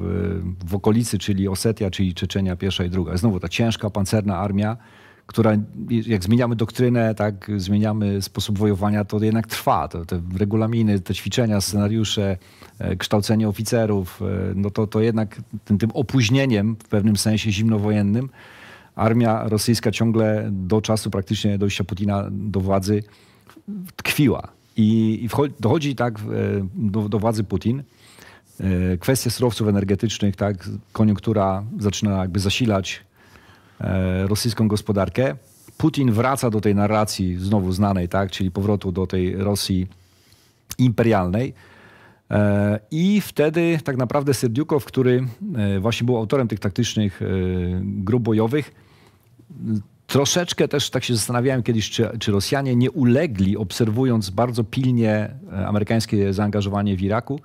S2: w okolicy, czyli Osetia, czyli Czeczenia pierwsza i druga. Znowu ta ciężka, pancerna armia, która jak zmieniamy doktrynę, tak, zmieniamy sposób wojowania, to jednak trwa. To, te regulaminy, te ćwiczenia, scenariusze, e, kształcenie oficerów, e, no to, to jednak tym, tym opóźnieniem w pewnym sensie zimnowojennym armia rosyjska ciągle do czasu praktycznie dojścia Putina do władzy tkwiła. I, i dochodzi tak e, do, do władzy Putin. E, kwestie surowców energetycznych, tak, koniunktura zaczyna jakby zasilać e, rosyjską gospodarkę. Putin wraca do tej narracji znowu znanej, tak, czyli powrotu do tej Rosji imperialnej. I wtedy tak naprawdę Serdiukow, który właśnie był autorem tych taktycznych grup bojowych, Troszeczkę też tak się zastanawiałem kiedyś, czy, czy Rosjanie nie ulegli, obserwując bardzo pilnie e, amerykańskie zaangażowanie w Iraku,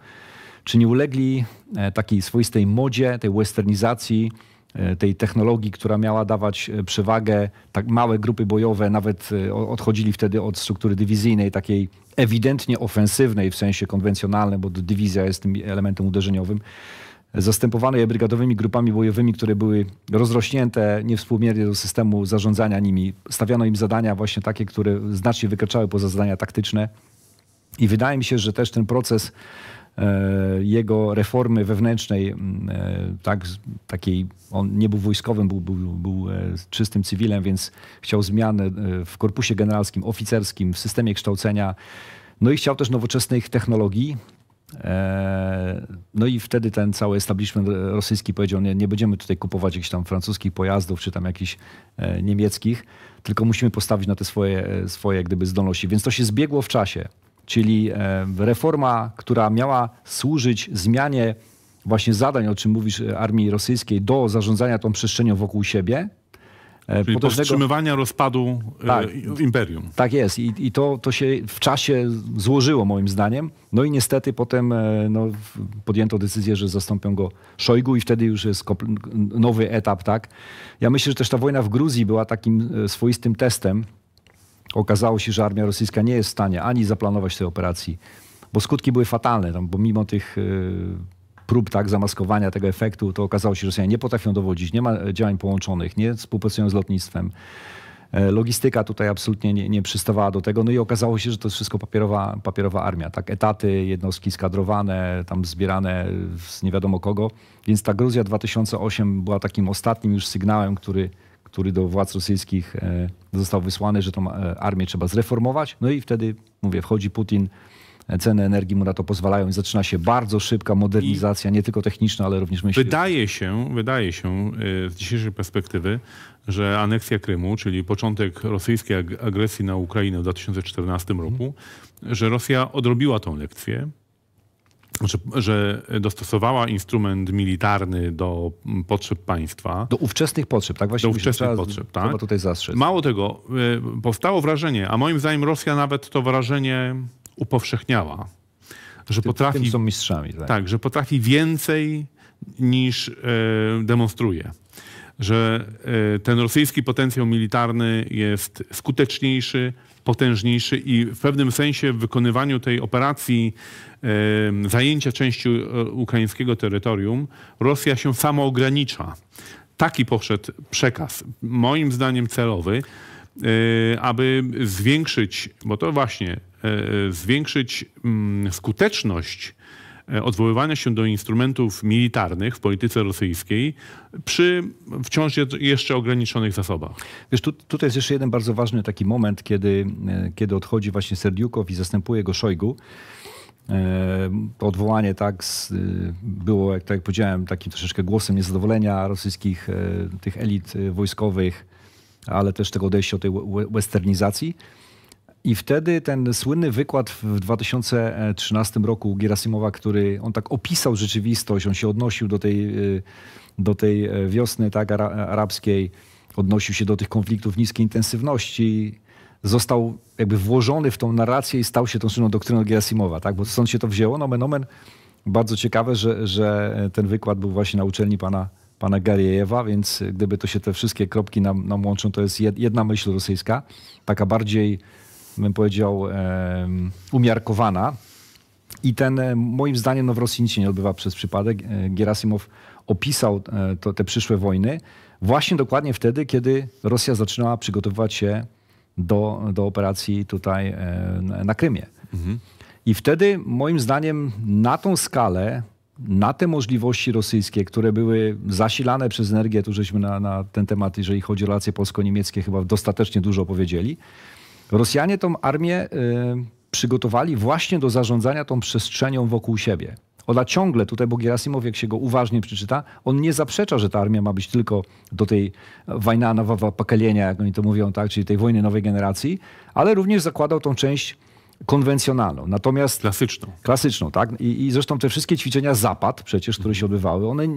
S2: czy nie ulegli e, takiej swoistej modzie, tej westernizacji, e, tej technologii, która miała dawać przewagę, tak małe grupy bojowe nawet odchodzili wtedy od struktury dywizyjnej, takiej ewidentnie ofensywnej w sensie konwencjonalnym, bo dywizja jest tym elementem uderzeniowym zastępowano je brygadowymi grupami bojowymi, które były rozrośnięte niewspółmiernie do systemu zarządzania nimi. Stawiano im zadania właśnie takie, które znacznie wykraczały poza zadania taktyczne. I wydaje mi się, że też ten proces e, jego reformy wewnętrznej, e, tak, takiej, on nie był wojskowym, był, był, był e, czystym cywilem, więc chciał zmiany w korpusie generalskim, oficerskim, w systemie kształcenia. No i chciał też nowoczesnych technologii, E, no i wtedy ten cały establishment rosyjski powiedział, nie, nie będziemy tutaj kupować jakichś tam francuskich pojazdów czy tam jakichś e, niemieckich, tylko musimy postawić na te swoje, e, swoje gdyby zdolności. Więc to się zbiegło w czasie, czyli reforma, która miała służyć zmianie właśnie zadań, o czym mówisz, armii rosyjskiej do zarządzania tą przestrzenią wokół siebie, E, Czyli powstrzymywania rozpadu e, tak, imperium. Tak jest I, i, to, to się w czasie złożyło moim zdaniem. No i niestety potem e, no, podjęto decyzję, że zastąpią go Szojgu i wtedy już jest nowy etap. tak. Ja myślę, że też ta wojna w Gruzji była takim swoistym testem. Okazało się, że armia rosyjska nie jest w stanie ani zaplanować tej operacji, bo skutki były fatalne, tam, bo mimo tych prób tak zamaskowania tego efektu, to okazało się, że Rosjanie nie potrafią dowodzić, nie ma e, działań połączonych, nie współpracują z lotnictwem. E, logistyka tutaj absolutnie nie, nie, przystawała do tego. No i okazało się, że to jest wszystko papierowa, papierowa armia. Tak? Etaty, jednostki skadrowane, tam zbierane z nie wiadomo kogo. Więc ta Gruzja 2008 była takim ostatnim już sygnałem, który, który do władz rosyjskich e, został wysłany, że tą armię trzeba zreformować. No i wtedy, mówię, wchodzi Putin ceny energii mu na to pozwalają i zaczyna się bardzo szybka modernizacja, I nie tylko techniczna, ale również myślę.
S3: Wydaje się, wydaje się y, z dzisiejszej perspektywy, że aneksja Krymu, czyli początek rosyjskiej agresji na Ukrainę w 2014 mhm. roku, mm. że Rosja odrobiła tą lekcję, że, że, dostosowała instrument militarny do potrzeb państwa.
S2: Do ówczesnych potrzeb, tak? Właśnie do ówczesnych trzeba, potrzeb, tak? Trzeba tutaj zastrzec.
S3: Mało tego, y, powstało wrażenie, a moim zdaniem Rosja nawet to wrażenie upowszechniała. Że tym, potrafi, tym są mistrzami. Tak? tak, że potrafi więcej niż e, demonstruje że e, ten rosyjski potencjał militarny jest skuteczniejszy, potężniejszy i w pewnym sensie w wykonywaniu tej operacji e, zajęcia części ukraińskiego terytorium Rosja się samoogranicza. Taki poszedł przekaz, moim zdaniem celowy, aby zwiększyć, bo to właśnie E, zwiększyć mm, skuteczność e, odwoływania się do instrumentów militarnych w polityce rosyjskiej przy wciąż jeszcze ograniczonych zasobach.
S2: Wiesz, tu, tutaj jest jeszcze jeden bardzo ważny taki moment, kiedy, e, kiedy odchodzi właśnie Serdiukow i zastępuje go Szojgu. Odwołanie tak było, jak, tak jak powiedziałem, takim troszeczkę głosem niezadowolenia rosyjskich tych elit wojskowych, ale też tego odejścia od tej westernizacji. I wtedy ten słynny wykład w 2013 roku Gierasimowa, który on tak opisał rzeczywistość, on się odnosił do tej, e, do tej e, wiosny tak, arabskiej, odnosił się do tych konfliktów niskiej intensywności, został jakby włożony w tą narrację i stał się tą słynną doktryną Gierasimowa. Tak? Bo stąd się to wzięło. Nomen omen, no, bardzo ciekawe, że, że ten wykład był właśnie na uczelni pana, pana Gariejewa, więc gdyby to się te wszystkie kropki nam, nam łączą, to jest jedna myśl rosyjska, taka bardziej bym powiedział, umiarkowana. I ten, e, moim zdaniem, no w Rosji nic się nie odbywa przez przypadek. E, Gerasimow opisał e, to, te przyszłe wojny właśnie dokładnie wtedy, kiedy Rosja zaczynała przygotowywać się do, do operacji tutaj na Krymie. Mhm. I wtedy, moim zdaniem, na tą skalę, na te możliwości rosyjskie, które były zasilane przez energię, tu żeśmy na, na ten temat, jeżeli chodzi o relacje polsko-niemieckie, chyba dostatecznie dużo powiedzieli. Rosjanie tą armię y, przygotowali właśnie do zarządzania tą przestrzenią wokół siebie. Ona ciągle tutaj, bo jak się go uważnie przeczyta, on nie zaprzecza, że ta armia ma być tylko do tej wojna nowego pokolenia, jak oni to mówią, tak, czyli tej wojny nowej generacji, ale również zakładał tą część konwencjonalną. Natomiast klasyczną. Klasyczną, tak. I, I, zresztą te wszystkie ćwiczenia zapad przecież, które się odbywały, one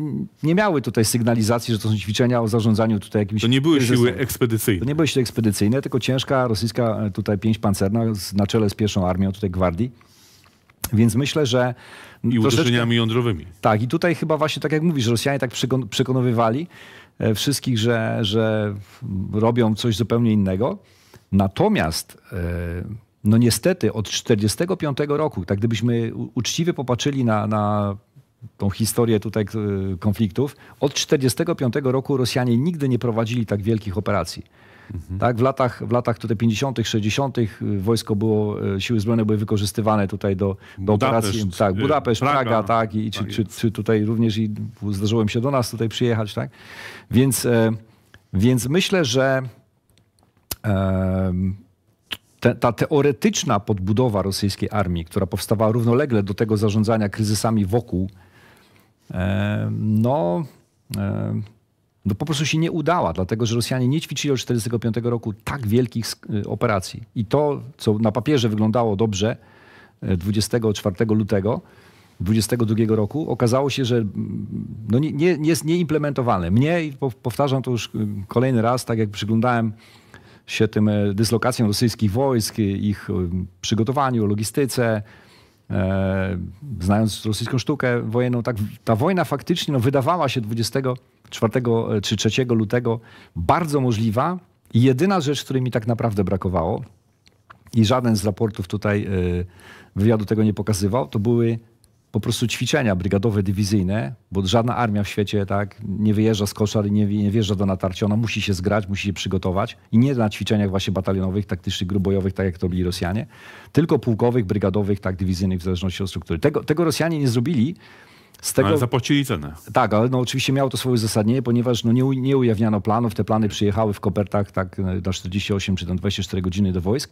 S2: nie miały tutaj sygnalizacji, że to są ćwiczenia o zarządzaniu tutaj jakimś... To nie były kryzysem. siły ekspedycyjne. To nie były siły ekspedycyjne, tylko ciężka rosyjska e, tutaj pięć pancerna z, na czele z pierwszą armią tutaj gwardii. Więc myślę, że... I uderzeniami jądrowymi. Tak, i tutaj chyba właśnie tak jak mówisz, Rosjanie tak przekon przekonywali e, wszystkich, że, że robią coś zupełnie innego. Natomiast... E, no niestety od 45 roku, tak gdybyśmy uczciwie popatrzyli na, na tą historię tutaj konfliktów, od 45 roku Rosjanie nigdy nie prowadzili tak wielkich operacji. Mhm. Tak, w latach, w latach tutaj 50., -tych, 60. -tych wojsko było, y, siły zbrojne były wykorzystywane tutaj do, do Budapeszt, operacji. Y, tak, Budapeszt, Praga, Praga tak, i, tak czy, czy, czy, tutaj również i zdarzyło się do nas tutaj przyjechać, tak? Więc, e, więc myślę, że e, te, ta teoretyczna podbudowa rosyjskiej armii, która powstawała równolegle do tego zarządzania kryzysami wokół, e, no, e, no po prostu się nie udała, dlatego że Rosjanie nie ćwiczyli od 1945 roku tak wielkich e, operacji. I to, co na papierze wyglądało dobrze 24 e, lutego, 22 roku, okazało się, że mm, no nie, nie, jest nieimplementowalne. Mnie, powtarzam to już y, kolejny raz, tak jak przyglądałem się tym e, dyslokacją rosyjskich wojsk, e, ich e, przygotowaniu, logistyce, znając rosyjską sztukę wojenną, tak ta wojna faktycznie no, wydawała się 24 czy 3 lutego bardzo możliwa. I jedyna rzecz, której mi tak naprawdę brakowało, i żaden z raportów tutaj wywiadu tego nie pokazywał, to były po prostu ćwiczenia brygadowe, dywizyjne, bo żadna armia w świecie tak nie wyjeżdża z koszar nie, nie wjeżdża do natarcia. Ona musi się zgrać, musi się przygotować. I nie na ćwiczeniach właśnie batalionowych, taktycznych, grup bojowych, tak jak to byli Rosjanie, tylko pułkowych, brygadowych, tak dywizyjnych, w zależności od struktury. Tego, tego Rosjanie nie zrobili. Z no, tego, ale
S3: zapłacili cenę.
S2: Tak, ale no, oczywiście miało to swoje uzasadnienie, ponieważ no, nie, nie ujawniano planów. Te plany przyjechały w kopertach tak na 48 czy tam 24 godziny do wojsk.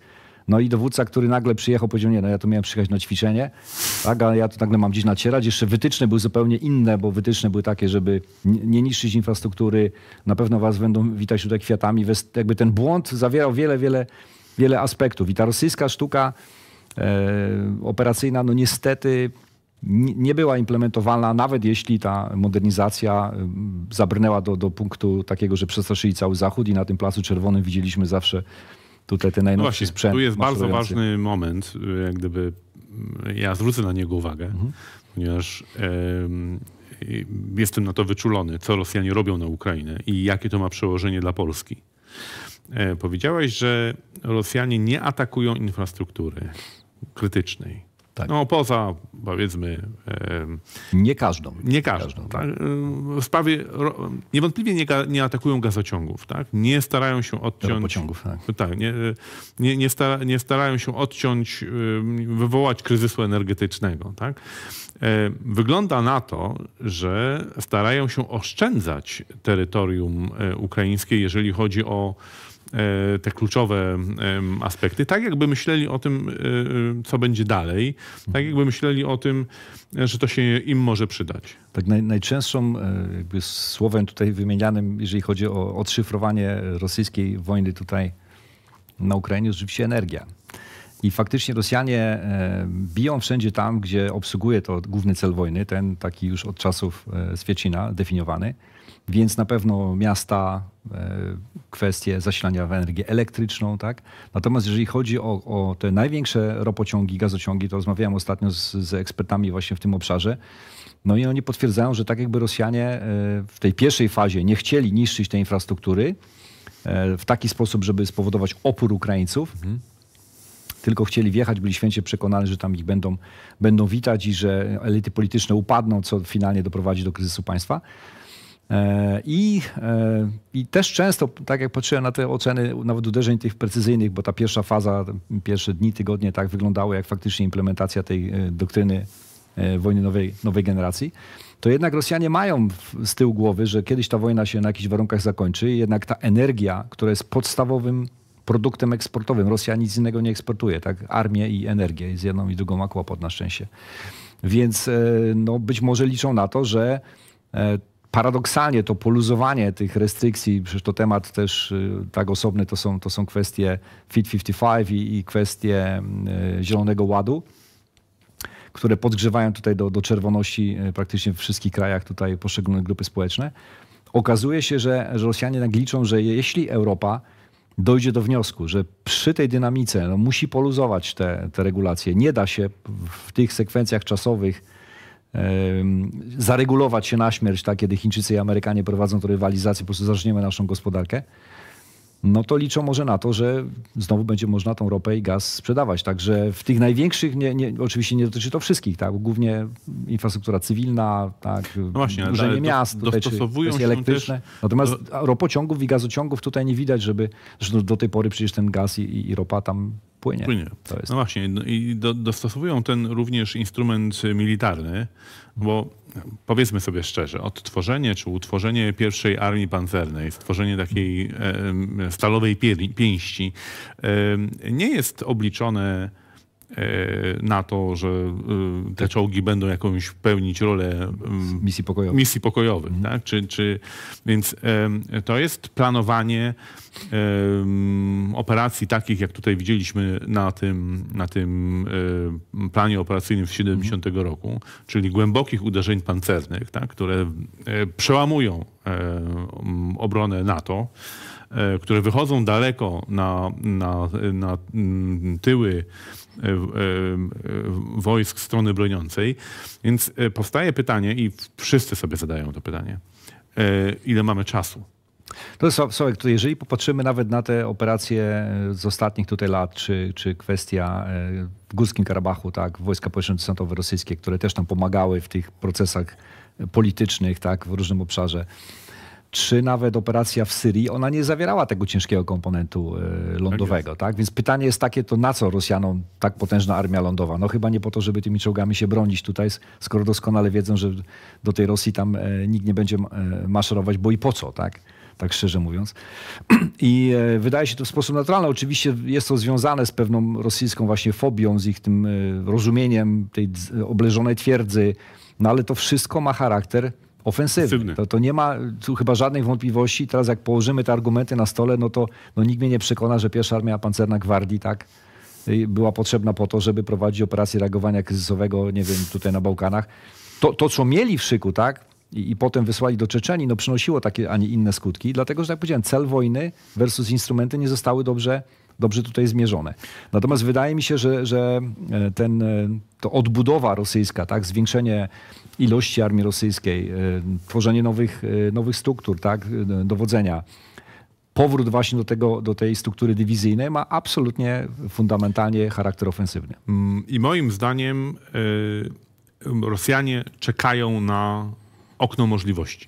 S2: No i dowódca, który nagle przyjechał, powiedział, nie, no ja tu miałem przyjechać na ćwiczenie, tak, a ja tu nagle mam gdzieś nacierać. Jeszcze wytyczne były zupełnie inne, bo wytyczne były takie, żeby nie niszczyć infrastruktury, na pewno was będą witać tutaj kwiatami. Jakby ten błąd zawierał wiele, wiele, wiele aspektów. I ta rosyjska sztuka e, operacyjna, no niestety nie była implementowana, nawet jeśli ta modernizacja e, zabrnęła do, do punktu takiego, że przestraszyli cały Zachód i na tym Placu Czerwonym widzieliśmy zawsze tutaj te najnowsze no właśnie, Tu jest bardzo ważny
S3: moment, jak gdyby mm, ja zwrócę na niego uwagę, mhm. ponieważ y, jestem na to wyczulony, co Rosjanie robią na Ukrainę i jakie to ma przełożenie dla Polski. E, powiedziałeś, że Rosjanie nie atakują infrastruktury krytycznej. Tak. No poza powiedzmy...
S2: nie każdą.
S3: Nie każdą. każdą tak? Sprawie, niewątpliwie nie, nie, atakują gazociągów, tak? Nie starają się odciąć... Pociągów, tak. No tak nie, nie, nie, nie starają się odciąć, wywołać kryzysu energetycznego, tak? E, wygląda na to, że starają się oszczędzać terytorium e, ukraińskie, jeżeli chodzi o E, te kluczowe aspekty. Tak jakby myśleli o tym, e, e, co będzie dalej, tak jakby myśleli o tym, że to się im może przydać.
S2: Tak, naj, najczęstszą jakby słowem tutaj wymienianym, jeżeli chodzi o odszyfrowanie rosyjskiej wojny tutaj na Ukrainie, oczywiście energia. I faktycznie Rosjanie biją wszędzie tam, gdzie obsługuje to główny cel wojny, ten taki już od czasów Swiecina definiowany. Więc na pewno miasta, e, kwestie zasilania w energię elektryczną. Tak? Natomiast jeżeli chodzi o, o te największe ropociągi, gazociągi, to rozmawiałem ostatnio z, z ekspertami właśnie w tym obszarze. No i oni potwierdzają, że tak jakby Rosjanie e, w tej pierwszej fazie nie chcieli niszczyć tej infrastruktury e, w taki sposób, żeby spowodować opór Ukraińców. Mhm tylko chcieli wjechać, byli święcie przekonani, że tam ich będą, będą witać i że elity polityczne upadną, co finalnie doprowadzi do kryzysu państwa. E, I, e, I też często, tak jak patrzyłem na te oceny, nawet uderzeń tych precyzyjnych, bo ta pierwsza faza, pierwsze dni, tygodnie tak wyglądały, jak faktycznie implementacja tej e, doktryny wojny nowej, nowej generacji, to jednak Rosjanie mają z tyłu głowy, że kiedyś ta wojna się na jakichś warunkach zakończy, jednak ta energia, która jest podstawowym produktem eksportowym, Rosja nic innego nie eksportuje, tak? Armię i energię, z jedną i drugą ma kłopot na szczęście. Więc no, być może liczą na to, że paradoksalnie to poluzowanie tych restrykcji, przecież to temat też y, tak osobny, to są, to są kwestie Fit 55 i, i kwestie mm, y, Zielonego Ładu, które podgrzewają tutaj do, do czerwoności y, praktycznie w wszystkich krajach tutaj poszczególne grupy społeczne. Okazuje się, że, że Rosjanie tak liczą, że jeśli Europa dojdzie do wniosku, że przy tej dynamice no, musi poluzować te, te regulacje, nie da się w tych sekwencjach czasowych zaregulować się na śmierć, tak, kiedy Chińczycy i Amerykanie prowadzą tą rywalizację, po prostu zaczniemy naszą gospodarkę, no to liczą może na to, że znowu będzie można tą ropę i gaz sprzedawać. Także w tych największych, nie, nie, oczywiście nie dotyczy to wszystkich, tak? głównie infrastruktura cywilna, tak? no właśnie, dużenie miast, dostosowują się elektryczne. Też... Natomiast ropociągów i gazociągów tutaj nie widać, żeby, że do tej pory przecież ten gaz i, i, i ropa tam płynie. płynie.
S3: No właśnie, no i do, dostosowują ten również instrument militarny, bo powiedzmy sobie szczerze, odtworzenie czy utworzenie pierwszej armii pancernej, stworzenie takiej e, stalowej pięści e, nie jest obliczone E, na to, że e, te tak. czołgi będą jakąś pełnić rolę mm, misji pokojowych. Misji pokojowych mhm. tak? czy, czy, więc to jest planowanie operacji takich, jak tutaj widzieliśmy na tym, na tym e, planie operacyjnym z 70 mhm. roku, czyli głębokich uderzeń pancernych, tak? które przełamują obronę NATO które wychodzą daleko na, na, na tyły E, e, e, wojsk strony broniącej. Więc powstaje pytanie i wszyscy sobie zadają to pytanie. Ile mamy czasu?
S2: To Sławek, to jeżeli popatrzymy nawet na te operacje z ostatnich tutaj lat, czy, czy kwestia w Górskim Karabachu, tak, wojska powietrzno-desantowe rosyjskie, które też tam pomagały w tych procesach politycznych, tak, w różnym obszarze czy nawet operacja w Syrii, ona nie zawierała tego ciężkiego komponentu e, lądowego. Tak, tak, Więc pytanie jest takie, to na co Rosjanom tak potężna armia lądowa? No chyba nie po to, żeby tymi czołgami się bronić tutaj, skoro doskonale wiedzą, że do tej Rosji tam e, nikt nie będzie e, maszerować, bo i po co, tak? tak szczerze mówiąc. I wydaje się to w sposób naturalny. Oczywiście jest to związane z pewną rosyjską właśnie fobią, z ich tym rozumieniem tej obleżonej twierdzy, no ale to wszystko ma charakter Ofensywny. ofensywny. To, to nie ma tu chyba żadnej wątpliwości. Teraz jak położymy te argumenty na stole, no to no nikt mnie nie przekona, że pierwsza armia pancerna gwardii, tak? Y, była potrzebna po to, żeby prowadzić operację reagowania kryzysowego, nie wiem, tutaj na Bałkanach. To, to co mieli w szyku, tak? I, i potem wysłali do Czeczeni, no przynosiło takie, a nie inne skutki, dlatego, że jak powiedziałem, cel wojny versus instrumenty nie zostały dobrze, dobrze tutaj zmierzone. Natomiast wydaje mi się, że, że e, ten, e, to odbudowa rosyjska, tak? Zwiększenie ilości armii rosyjskiej, e, tworzenie nowych, e, nowych struktur, tak, e, dowodzenia powrót właśnie do, tego, do tej struktury dywizyjnej ma absolutnie fundamentalnie charakter ofensywny.
S3: Mm, I moim zdaniem Rosjanie czekają na okno możliwości.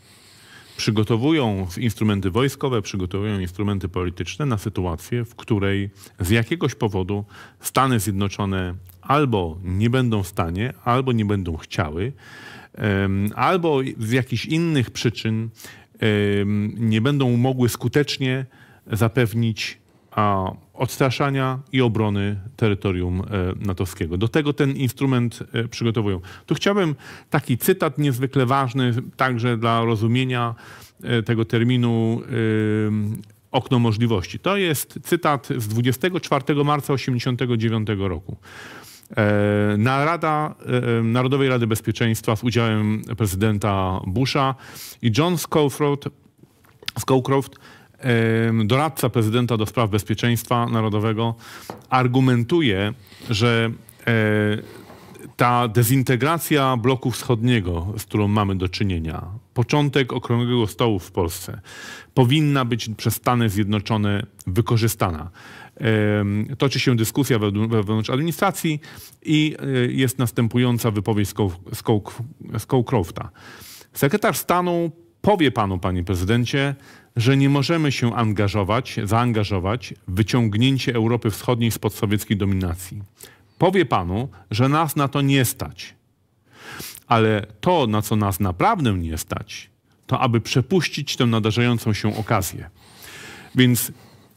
S3: Przygotowują instrumenty wojskowe, przygotowują instrumenty polityczne na sytuację, w której z jakiegoś powodu Stany Zjednoczone albo nie będą w stanie, albo nie będą chciały albo z jakichś innych przyczyn nie będą mogły skutecznie zapewnić odstraszania i obrony terytorium e, natowskiego. Do tego ten instrument e, przygotowują. Tu chciałbym taki cytat niezwykle ważny także dla rozumienia e, tego terminu okno możliwości. To jest cytat z 24 marca 1989 roku. E, Narada e, e, Narodowej Rady Bezpieczeństwa z udziałem prezydenta Busha i John Scowcroft, Scowcroft doradca prezydenta do spraw bezpieczeństwa narodowego, argumentuje, że ta dezintegracja bloku wschodniego, z którą mamy do czynienia, początek okrągłego stołu w Polsce, powinna być przez Stany Zjednoczone wykorzystana. Toczy się dyskusja wewnątrz administracji i e, jest następująca wypowiedź Scowcrofta. Sekretarz stanu powie panu, panie prezydencie, że nie możemy się angażować, zaangażować w wyciągnięcie Europy Wschodniej spod sowieckiej dominacji. Powie panu, że nas na to nie stać. Ale to, na co nas naprawdę nie stać, to aby przepuścić tę nadarzającą się okazję. Więc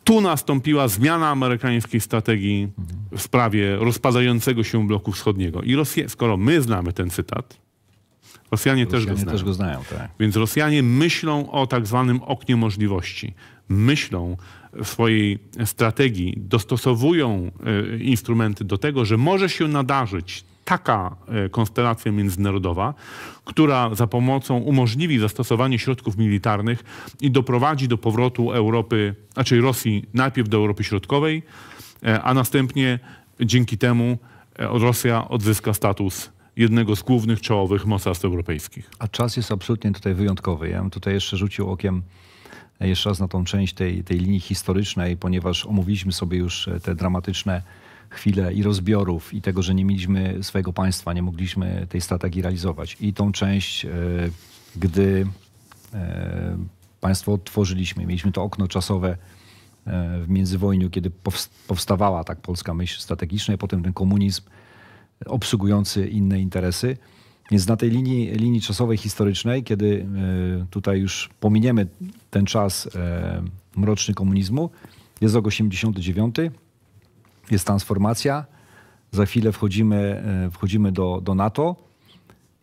S3: tu nastąpiła zmiana amerykańskiej strategii w sprawie rozpadającego się bloku wschodniego. I skoro my znamy ten cytat, Rosjanie, Rosjanie też go znają. Też go znają tak. Więc Rosjanie myślą o tak zwanym oknie możliwości. Myślą w swojej strategii, dostosowują e, instrumenty do tego, że może się nadarzyć taka e, konstelacja międzynarodowa, która za pomocą umożliwi zastosowanie środków militarnych i doprowadzi do powrotu Europy, znaczy Rosji najpierw do Europy Środkowej, e, a następnie dzięki temu e, Rosja odzyska status jednego z głównych czołowych mocarstw europejskich.
S2: A czas jest absolutnie tutaj wyjątkowy. Ja bym tutaj jeszcze rzucił okiem jeszcze raz na tą część tej, tej linii historycznej, ponieważ omówiliśmy sobie już te dramatyczne chwilę i rozbiorów i tego, że nie mieliśmy swojego państwa, nie mogliśmy tej strategii realizować. I tą część, e, gdy e, państwo odtworzyliśmy, mieliśmy to okno czasowe e, w międzywojniu, kiedy powstawała tak polska myśl strategiczna i potem ten komunizm obsługujący inne interesy. Więc na tej linii, linii czasowej historycznej, kiedy tutaj już pominiemy ten czas mroczny komunizmu, jest rok 89 jest transformacja. Za chwilę wchodzimy, e, wchodzimy do, do NATO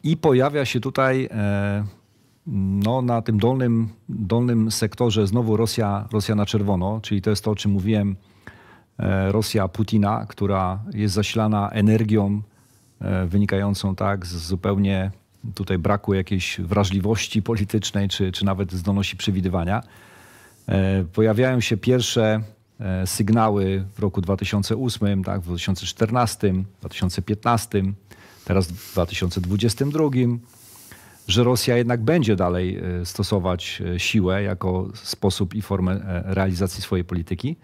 S2: i pojawia się tutaj e, no, na tym dolnym, dolnym sektorze znowu Rosja, Rosja na czerwono, czyli to jest to, o czym mówiłem, e, Rosja Putina, która jest zasilana energią wynikającą tak z zupełnie tutaj braku jakiejś wrażliwości politycznej czy, czy nawet zdolności przewidywania. Pojawiają się pierwsze E, sygnały w roku 2008, tak, w 2014, 2015, teraz w 2022, że Rosja jednak będzie dalej e, stosować e, siłę jako sposób i formę realizacji swojej polityki.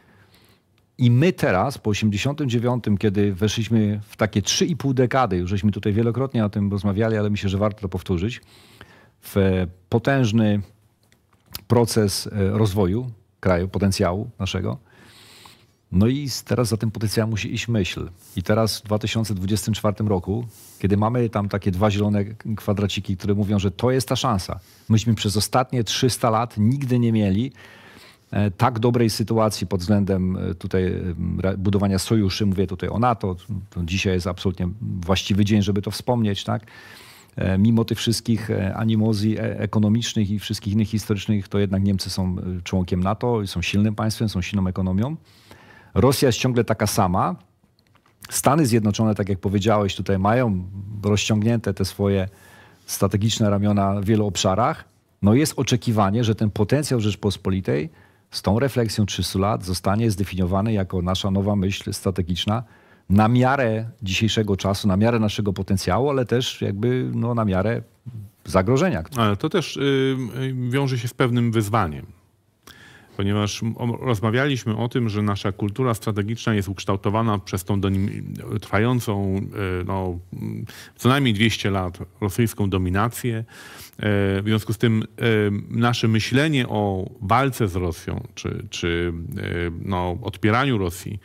S2: I my teraz, po 89, kiedy weszliśmy w takie 3,5 dekady, już żeśmy tutaj wielokrotnie o tym rozmawiali, ale myślę, że warto to powtórzyć, w potężny proces rozwoju kraju, potencjału naszego, no i teraz za tym potencjałem musi iść myśl. I teraz w 2024 roku, kiedy mamy tam takie dwa zielone kwadraciki, które mówią, że to jest ta szansa. Myśmy przez ostatnie 300 lat nigdy nie mieli e, tak dobrej sytuacji pod względem e, tutaj e, budowania sojuszy, mówię tutaj o NATO, to dzisiaj jest absolutnie właściwy dzień, żeby to wspomnieć, tak? Mimo tych wszystkich animozji ekonomicznych i wszystkich innych historycznych, to jednak Niemcy są członkiem NATO, są silnym państwem, są silną ekonomią. Rosja jest ciągle taka sama. Stany Zjednoczone, tak jak powiedziałeś, tutaj mają rozciągnięte te swoje strategiczne ramiona w wielu obszarach. No jest oczekiwanie, że ten potencjał Rzeczpospolitej z tą refleksją 300 lat zostanie zdefiniowany jako nasza nowa myśl strategiczna na miarę dzisiejszego czasu, na miarę naszego potencjału, ale też jakby no, na miarę zagrożenia.
S3: Ale to też y, y, wiąże się z pewnym wyzwaniem ponieważ rozmawialiśmy o tym, że nasza kultura strategiczna jest ukształtowana przez tą trwającą e, no, co najmniej 200 lat rosyjską dominację. E, w związku z tym e, nasze myślenie o walce z Rosją czy, czy no, odpieraniu Rosji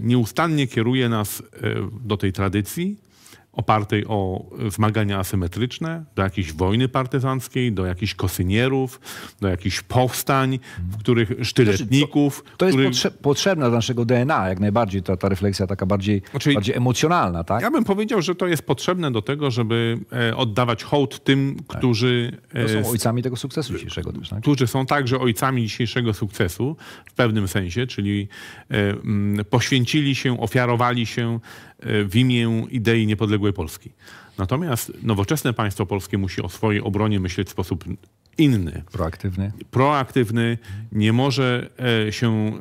S3: nieustannie kieruje nas do tej tradycji, opartej o zmagania asymetryczne, do jakiejś wojny partyzanckiej, do jakichś kosynierów, do jakichś powstań,
S2: w których sztyletników. Znaczy, to, to jest potrzebne potrze dla naszego DNA jak najbardziej, ta, ta refleksja taka bardziej, znaczy, bardziej emocjonalna. Tak? Ja
S3: bym powiedział, że to jest potrzebne do tego, żeby e, oddawać hołd tym, tak. którzy... To są e, ojcami
S2: tego sukcesu dzisiejszego. Też, tak?
S3: Którzy są także ojcami dzisiejszego sukcesu w pewnym sensie, czyli e, poświęcili się, ofiarowali się E, w imię idei niepodległej Polski. Natomiast nowoczesne państwo polskie musi o swojej obronie myśleć w sposób
S2: inny. Proaktywny.
S3: Proaktywny, nie może e, się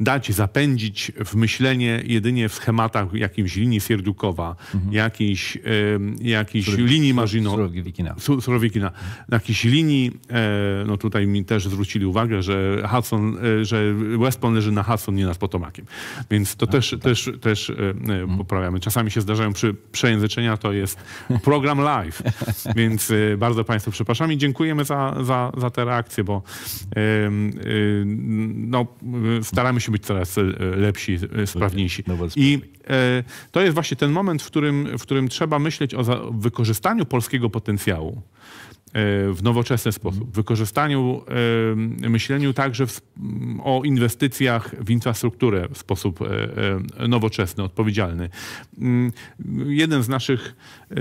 S3: dać zapędzić w myślenie jedynie w schematach jakiejś linii Sierdukowa, mhm. jakichś, linii Marzino... Surowikina. Surowikina. Jakiejś linii, e, no tutaj mi też zwrócili uwagę, że Hudson, e, że Westpon leży na Hudson, nie nad Potomakiem. Więc to też, tak. też, też mhm. poprawiamy. Czasami się zdarzają przy przejęzyczenia, to jest program live. Więc bardzo Państwu przepraszam i dziękuję dziękujemy za, za, za te reakcje, bo y, no, staramy się być coraz y, lepsi, y, sprawniejsi. I e, to jest właśnie ten moment, w którym, w którym trzeba myśleć o wykorzystaniu polskiego potencjału e, w nowoczesny sposób, mhm. wykorzystaniu, myśleniu także mm, o inwestycjach w infrastrukturę w sposób e, nowoczesny, odpowiedzialny. Mm, jeden z naszych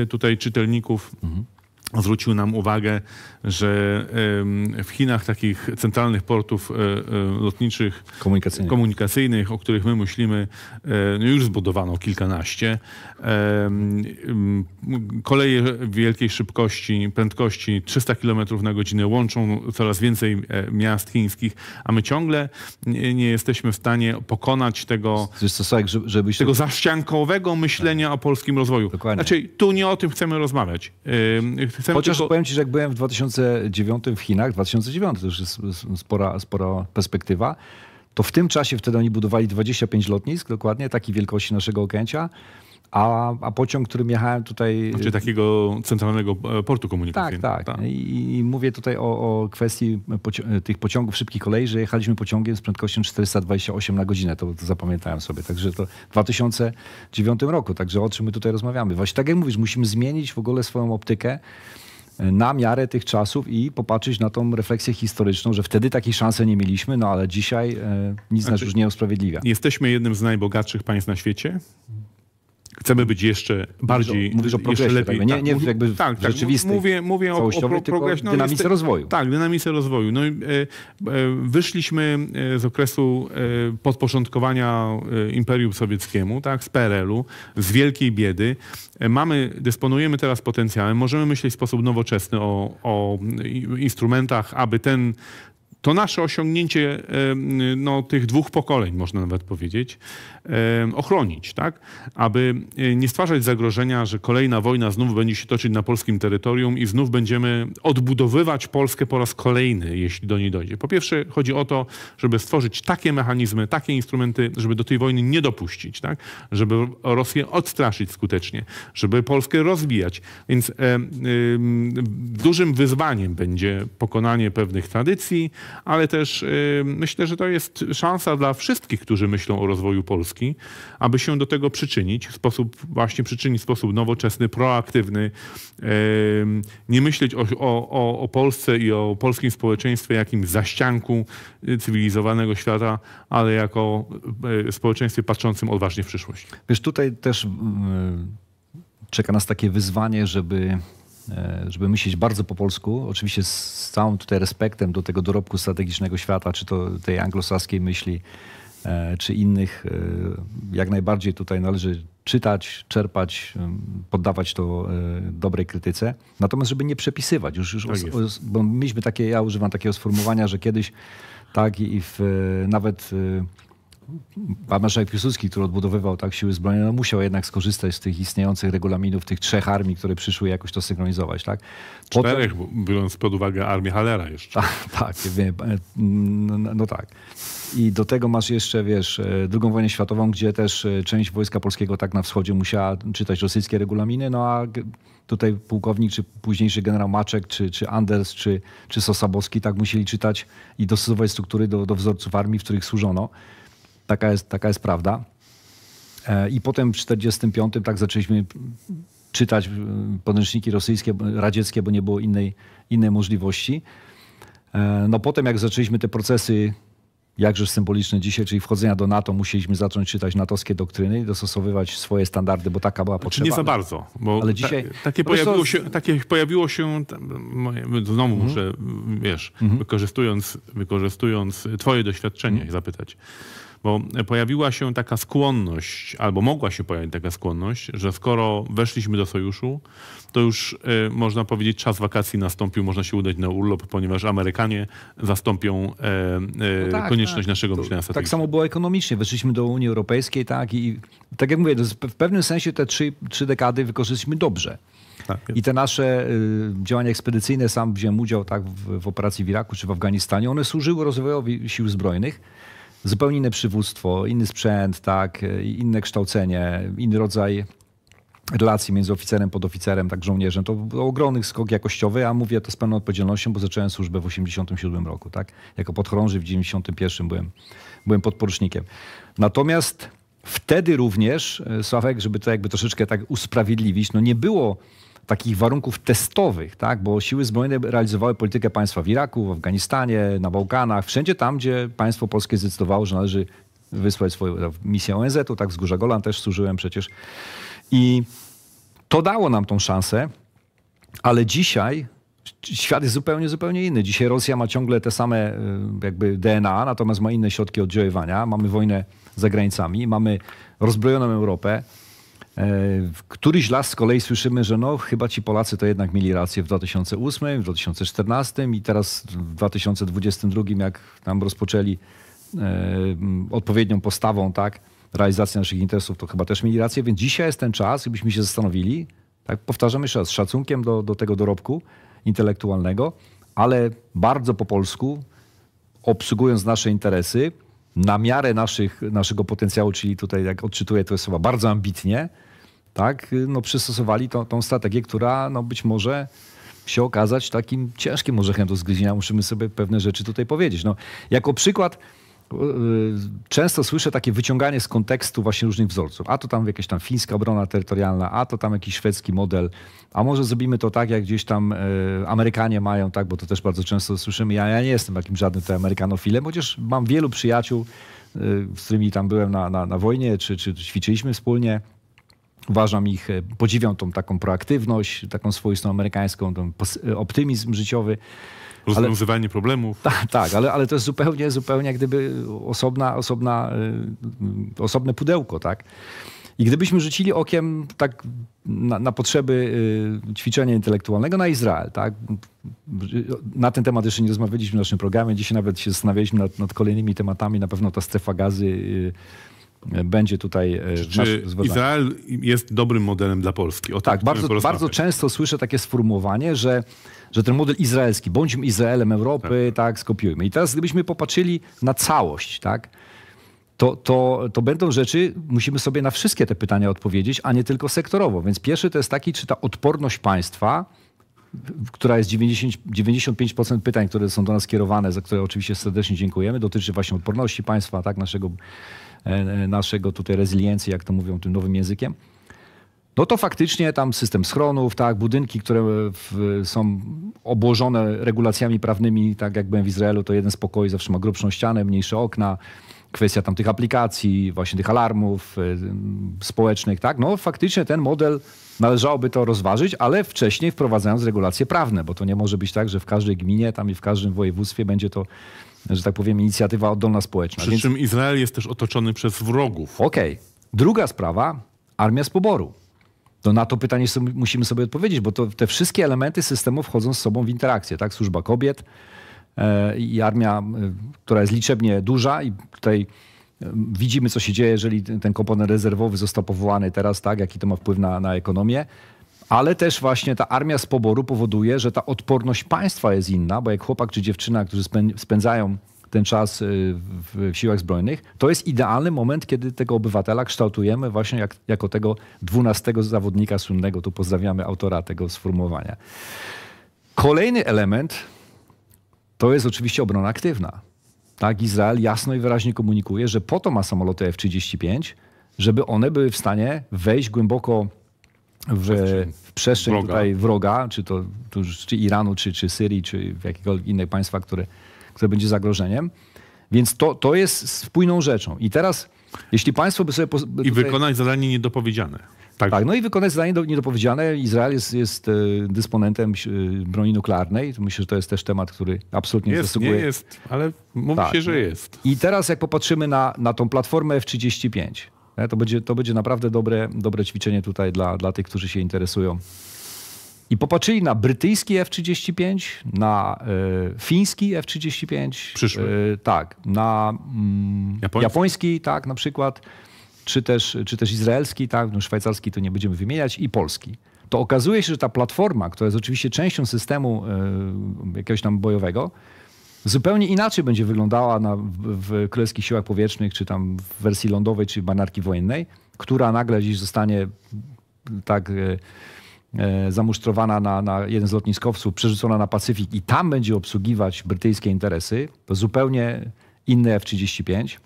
S3: tutaj czytelników. Mhm zwrócił nam uwagę, że w Chinach takich centralnych portów e, e, lotniczych komunikacyjnych, komunikacyjnych o których my myślimy, e, no już zbudowano kilkanaście. Koleje wielkiej szybkości, prędkości 300 km na godzinę łączą coraz więcej miast chińskich, a my ciągle nie jesteśmy w stanie pokonać tego, żeby się tego zaściankowego myślenia o polskim rozwoju. Dokładnie. Znaczy, tu nie o tym chcemy rozmawiać Chcemy Chociaż tylko... powiem
S2: ci, że jak byłem w 2009 w Chinach, 2009 to już jest spora, spora perspektywa, to w tym czasie wtedy oni budowali 25 lotnisk, dokładnie takiej wielkości naszego Okęcia. A, a pociąg, którym jechałem tutaj. Czyli y,
S3: takiego centralnego e, portu komunikacyjnego.
S2: Tak, tak. tak. I, I, mówię tutaj o, o kwestii y, tych pociągów szybkich kolei, że jechaliśmy pociągiem z prędkością 428 na godzinę. To, to zapamiętałem sobie. Także to w 2009 roku. Także o czym my tutaj rozmawiamy. Właśnie tak jak mówisz, musimy zmienić w ogóle swoją optykę y, na miarę tych czasów i popatrzeć na tą refleksję historyczną, że wtedy takiej szansy nie mieliśmy, no ale dzisiaj e, nic znaczy, nas już nie usprawiedliwia.
S3: Jesteśmy jednym z najbogatszych państw na świecie chcemy być jeszcze bardziej, Mówisz o jeszcze tak, lepiej. Tak, nie, nie tak, jakby tak, tak. Mówię, mówię o, o pro, progresie. No, dynamice jest, rozwoju. Tak, dynamice rozwoju. No, e, e, wyszliśmy e, z okresu e, podporządkowania e, Imperium Sowieckiemu, tak, z PRL-u, z wielkiej biedy. E, mamy, dysponujemy teraz potencjałem, możemy myśleć w sposób nowoczesny o, o instrumentach, aby ten to nasze osiągnięcie e, no, tych dwóch pokoleń, można nawet powiedzieć, e, ochronić, tak? Aby e, nie stwarzać zagrożenia, że kolejna wojna znów będzie się toczyć na polskim terytorium i znów będziemy odbudowywać Polskę po raz kolejny, jeśli do niej dojdzie. Po pierwsze, chodzi o to, żeby stworzyć takie mechanizmy, takie instrumenty, żeby do tej wojny nie dopuścić, tak? Żeby Rosję odstraszyć skutecznie, żeby Polskę rozbijać. Więc e, e, dużym wyzwaniem będzie pokonanie pewnych tradycji, ale też y, myślę, że to jest szansa dla wszystkich, którzy myślą o rozwoju Polski, aby się do tego przyczynić w sposób właśnie przyczynić w sposób nowoczesny, proaktywny, y, nie myśleć o, o, o Polsce i o polskim społeczeństwie jakim zaścianku y, cywilizowanego świata, ale jako społeczeństwie patrzącym odważnie w przyszłość.
S2: Wiesz, tutaj też mm, czeka nas takie wyzwanie, żeby E, żeby myśleć bardzo po polsku, oczywiście z całym tutaj respektem do tego dorobku strategicznego świata, czy to tej anglosaskiej myśli, e, czy innych, e, jak najbardziej tutaj należy czytać, czerpać, poddawać to dobrej krytyce. Natomiast, żeby nie przepisywać. Już, już tak bo mieliśmy takie, ja używam takiego sformułowania, że kiedyś tak i w, nawet pan marszałek Piłsudski, który odbudowywał tak siły zbrojne, no musiał jednak skorzystać z tych istniejących regulaminów, tych trzech armii, które przyszły jakoś to synchronizować, tak? Potem... Czterech, biorąc pod uwagę armię Halera jeszcze. Tak, tak wiem, e, no, no, no tak. I do tego masz jeszcze, wiesz, e, drugą wojnę światową, gdzie też e, część Wojska Polskiego tak na wschodzie musiała czytać rosyjskie regulaminy, no a tutaj pułkownik, czy późniejszy generał Maczek, czy, czy Anders, czy, czy Sosabowski tak musieli czytać i dostosować struktury do, do wzorców armii, w których służono. Taka jest, taka jest prawda. E, I potem w 1945 tak zaczęliśmy czytać e, podręczniki rosyjskie, radzieckie, bo nie było innej, innej możliwości. E, no potem jak zaczęliśmy te procesy jakże symboliczne dzisiaj, czyli wchodzenia do NATO, musieliśmy zacząć czytać natowskie doktryny i dostosowywać swoje standardy, bo taka była potrzeba. Znaczy nie za bardzo, bo Ale dzisiaj, ta, takie, pojawiło
S3: się, takie pojawiło się, znowu mhm. muszę, wiesz, mhm. wykorzystując, wykorzystując twoje doświadczenie mhm. zapytać. Bo pojawiła się taka skłonność, albo mogła się pojawić taka skłonność, że skoro weszliśmy do sojuszu, to już y, można powiedzieć czas wakacji nastąpił, można się udać na urlop, ponieważ Amerykanie zastąpią y, y, no tak, konieczność tak. naszego myślenia Tak
S2: samo było ekonomicznie. Weszliśmy do Unii Europejskiej, tak? I tak jak mówię, w pewnym sensie te trzy, trzy dekady wykorzystaliśmy dobrze. Tak, I te nasze y, działania ekspedycyjne, sam wziąłem udział tak, w, w, operacji w Iraku czy w Afganistanie, one służyły rozwojowi sił zbrojnych zupełnie inne przywództwo, inny sprzęt, tak, inne kształcenie, inny rodzaj relacji między oficerem, podoficerem, tak żołnierzem. To był ogromny skok jakościowy, a mówię to z pełną odpowiedzialnością, bo zacząłem służbę w 1987 roku. Tak? Jako podchorąży w 1991 byłem, byłem podporucznikiem. Natomiast wtedy również, e, Sławek, żeby to jakby troszeczkę tak usprawiedliwić, no nie było takich warunków testowych, tak? bo siły zbrojne realizowały politykę państwa w Iraku, w Afganistanie, na Bałkanach, wszędzie tam, gdzie państwo polskie zdecydowało, że należy wysłać swoją no, misję ONZ-u, tak wzgórza Golan też służyłem przecież. I to dało nam tą szansę, ale dzisiaj świat jest zupełnie, zupełnie inny. Dzisiaj Rosja ma ciągle te same y, jakby DNA, natomiast ma inne środki oddziaływania. Mamy wojnę za granicami, mamy rozbrojoną Europę, E, któryś las z kolei słyszymy, że no chyba ci Polacy to jednak mieli rację w 2008, w 2014 i teraz w 2022, jak nam rozpoczęli e, odpowiednią postawą, tak, realizację naszych interesów, to chyba też mieli rację, więc dzisiaj jest ten czas, gdybyśmy się zastanowili, tak, powtarzam jeszcze raz, z szacunkiem do, do tego dorobku intelektualnego, ale bardzo po polsku, obsługując nasze interesy, na miarę naszych, naszego potencjału, czyli tutaj jak odczytuję to słowa, bardzo ambitnie, tak, no, przystosowali to, tą strategię, która no, być może się okazać takim ciężkim orzechem do zgryzienia. Musimy sobie pewne rzeczy tutaj powiedzieć. No, jako przykład e, często słyszę takie wyciąganie z kontekstu właśnie różnych wzorców. A to tam jakaś tam fińska obrona terytorialna, a to tam jakiś szwedzki model, a może zrobimy to tak, jak gdzieś tam e, Amerykanie mają, tak, bo to też bardzo często słyszymy. Ja, ja nie jestem takim żadnym tutaj amerykanofilem, chociaż mam wielu przyjaciół, e, z którymi tam byłem na, na, na wojnie, czy, czy ćwiczyliśmy wspólnie Uważam ich, e, podziwiam tą taką proaktywność, taką swoistą amerykańską, ten optymizm życiowy. Rozwiązywanie
S3: ale, problemów. Tak, tak
S2: ale, ale to jest zupełnie, zupełnie jak gdyby osobna, osobna, e, osobne pudełko, tak? I gdybyśmy rzucili okiem tak na, na, potrzeby e, ćwiczenia intelektualnego na Izrael, tak? Na ten temat jeszcze nie rozmawialiśmy w naszym programie. Dzisiaj nawet się zastanawialiśmy nad, nad kolejnymi tematami. Na pewno ta strefa gazy będzie tutaj e, Czy
S3: Izrael jest dobrym modelem dla Polski? O tak, tak bardzo, bardzo
S2: często słyszę takie sformułowanie, że, że ten model izraelski, bądźmy Izraelem Europy, tak, tak. tak, skopiujmy. I teraz gdybyśmy popatrzyli na całość, tak, to, to, to będą rzeczy, musimy sobie na wszystkie te pytania odpowiedzieć, a nie tylko sektorowo. Więc pierwszy to jest taki, czy ta odporność państwa, która jest 90, 95% pytań, które są do nas kierowane, za które oczywiście serdecznie dziękujemy, dotyczy właśnie odporności państwa, tak, naszego E, e, naszego tutaj rezyliencji, jak to mówią tym nowym językiem, no to faktycznie tam system schronów, tak, budynki, które e, w, są obłożone regulacjami prawnymi, tak jak byłem w Izraelu, to jeden spokoj, zawsze ma grubszą ścianę, mniejsze okna, kwestia tam tych aplikacji, właśnie tych alarmów y, społecznych, tak, no faktycznie ten model Należałoby to rozważyć, ale wcześniej wprowadzając regulacje prawne, bo to nie może być tak, że w każdej gminie tam i w każdym województwie będzie to że tak powiem, inicjatywa oddolna społeczna. Przy Więc... czym Izrael jest też otoczony przez wrogów. Okej. Okay. Druga sprawa, armia z poboru. To no na to pytanie musimy sobie odpowiedzieć, bo to, te wszystkie elementy systemu wchodzą z sobą w interakcję. Tak? Służba kobiet e, i armia, e, która jest liczebnie duża i tutaj Widzimy, co się dzieje, jeżeli ten komponent rezerwowy został powołany teraz, tak, jaki to ma wpływ na, na ekonomię. Ale też właśnie ta armia z poboru powoduje, że ta odporność państwa jest inna, bo jak chłopak czy dziewczyna, którzy spędzają ten czas y, w siłach zbrojnych, to jest idealny moment, kiedy tego obywatela kształtujemy właśnie jak, jako tego dwunastego zawodnika słynnego. Tu pozdrawiamy autora tego sformułowania. Kolejny element to jest oczywiście obrona aktywna. Tak, Izrael jasno i wyraźnie komunikuje, że po to ma samoloty F-35, żeby one były w stanie wejść głęboko w, w przestrzeń wroga. tutaj wroga, czy to czy Iranu, czy, czy Syrii, czy w jakiegokolwiek innego państwa, które, które będzie zagrożeniem. Więc to, to jest spójną rzeczą. I teraz, jeśli państwo by sobie... I wykonać zadanie niedopowiedziane. Tak. tak. no i wykonać zadanie do, niedopowiedziane. Izrael jest, jest e, dysponentem e, broni nuklearnej. Myślę, że to jest też temat, który absolutnie jest, zasługuje. Nie jest, ale mówi tak. się, że jest. I teraz jak popatrzymy na, na tą platformę F-35, to będzie, to będzie naprawdę dobre, dobre ćwiczenie tutaj dla, dla tych, którzy się interesują. I popatrzyli na brytyjski F-35, na y, fiński F-35. Przyszły. tak, na mm, japoński. japoński, tak, na przykład czy też, czy też izraelski, tak, no szwajcarski to nie będziemy wymieniać, i polski. To okazuje się, że ta platforma, która jest oczywiście częścią systemu y, jakiegoś tam bojowego, zupełnie inaczej będzie wyglądała na, w, w Królewskich Siłach Powietrznych, czy tam w wersji lądowej, czy banarki wojennej, która nagle gdzieś zostanie tak y, y, zamusztrowana na, na jeden z lotniskowców, przerzucona na Pacyfik i tam będzie obsługiwać brytyjskie interesy. To zupełnie inny F-35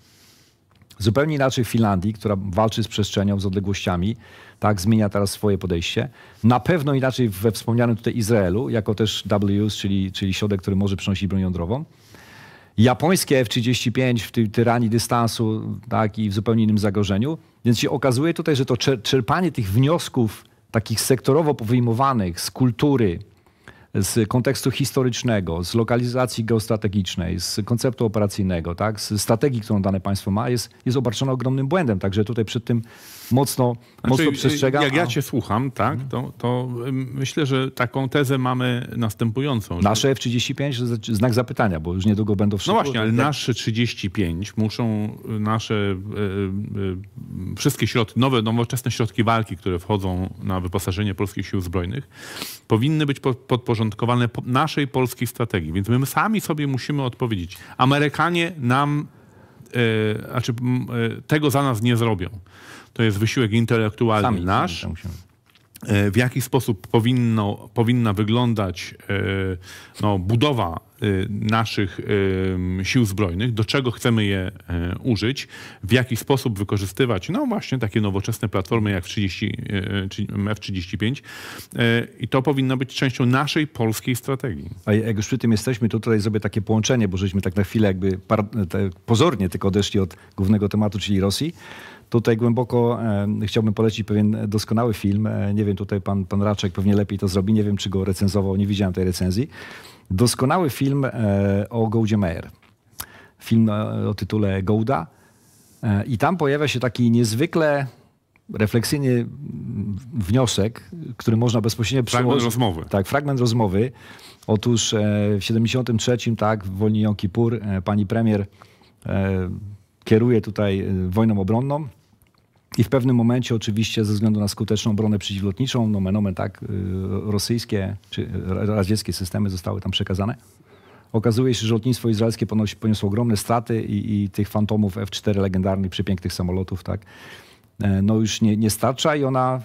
S2: Zupełnie inaczej w Finlandii, która walczy z przestrzenią, z odległościami, tak, zmienia teraz swoje podejście. Na pewno inaczej we wspomnianym tutaj Izraelu, jako też WS, czyli, czyli środek, który może przynosić broń jądrową. Japońskie F-35 w tej tyranii dystansu tak, i w zupełnie innym zagrożeniu. Więc się okazuje tutaj, że to czerpanie tych wniosków takich sektorowo powyjmowanych z kultury, z kontekstu historycznego, z lokalizacji geostrategicznej, z konceptu operacyjnego, tak, z strategii, którą dane państwo ma, jest, jest obarczona ogromnym błędem. Także tutaj przed tym mocno, znaczy, mocno y, przestrzegam. Jak a... ja cię słucham, tak,
S3: to, to myślę, że taką tezę mamy następującą. Nasze
S2: F-35 znaczy znak zapytania, bo już niedługo będą
S3: wszystkie. No właśnie, ale nasze 35 muszą y, nasze y, wszystkie środki, nowe, nowoczesne środki walki, które wchodzą na wyposażenie polskich sił zbrojnych, powinny być podporządkowane naszej polskiej strategii. Więc my sami sobie musimy odpowiedzieć. Amerykanie nam, znaczy, tego za nas nie zrobią to jest wysiłek intelektualny sami, nasz. Sami e, w jaki sposób powinno, powinna wyglądać e, no, budowa e, naszych sił zbrojnych, do czego chcemy je użyć, w jaki sposób wykorzystywać, no właśnie takie nowoczesne platformy jak F-35 i to powinno być częścią naszej polskiej strategii.
S2: A jak już przy tym jesteśmy, to tutaj zrobię takie połączenie, bo żeśmy tak na chwilę jakby pozornie tylko odeszli od głównego tematu, czyli Rosji. Tutaj głęboko e, chciałbym polecić pewien doskonały film. E, nie wiem, tutaj pan, pan Raczek pewnie lepiej to zrobi. Nie wiem, czy go recenzował, nie widziałem tej recenzji. Doskonały film e, o Goldzie Meyer, Film o tytule Golda. I tam pojawia się taki niezwykle refleksyjny wniosek, który można bezpośrednio Fragment rozmowy. Tak, fragment rozmowy. Otóż w 73, tak, w wojnie Jom Kippur, pani premier kieruje tutaj wojną obronną i w pewnym momencie oczywiście ze względu na skuteczną obronę przeciwlotniczą, no menomen tak, y, rosyjskie czy y, radzieckie systemy zostały tam przekazane. Okazuje się, że lotnictwo izraelskie ponosi, poniosło ogromne straty i, i tych fantomów F-4 legendarnych, przepięknych samolotów, tak, e, no już nie, nie starcza i ona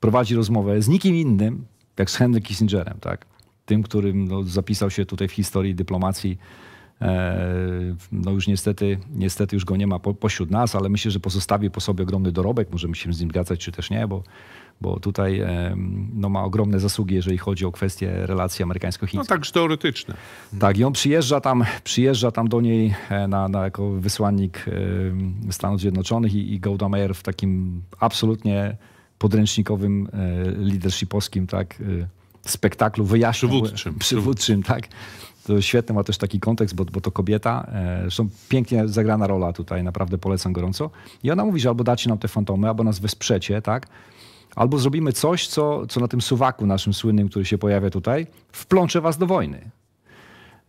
S2: prowadzi rozmowę z nikim innym, jak z Henry Kissingerem, tak? Tym, którym no, zapisał się tutaj w historii dyplomacji E, no już niestety, niestety już go nie ma po, pośród nas, ale myślę, że pozostawi po sobie ogromny dorobek. Możemy się z nim zgadzać, czy też nie, bo, bo tutaj no, ma ogromne zasługi, jeżeli chodzi o kwestie relacji amerykańsko-chińskich.
S3: No także teoretyczne.
S2: Tak, i on przyjeżdża tam, przyjeżdża tam do niej e, na, na jako wysłannik e, Stanów Zjednoczonych i, i Golda Meir w takim absolutnie podręcznikowym leadershipowskim tak, spektaklu wyjaśnia Przywódczym. Przywódczym, tak świetny, ma też taki kontekst, bo, bo to kobieta. Zresztą pięknie zagrana rola tutaj, naprawdę polecam gorąco. I ona mówi, że albo dacie nam te fantomy, albo nas wesprzecie, tak? Albo zrobimy coś, co, co na tym suwaku naszym słynnym, który się pojawia tutaj, wplączę was do wojny.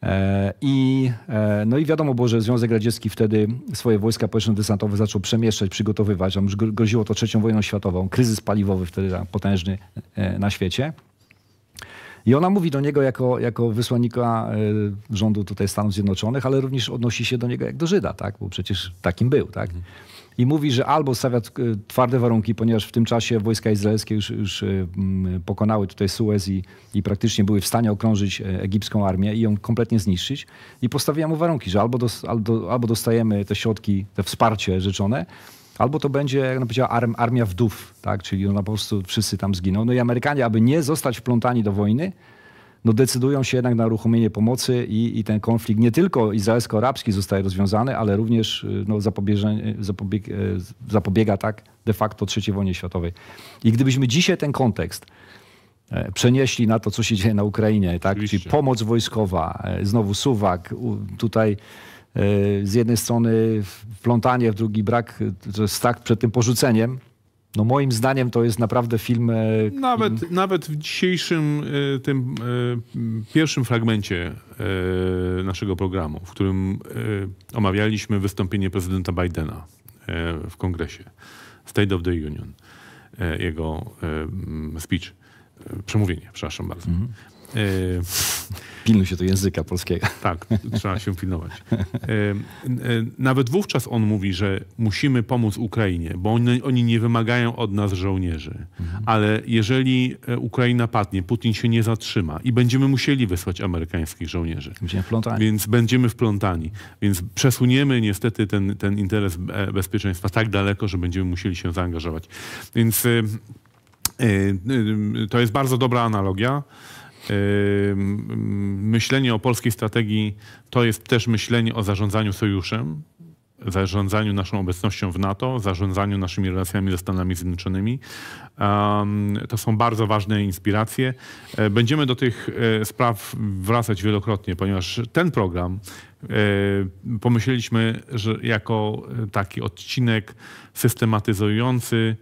S2: E, I, e, no i wiadomo było, że Związek Radziecki wtedy swoje wojska powietrzno-desantowe zaczął przemieszczać, przygotowywać. Tam już groziło to trzecią wojną światową, kryzys paliwowy wtedy potężny e, na świecie. I ona mówi do niego jako, jako wysłannika e, rządu tutaj Stanów Zjednoczonych, ale również odnosi się do niego jak do Żyda, tak? bo przecież takim był. Tak? Mhm. I mówi, że albo stawia e, twarde warunki, ponieważ w tym czasie wojska izraelskie już, już e, pokonały tutaj Suez i, i, praktycznie były w stanie okrążyć egipską armię i ją kompletnie zniszczyć. I postawiła mu warunki, że albo, dos, albo, albo dostajemy te środki, te wsparcie rzeczone, Albo to będzie, jak ona powiedziała, arm, armia wdów, tak? czyli ona no, po prostu wszyscy tam zginą. No i Amerykanie, aby nie zostać wplątani do wojny, no decydują się jednak na uruchomienie pomocy i, i ten konflikt nie tylko izraelsko-arabski zostaje rozwiązany, ale również y, no, y, y, zapobiega tak de facto III wojnie światowej. I gdybyśmy dzisiaj ten kontekst e, przenieśli na to, co się dzieje na Ukrainie, tak? czyli pomoc wojskowa, e, znowu Suwak, tutaj Y, z jednej strony plątanie, w drugi brak, to tak przed tym porzuceniem. No moim zdaniem to jest naprawdę film... E,
S3: nawet, film... nawet w dzisiejszym e, tym e, pierwszym fragmencie naszego programu, w którym omawialiśmy wystąpienie prezydenta Bidena w kongresie, State of the Union, jego speech, przemówienie, przepraszam bardzo. Mhm. Yy, Pilnuj się to języka polskiego. Tak, trzeba się pilnować. Yy, yy, nawet wówczas on mówi, że musimy pomóc Ukrainie, bo oni, oni nie wymagają od nas żołnierzy. Mhm. Ale jeżeli e, Ukraina padnie, Putin się nie zatrzyma i będziemy musieli wysłać amerykańskich żołnierzy. Będziemy wplątani. Więc będziemy wplątani. Więc przesuniemy niestety ten, ten interes e, bezpieczeństwa tak daleko, że będziemy musieli się zaangażować. Więc e, to jest bardzo dobra analogia myślenie o polskiej strategii to jest też myślenie o zarządzaniu sojuszem, zarządzaniu naszą obecnością w NATO, zarządzaniu naszymi relacjami ze Stanami Zjednoczonymi. To są bardzo ważne inspiracje. E, będziemy do tych e, spraw wracać wielokrotnie, ponieważ ten program e, pomyśleliśmy że jako taki odcinek systematyzujący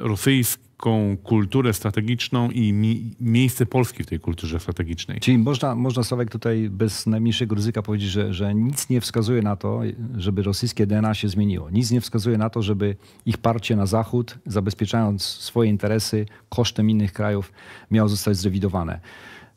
S3: rosyjski polską kulturę strategiczną i mi, miejsce Polski w tej kulturze strategicznej.
S2: Czyli można, można Sławek tutaj bez najmniejszego ryzyka powiedzieć, że, że nic nie wskazuje na to, żeby rosyjskie DNA się zmieniło. Nic nie wskazuje na to, żeby ich parcie na Zachód, zabezpieczając swoje interesy kosztem innych krajów, miało zostać zrewidowane.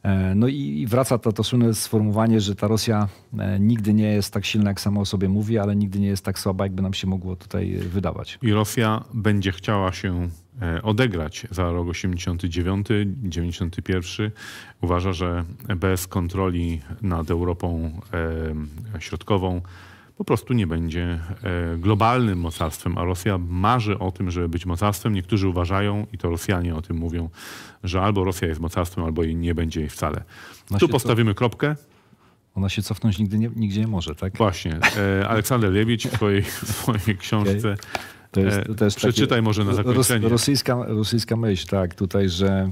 S2: E, no i wraca to, to słynne sformułowanie, że ta Rosja e, nigdy nie jest tak silna, jak sama o sobie mówi, ale nigdy nie jest tak słaba, jakby nam się mogło tutaj wydawać.
S3: I Rosja będzie chciała się e, odegrać za rok 89, 91. Uważa, że bez kontroli nad Europą Środkową po prostu nie będzie e, globalnym mocarstwem, a Rosja marzy o tym, żeby być mocarstwem. Niektórzy uważają, i to Rosjanie o tym mówią, że albo Rosja jest mocarstwem, albo jej nie będzie jej wcale. Ona tu postawimy
S2: co... kropkę. Ona się cofnąć nigdy nie, nigdzie nie może, tak? Właśnie.
S3: E, Aleksander Lewić w swojej, w swojej książce okay. jest, e, przeczytaj może na zakończenie.
S2: rosyjska, rosyjska myśl, tak, tutaj, że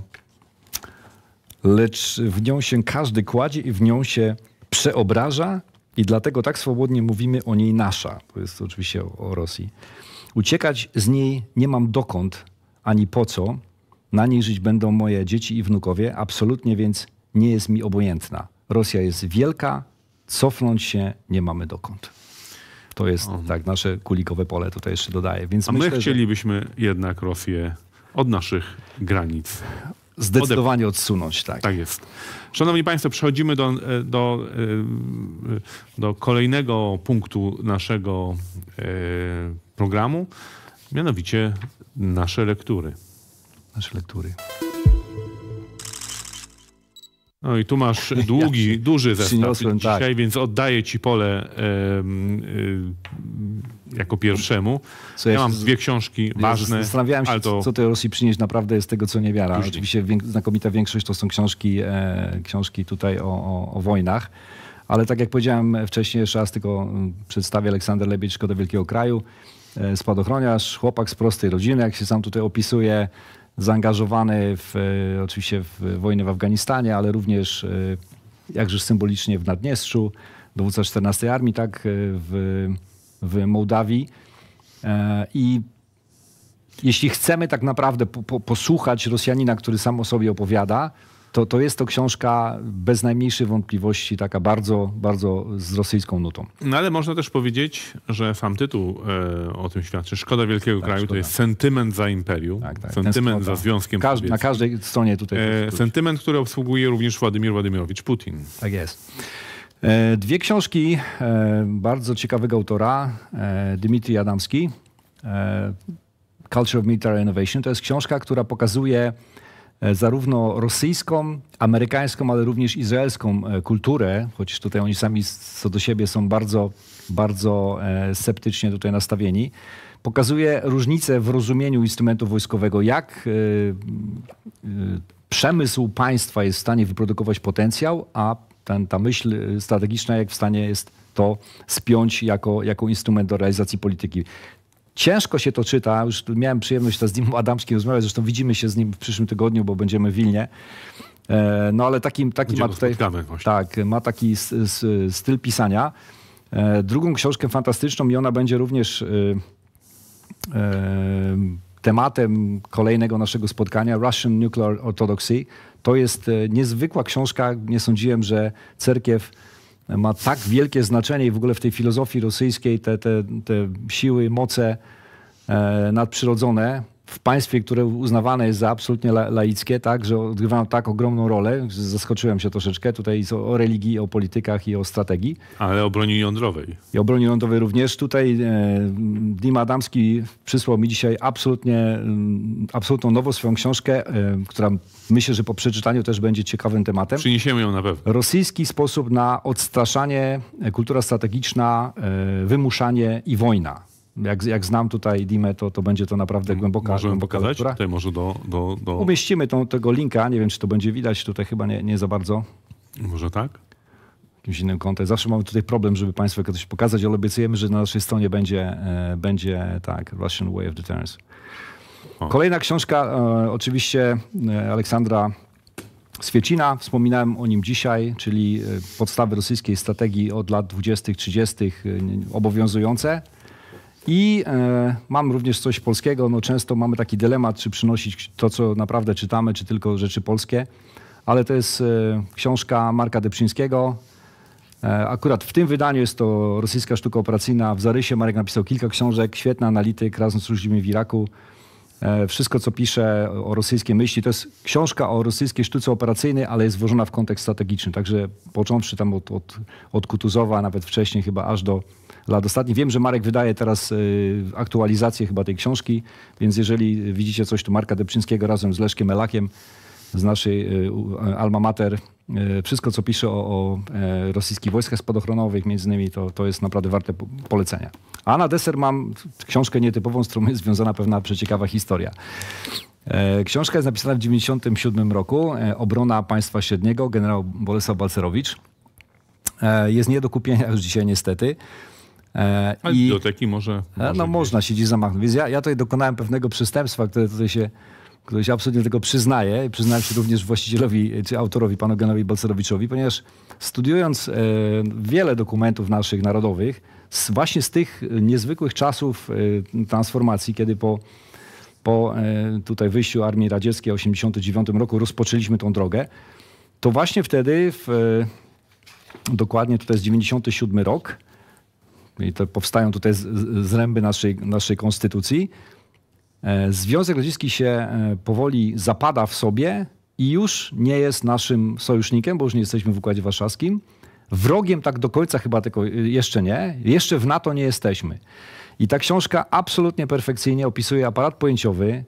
S2: lecz w nią się każdy kładzie i w nią się przeobraża, i dlatego tak swobodnie mówimy o niej nasza, to jest oczywiście o, o Rosji. Uciekać z niej nie mam dokąd ani po co. Na niej żyć będą moje dzieci i wnukowie, absolutnie więc nie jest mi obojętna. Rosja jest wielka, cofnąć się nie mamy dokąd. To jest Aha. Mhm. tak nasze kulikowe pole, tutaj jeszcze dodaję. Więc A myślę, my
S3: chcielibyśmy że... jednak Rosję od naszych granic Zdecydowanie odsunąć, tak. Tak jest. Szanowni Państwo, przechodzimy do, do, e, do kolejnego punktu naszego e, programu, mianowicie nasze lektury. Nasze lektury. No i tu masz długi, ja duży zestaw tak. dzisiaj, tak. więc oddaję ci pole y, jako pierwszemu. Co ja, ja mam dwie książki
S2: ja ważne. Zastanawiałem się, to... co tej Rosji przynieść naprawdę jest tego, co niewiara. Później. Oczywiście znakomita większość to są książki, e, książki tutaj o, o, o wojnach. Ale tak jak powiedziałem wcześniej, jeszcze raz tylko mm, przedstawię Aleksander Lebieć, do Wielkiego Kraju, e, spadochroniarz, chłopak z prostej rodziny, jak się sam tutaj opisuje, zaangażowany w, e, oczywiście w wojnę w Afganistanie, ale również e, jakże symbolicznie w Naddniestrzu, dowódca 14 Armii, tak, w w Mołdawii. E, I jeśli chcemy tak naprawdę po, po, posłuchać Rosjanina, który sam o sobie opowiada, to, to jest to książka bez najmniejszych wątpliwości, taka bardzo, bardzo z rosyjską nutą.
S3: No ale można też powiedzieć, że sam tytuł e, o tym świadczy. Szkoda wielkiego tak, kraju szkoda. to jest sentyment za imperium, tak, tak, sentyment za Związkiem Każ Na
S2: każdej stronie tutaj. E, sentyment, który obsługuje również Władimir Władimirowicz Putin. Tak jest. E, dwie książki e, bardzo ciekawego autora, e, Dmitry Adamski. Culture of Military Innovation. To jest książka, która pokazuje zarówno rosyjską, amerykańską, ale również izraelską kulturę, choć tutaj oni sami co do siebie są bardzo, bardzo sceptycznie tutaj nastawieni. Pokazuje różnice w rozumieniu instrumentu wojskowego, jak przemysł państwa jest w stanie wyprodukować potencjał, a ten, ta myśl strategiczna, jak w stanie jest to spiąć jako, jako instrument do realizacji polityki. Ciężko się to czyta. Już miałem przyjemność z nim Adamskim rozmawiać. Zresztą widzimy się z nim w przyszłym tygodniu, bo będziemy w Wilnie. E, no ale taki, taki ma tutaj, tak, ma taki styl pisania. E, drugą książkę fantastyczną i ona będzie również e, tematem kolejnego naszego spotkania Russian Nuclear Orthodoxy. To jest e, niezwykła książka. Nie sądziłem, że cerkiew e, ma tak wielkie znaczenie i w ogóle w tej filozofii rosyjskiej te, te, te siły, moce e, nadprzyrodzone w państwie, które uznawane jest za absolutnie laickie, tak, że odgrywają tak ogromną rolę, zaskoczyłem się troszeczkę, tutaj o religii, o politykach i o strategii.
S3: Ale o broni jądrowej.
S2: I o broni jądrowej również. Tutaj e, Adamski przysłał mi dzisiaj absolutnie, mm, absolutną nową swoją książkę, e, która myślę, że po przeczytaniu też będzie ciekawym tematem. Przyniesiemy ją na pewno. Rosyjski sposób na odstraszanie, e, kultura strategiczna, e, wymuszanie i wojna jak, jak znam tutaj Dime, to, to będzie to naprawdę głęboka Możemy głęboka pokazać? Lektura.
S3: Tutaj może do, do, do... Umieścimy
S2: tą, tego linka, nie wiem czy to będzie widać, tutaj chyba nie, nie za bardzo. Może tak? jakimś innym kątem. Zawsze mamy tutaj problem, żeby Państwu coś pokazać, ale obiecujemy, że na naszej stronie będzie, e, będzie tak, Russian Way of Deterrence. O. Kolejna książka, e, oczywiście e, Aleksandra Swiecina, wspominałem o nim dzisiaj, czyli e, podstawy rosyjskiej strategii od lat 20-30 obowiązujące. I e, mam również coś polskiego. No, często mamy taki dylemat, czy przynosić to, co naprawdę czytamy, czy tylko rzeczy polskie. Ale to jest e, książka Marka Deprzyńskiego. E, akurat w tym wydaniu jest to rosyjska sztuka operacyjna. W zarysie Marek napisał kilka książek. Świetny analityk razem z różnymi w Iraku. E, wszystko, co pisze o rosyjskiej myśli, to jest książka o rosyjskiej sztuce operacyjnej, ale jest włożona w kontekst strategiczny. Także począwszy tam od, od, od Kutuzowa, nawet wcześniej chyba, aż do lat ostatnich. Wiem, że Marek wydaje teraz y, aktualizację chyba tej książki, więc jeżeli widzicie coś tu Marka Depczyńskiego razem z Leszkiem Elakiem z naszej y, y, Alma Mater, wszystko co pisze o, o e, rosyjskich wojskach spadochronowych między innymi, to, to jest naprawdę warte polecenia. A na deser mam książkę nietypową, z którą jest związana pewna przeciekawa historia. E, książka jest napisana w 1997 roku. E, obrona państwa średniego, generał Bolesław Balcerowicz. Jest nie do kupienia już dzisiaj niestety. E, Ale I, biblioteki może. E, no, może no, można siedzieć zamachnąć. Więc ja, ja tutaj dokonałem pewnego przestępstwa, które tutaj się które się absolutnie do tego przyznaję. Przyznałem się również właścicielowi e, czy autorowi, panu Genowi Balcerowiczowi, ponieważ studiując wiele dokumentów naszych narodowych, właśnie z tych niezwykłych czasów transformacji, kiedy po, po tutaj wyjściu Armii Radzieckiej w 1989 roku rozpoczęliśmy tą drogę, to właśnie wtedy, w, dokładnie tutaj jest 97 rok, i to powstają tutaj zręby naszej, naszej konstytucji, e, Związek Radziecki się e, powoli zapada w sobie i już nie jest naszym sojusznikiem, bo już nie jesteśmy w Układzie Warszawskim. Wrogiem tak do końca chyba tylko e, jeszcze nie. Jeszcze w NATO nie jesteśmy. I ta książka absolutnie perfekcyjnie opisuje aparat pojęciowy.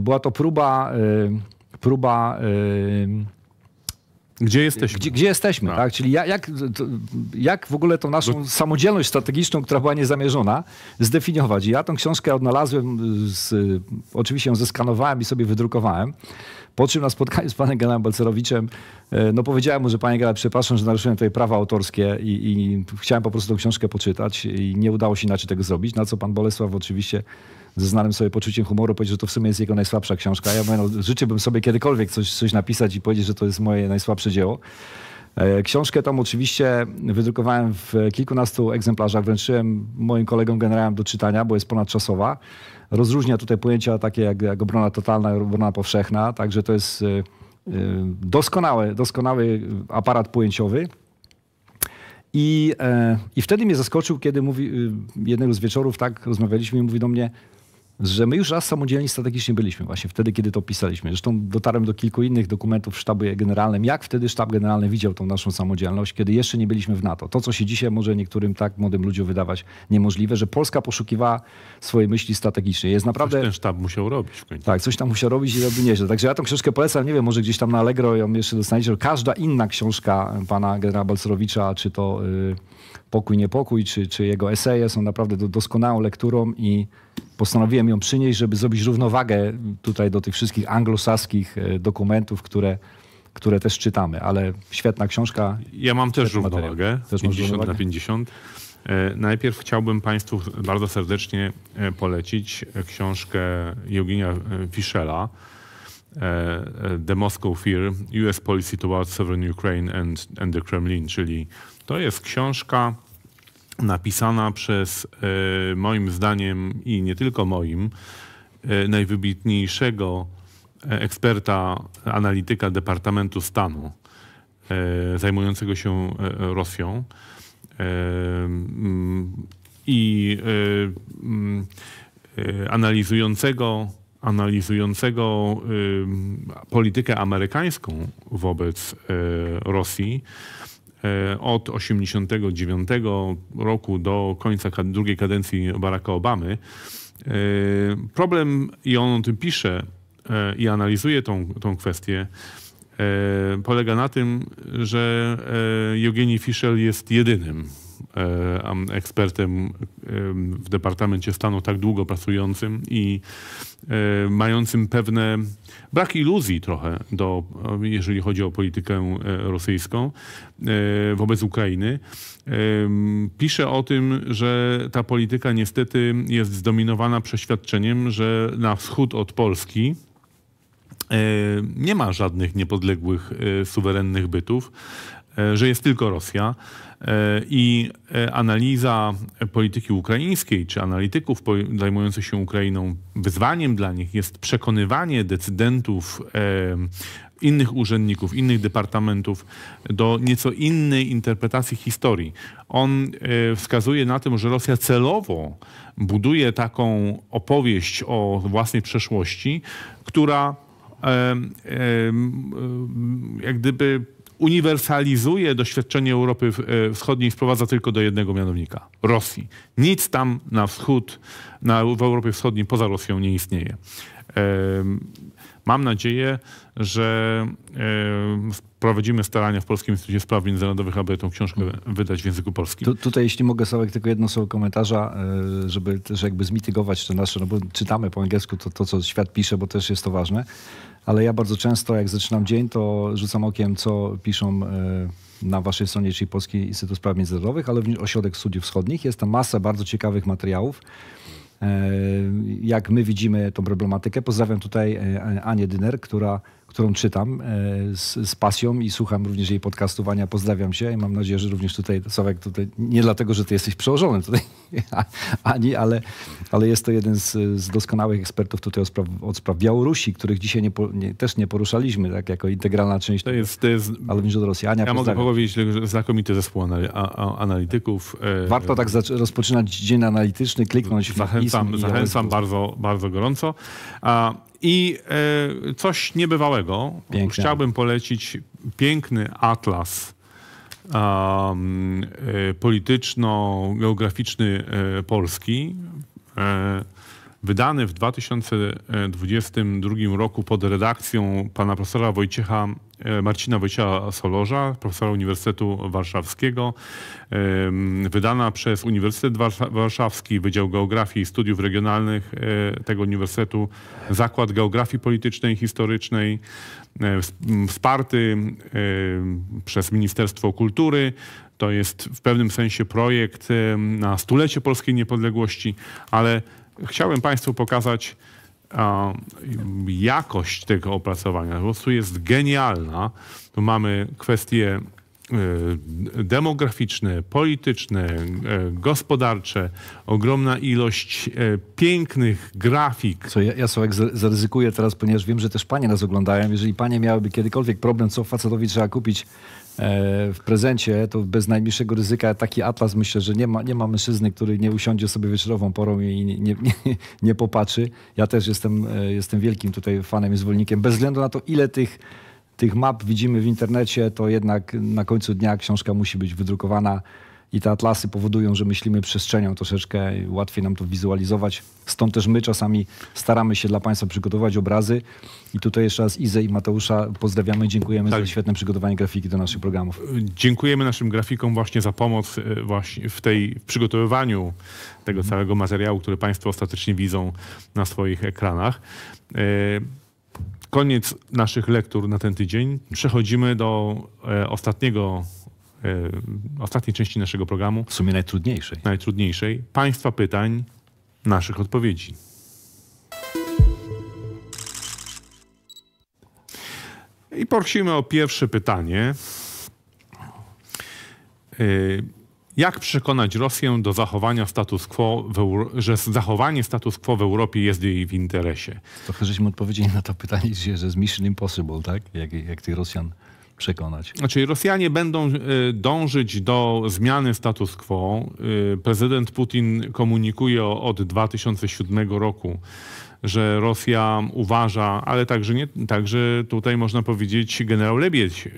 S2: Była to próba, próba gdzie jesteśmy? Gdzie, gdzie jesteśmy, no. tak? Czyli jak, jak w ogóle tą naszą no. samodzielność strategiczną, która była niezamierzona, zdefiniować? Ja tą książkę odnalazłem, z, oczywiście ją zeskanowałem i sobie wydrukowałem. Po czym na spotkaniu z panem generałem Balcerowiczem, e, no powiedziałem mu, że panie generał, przepraszam, że naruszyłem tutaj prawa autorskie i, i chciałem po prostu tą książkę poczytać i nie udało się inaczej tego zrobić, na co pan Bolesław oczywiście ze znanym sobie poczuciem humoru powiedzieć, że to w sumie jest jego najsłabsza książka. Ja mówię, no, życzyłbym sobie kiedykolwiek coś, coś napisać i powiedzieć, że to jest moje najsłabsze dzieło. E, książkę tam oczywiście wydrukowałem w kilkunastu egzemplarzach, wręczyłem moim kolegom generałem do czytania, bo jest ponadczasowa. Rozróżnia tutaj pojęcia takie jak, jak obrona totalna, obrona powszechna, także to jest e, e, doskonały, doskonały aparat pojęciowy. I, I wtedy mnie zaskoczył, kiedy mówi, jednego z wieczorów tak rozmawialiśmy i mówi do mnie, że my już raz samodzielni strategicznie byliśmy właśnie wtedy, kiedy to pisaliśmy. Zresztą dotarłem do kilku innych dokumentów w sztabie generalnym, jak wtedy sztab generalny widział tą naszą samodzielność, kiedy jeszcze nie byliśmy w NATO. To, co się dzisiaj może niektórym tak młodym ludziom wydawać niemożliwe, że Polska poszukiwała swojej myśli strategicznej. Jest naprawdę... Coś ten sztab musiał robić w końcu. Tak, coś tam musiał robić i robi nieźle. Także ja tą książkę polecam, nie wiem, może gdzieś tam na Allegro ją jeszcze dostaniecie. Każda inna książka pana generała Balcerowicza, czy to... Yy, Pokój, niepokój, czy, czy jego eseje są naprawdę do, doskonałą lekturą i postanowiłem ją przynieść, żeby zrobić równowagę tutaj do tych wszystkich anglosaskich e, dokumentów, które, które też czytamy, ale świetna książka. Ja mam też równowagę, też 50 równowagę? na
S3: 50. E, najpierw chciałbym Państwu bardzo serdecznie e, polecić książkę Eugenia Fischela The Moscow Fear, US Policy Towards Sovereign Ukraine and, and the Kremlin, czyli to jest książka napisana przez e, moim zdaniem i nie tylko moim e, najwybitniejszego e, eksperta, analityka Departamentu Stanu zajmującego się Rosją. Mm, I mm, analizującego, analizującego politykę amerykańską wobec Rosji E, od 1989 roku do końca drugiej kadencji Baracka Obamy. E, problem, i on o tym pisze e, i analizuje tą, tą kwestię, polega na tym, że Eugenie Fischel jest jedynym E, ekspertem e, w Departamencie Stanu tak długo pracującym i e, mającym pewne brak iluzji trochę, do, jeżeli chodzi o politykę rosyjską wobec Ukrainy. Pisze o tym, że ta polityka niestety jest zdominowana przeświadczeniem, że na wschód od Polski nie ma żadnych niepodległych, suwerennych bytów, że jest tylko Rosja i e, analiza polityki ukraińskiej czy analityków zajmujących się Ukrainą, wyzwaniem dla nich jest przekonywanie decydentów, e, innych urzędników, innych departamentów do nieco innej interpretacji historii. On e, wskazuje na tym, że Rosja celowo buduje taką opowieść o własnej przeszłości, która jak gdyby uniwersalizuje doświadczenie Europy e, Wschodniej, sprowadza tylko do jednego mianownika Rosji. Nic tam na wschód, na, w Europie Wschodniej poza Rosją nie istnieje. Mam nadzieję, że e, prowadzimy starania w Polskim Instytucie Spraw Międzynarodowych, aby tę książkę wydać w języku polskim. Tu,
S2: tutaj, jeśli mogę, Sławek, tylko jedno słowo komentarza, e, żeby też jakby zmitygować to nasze, no bo czytamy po angielsku to, to, co świat pisze, bo też jest to ważne ale ja bardzo często, jak zaczynam dzień, to rzucam okiem, co piszą e, na waszej stronie, czyli Polski Instytut Spraw Międzynarodowych, ale również Ośrodek Studiów Wschodnich. Jest tam masa bardzo ciekawych materiałów e, jak my widzimy tą problematykę. Pozdrawiam tutaj e, Anię Dyner, która którą czytam e, z, z, pasją i słucham również jej podcastowania. Pozdrawiam się i mam nadzieję, że również tutaj, Sławek, tutaj nie dlatego, że ty jesteś przełożonym tutaj, ani, ale, ale jest to jeden z, z doskonałych ekspertów tutaj od spraw, od spraw Białorusi, których dzisiaj nie, nie, też nie poruszaliśmy, tak, jako integralna część, to jest, to jest, ale również od Rosji. Ania, ja pozdrawiam.
S3: mogę powiedzieć, że znakomity zespół analityków. E, Warto tak
S2: rozpoczynać dzień analityczny, kliknąć w Zachęcam, zachęcam
S3: bardzo, bardzo gorąco. A i e, coś niebywałego. Chciałbym polecić piękny atlas um, e, polityczno-geograficzny e, Polski, e, wydany w 2022 roku pod redakcją pana profesora Wojciecha Marcina Wojciecha Solorza, profesora Uniwersytetu Warszawskiego, wydana przez Uniwersytet Warszawski, Wydział Geografii i Studiów Regionalnych e, tego Uniwersytetu, Zakład Geografii Politycznej i Historycznej, e, wsparty e, przez Ministerstwo Kultury, to jest w pewnym sensie projekt na stulecie polskiej niepodległości, ale chciałem Państwu pokazać jakość tego opracowania po prostu jest genialna. Tu mamy kwestie e, demograficzne, polityczne, e, gospodarcze, ogromna ilość e, pięknych grafik.
S2: Co ja, ja sobie zaryzykuję teraz, ponieważ wiem, że też panie nas oglądają. Jeżeli panie miałyby kiedykolwiek problem, co facetowi trzeba kupić E, w prezencie, to bez najmniejszego ryzyka taki atlas myślę, że nie ma, nie ma mężczyzny, który nie usiądzie sobie wieczorową porą i nie, nie, nie, nie popatrzy. Ja też jestem, e, jestem wielkim tutaj fanem i zwolennikiem. Bez względu na to, ile tych, tych map widzimy w internecie, to jednak na końcu dnia książka musi być wydrukowana i te atlasy powodują, że myślimy przestrzenią troszeczkę, łatwiej nam to wizualizować. Stąd też my czasami staramy się dla Państwa przygotować obrazy. I tutaj jeszcze raz Izę i Mateusza pozdrawiamy, dziękujemy tak. za świetne przygotowanie grafiki do naszych programów.
S3: Dziękujemy naszym grafikom właśnie za pomoc e, właśnie w tej w przygotowywaniu tego całego materiału, który Państwo ostatecznie widzą na swoich ekranach. E, koniec naszych lektur na ten tydzień. Przechodzimy do e, ostatniego Y, ostatniej części naszego programu. W sumie najtrudniejszej. Najtrudniejszej. Państwa pytań, naszych odpowiedzi. I prosimy o pierwsze pytanie. Y, jak przekonać Rosję do zachowania status quo, że zachowanie status quo w Europie jest jej w
S2: interesie? Trochę żeśmy odpowiedzieli na to pytanie, że z Mission Impossible, tak? Jak, jak tych Rosjan przekonać.
S3: Znaczy Rosjanie będą e, dążyć do zmiany status quo. E, prezydent Putin komunikuje od 2007 roku, że Rosja uważa, ale także, nie, także tutaj można powiedzieć generał Lebiedź, e,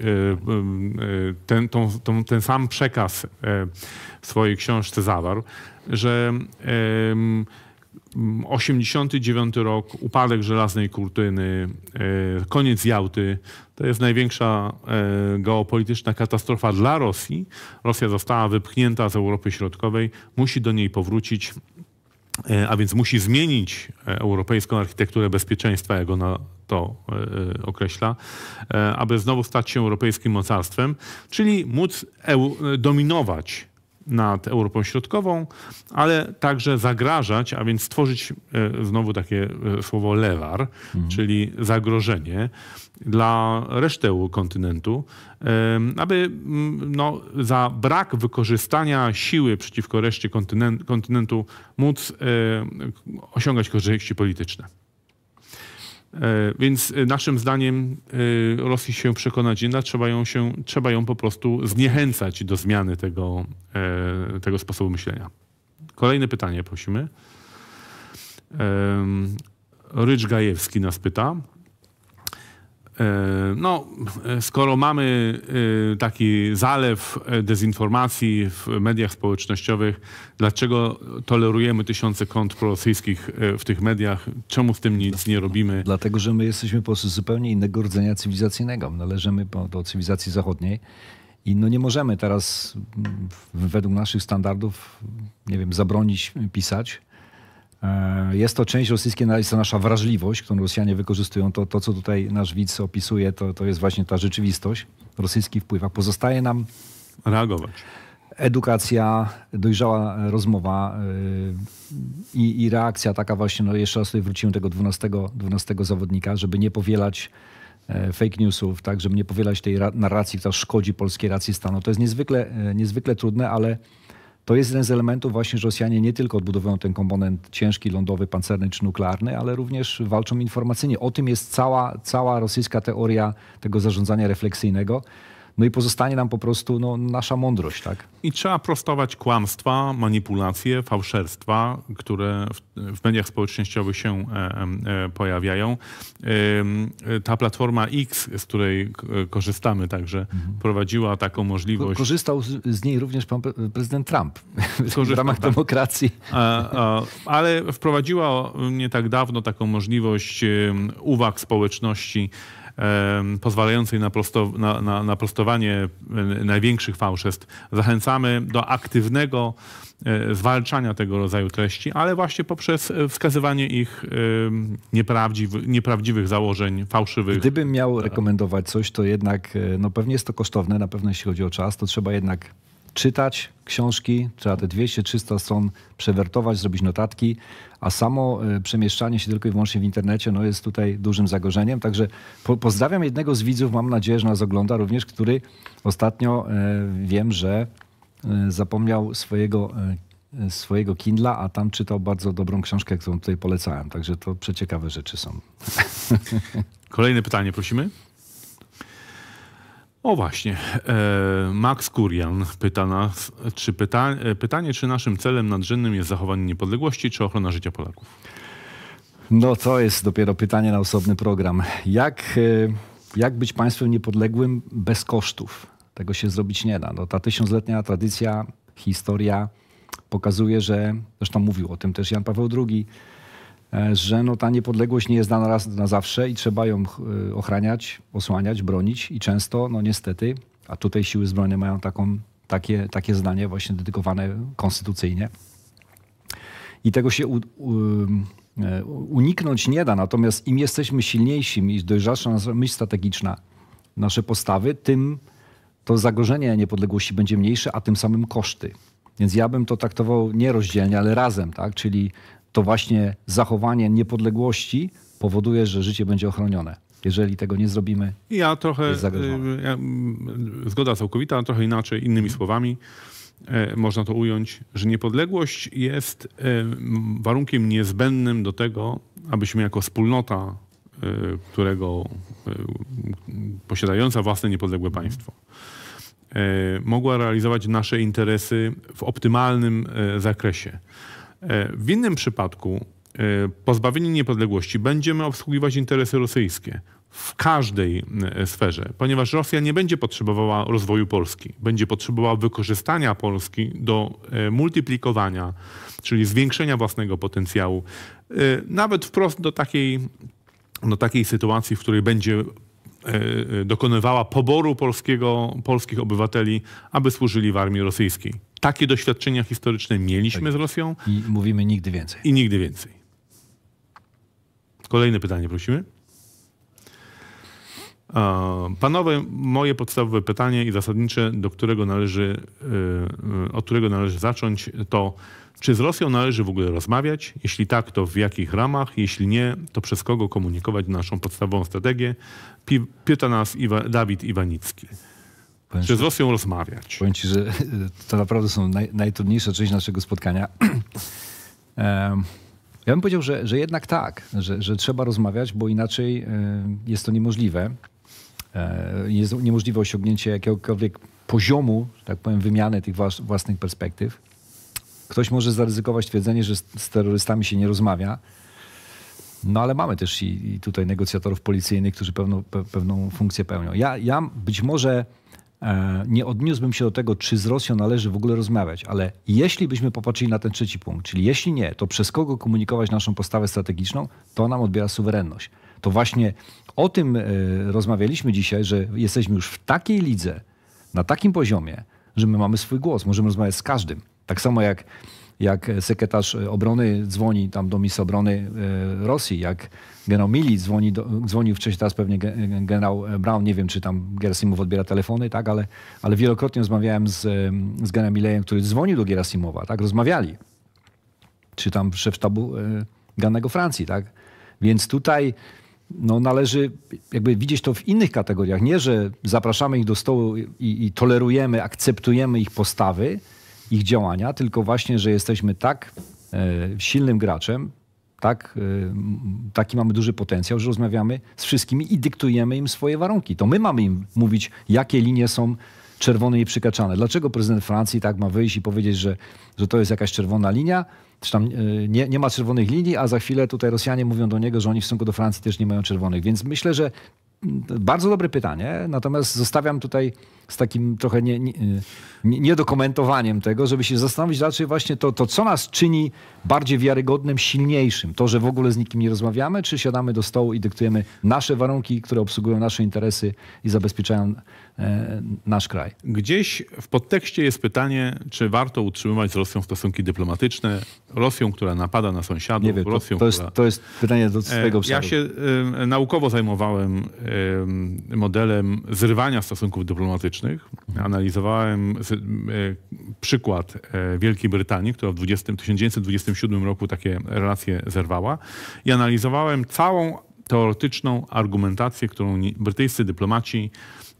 S3: ten, tą, tą, ten sam przekaz w swojej książce zawarł, że 89 rok, upadek żelaznej kurtyny, e, koniec Jałty. To jest największa e, geopolityczna katastrofa dla Rosji. Rosja została wypchnięta z Europy Środkowej, musi do niej powrócić, e, a więc musi zmienić europejską architekturę bezpieczeństwa, jak ona to określa, aby znowu stać się europejskim mocarstwem, czyli móc dominować nad Europą Środkową, ale także zagrażać, a więc stworzyć e, znowu takie e, słowo lewar, mhm. czyli zagrożenie dla reszty kontynentu, aby no, za brak wykorzystania siły przeciwko reszcie kontynentu móc e, osiągać korzyści polityczne. E, więc e, naszym zdaniem e, Rosji się przekonać nie da, trzeba ją, się, trzeba ją po prostu zniechęcać do zmiany tego, tego sposobu myślenia. Kolejne pytanie prosimy. Rycz Gajewski nas pyta. E, no, skoro mamy e, taki zalew e, dezinformacji w mediach społecznościowych, dlaczego tolerujemy tysiące kont prorosyjskich w tych mediach?
S2: Czemu z tym nic nie robimy? Dlatego, że my jesteśmy po prostu zupełnie innego rdzenia cywilizacyjnego. Należymy do cywilizacji zachodniej i no nie możemy teraz według naszych standardów, nie wiem, zabronić pisać E, jest to część rosyjskiej, jest to nasza wrażliwość, którą Rosjanie wykorzystują. To, to co tutaj nasz widz opisuje, to, to jest właśnie ta rzeczywistość Rosyjski wpływ Pozostaje nam reagować. Edukacja, dojrzała rozmowa e, i, i reakcja taka właśnie, no jeszcze raz tutaj wróciłem tego 12, 12 zawodnika, żeby nie powielać e, fake newsów, tak, żeby nie powielać tej narracji, która szkodzi polskiej racji stanu. To jest niezwykle, niezwykle trudne, ale to jest jeden z elementów właśnie, że Rosjanie nie tylko odbudowują ten komponent ciężki, lądowy, pancerny czy nuklearny, ale również walczą informacyjnie. O tym jest cała, cała rosyjska teoria tego zarządzania refleksyjnego no i pozostanie nam po prostu no, nasza mądrość. Tak?
S3: I trzeba prostować kłamstwa, manipulacje, fałszerstwa, które w, w mediach społecznościowych się e, e, e, pojawiają. Ta platforma X, z której korzystamy także, mhm. prowadziła taką możliwość.
S2: Korzystał z, z niej również pan prezydent Trump
S3: w ramach tak. demokracji. ale wprowadziła nie tak dawno taką możliwość uwag społeczności, pozwalającej na, prosto, na, na, na prostowanie największych fałszerstw. Zachęcamy do aktywnego e, zwalczania tego rodzaju treści, ale właśnie poprzez wskazywanie ich nieprawdziwych, nieprawdziwych założeń, fałszywych. Gdybym
S2: miał rekomendować coś, to jednak, e, no pewnie jest to kosztowne, na pewno jeśli chodzi o czas, to trzeba jednak czytać książki, trzeba te 200-300 stron przewertować, zrobić notatki, a samo e, przemieszczanie się tylko i wyłącznie w internecie no jest tutaj dużym zagorzeniem. Także po pozdrawiam jednego z widzów, mam nadzieję, że nas ogląda również, który ostatnio e, wiem, że e, zapomniał swojego swojego Kindla, a tam czytał bardzo dobrą książkę, którą tutaj polecałem. Także to przeciekawe rzeczy są.
S3: Kolejne pytanie, prosimy. O właśnie, e, Max Kurian pyta nas, czy pyta, e, pytanie, czy naszym celem nadrzędnym jest zachowanie niepodległości, czy ochrona życia Polaków?
S2: No to jest dopiero pytanie na osobny program. Jak, e, jak być państwem niepodległym bez kosztów? Tego się zrobić nie da. No, ta tysiącletnia tradycja, historia pokazuje, że, zresztą mówił o tym też Jan Paweł II, E, że no, ta niepodległość nie jest dana raz na zawsze i trzeba ją e, ochraniać, osłaniać, bronić i często, no niestety, a tutaj siły zbrojne mają taką, takie, takie zdanie właśnie dedykowane konstytucyjnie. I tego się u, u, e, uniknąć nie da, natomiast im jesteśmy silniejsi, im dojrzalsza nasza myśl strategiczna, nasze postawy, tym to zagrożenie niepodległości będzie mniejsze, a tym samym koszty. Więc ja bym to traktował nie rozdzielnie, ale razem, tak? Czyli to właśnie zachowanie niepodległości powoduje, że życie będzie ochronione. Jeżeli tego nie zrobimy, ja trochę, jest y,
S3: Ja, mm, zgoda całkowita, trochę inaczej, innymi słowami e, można to ująć, że niepodległość jest e, warunkiem niezbędnym do tego, abyśmy jako wspólnota, e, którego posiadająca własne niepodległe państwo, mogła realizować nasze interesy w optymalnym zakresie. E, w innym przypadku e, pozbawieni niepodległości będziemy obsługiwać interesy rosyjskie w każdej e, sferze, ponieważ Rosja nie będzie potrzebowała rozwoju Polski, będzie potrzebowała wykorzystania Polski do multiplikowania, czyli zwiększenia własnego potencjału, nawet wprost do takiej, do takiej sytuacji, w której będzie E, e, dokonywała poboru polskiego, polskich obywateli, aby służyli w armii rosyjskiej. Takie doświadczenia historyczne mieliśmy tak. z
S2: Rosją. I mówimy nigdy więcej.
S3: I nigdy więcej. Kolejne pytanie, prosimy. Panowie, moje podstawowe pytanie i zasadnicze, do którego należy, e, od którego należy zacząć, to czy z Rosją należy w ogóle rozmawiać? Jeśli tak, to w jakich ramach? Jeśli nie, to przez kogo komunikować naszą podstawową strategię? Pyta nas Iwa, Dawid Iwanicki.
S2: Powiem czy z Rosją rozmawiać? Powiem ci, że e, to naprawdę są naj, części naszego spotkania. ja bym powiedział, że, że jednak tak, że, że trzeba rozmawiać, bo inaczej e, jest to niemożliwe. E, jest niemożliwe osiągnięcie jakiegokolwiek poziomu, że tak powiem, wymiany tych własnych perspektyw. Ktoś może zaryzykować twierdzenie, że z terrorystami się nie rozmawia. No ale mamy też i, i tutaj negocjatorów policyjnych, którzy pewną, pe, pewną funkcję pełnią. Ja, ja być może e, nie odniósłbym się do tego, czy z Rosją należy w ogóle rozmawiać, ale jeśli byśmy popatrzyli na ten trzeci punkt, czyli jeśli nie, to przez kogo komunikować naszą postawę strategiczną, to nam odbiera suwerenność. To właśnie o tym e, rozmawialiśmy dzisiaj, że jesteśmy już w takiej lidze, na takim poziomie, że my mamy swój głos, możemy rozmawiać z każdym. Tak samo jak, jak sekretarz obrony dzwoni tam do misji obrony e, Rosji, jak generał Mili dzwoni do, dzwonił wcześniej, teraz pewnie e, generał Brown, nie wiem czy tam Gerasimow odbiera telefony, tak, ale, ale wielokrotnie rozmawiałem z, e, z generałem Milejem, który dzwonił do Gerasimowa, tak, rozmawiali. Czy tam szef sztabu Gannego Francji, tak. Więc tutaj no, należy jakby widzieć to w innych kategoriach. Nie, że zapraszamy ich do stołu i, i tolerujemy, akceptujemy ich postawy, ich działania, tylko właśnie, że jesteśmy tak e, silnym graczem, tak, e, taki mamy duży potencjał, że rozmawiamy z wszystkimi i dyktujemy im swoje warunki. To my mamy im mówić, jakie linie są czerwone i przykaczane. Dlaczego prezydent Francji tak ma wyjść i powiedzieć, że, że to jest jakaś czerwona linia, czy tam e, nie, nie ma czerwonych linii, a za chwilę tutaj Rosjanie mówią do niego, że oni w stosunku do Francji też nie mają czerwonych. Więc myślę, że bardzo dobre pytanie, natomiast zostawiam tutaj z takim trochę niedokomentowaniem nie, tego, żeby się zastanowić raczej właśnie to, to, co nas czyni bardziej wiarygodnym, silniejszym. To, że w ogóle z nikim nie rozmawiamy, czy siadamy do stołu i dyktujemy nasze warunki, które obsługują nasze interesy i zabezpieczają E, nasz kraj.
S3: Gdzieś w podtekście jest pytanie, czy warto utrzymywać z Rosją stosunki dyplomatyczne, Rosją, która napada na sąsiadów, Nie wiem, to, Rosją, to, jest, która...
S2: to jest pytanie do e, swojego obszaru. Ja się
S3: y, naukowo zajmowałem y, modelem zrywania stosunków dyplomatycznych. Mhm. Analizowałem z, y, przykład Wielkiej Brytanii, która w 20, 1927 roku takie relacje zerwała i analizowałem całą teoretyczną argumentację, którą brytyjscy dyplomaci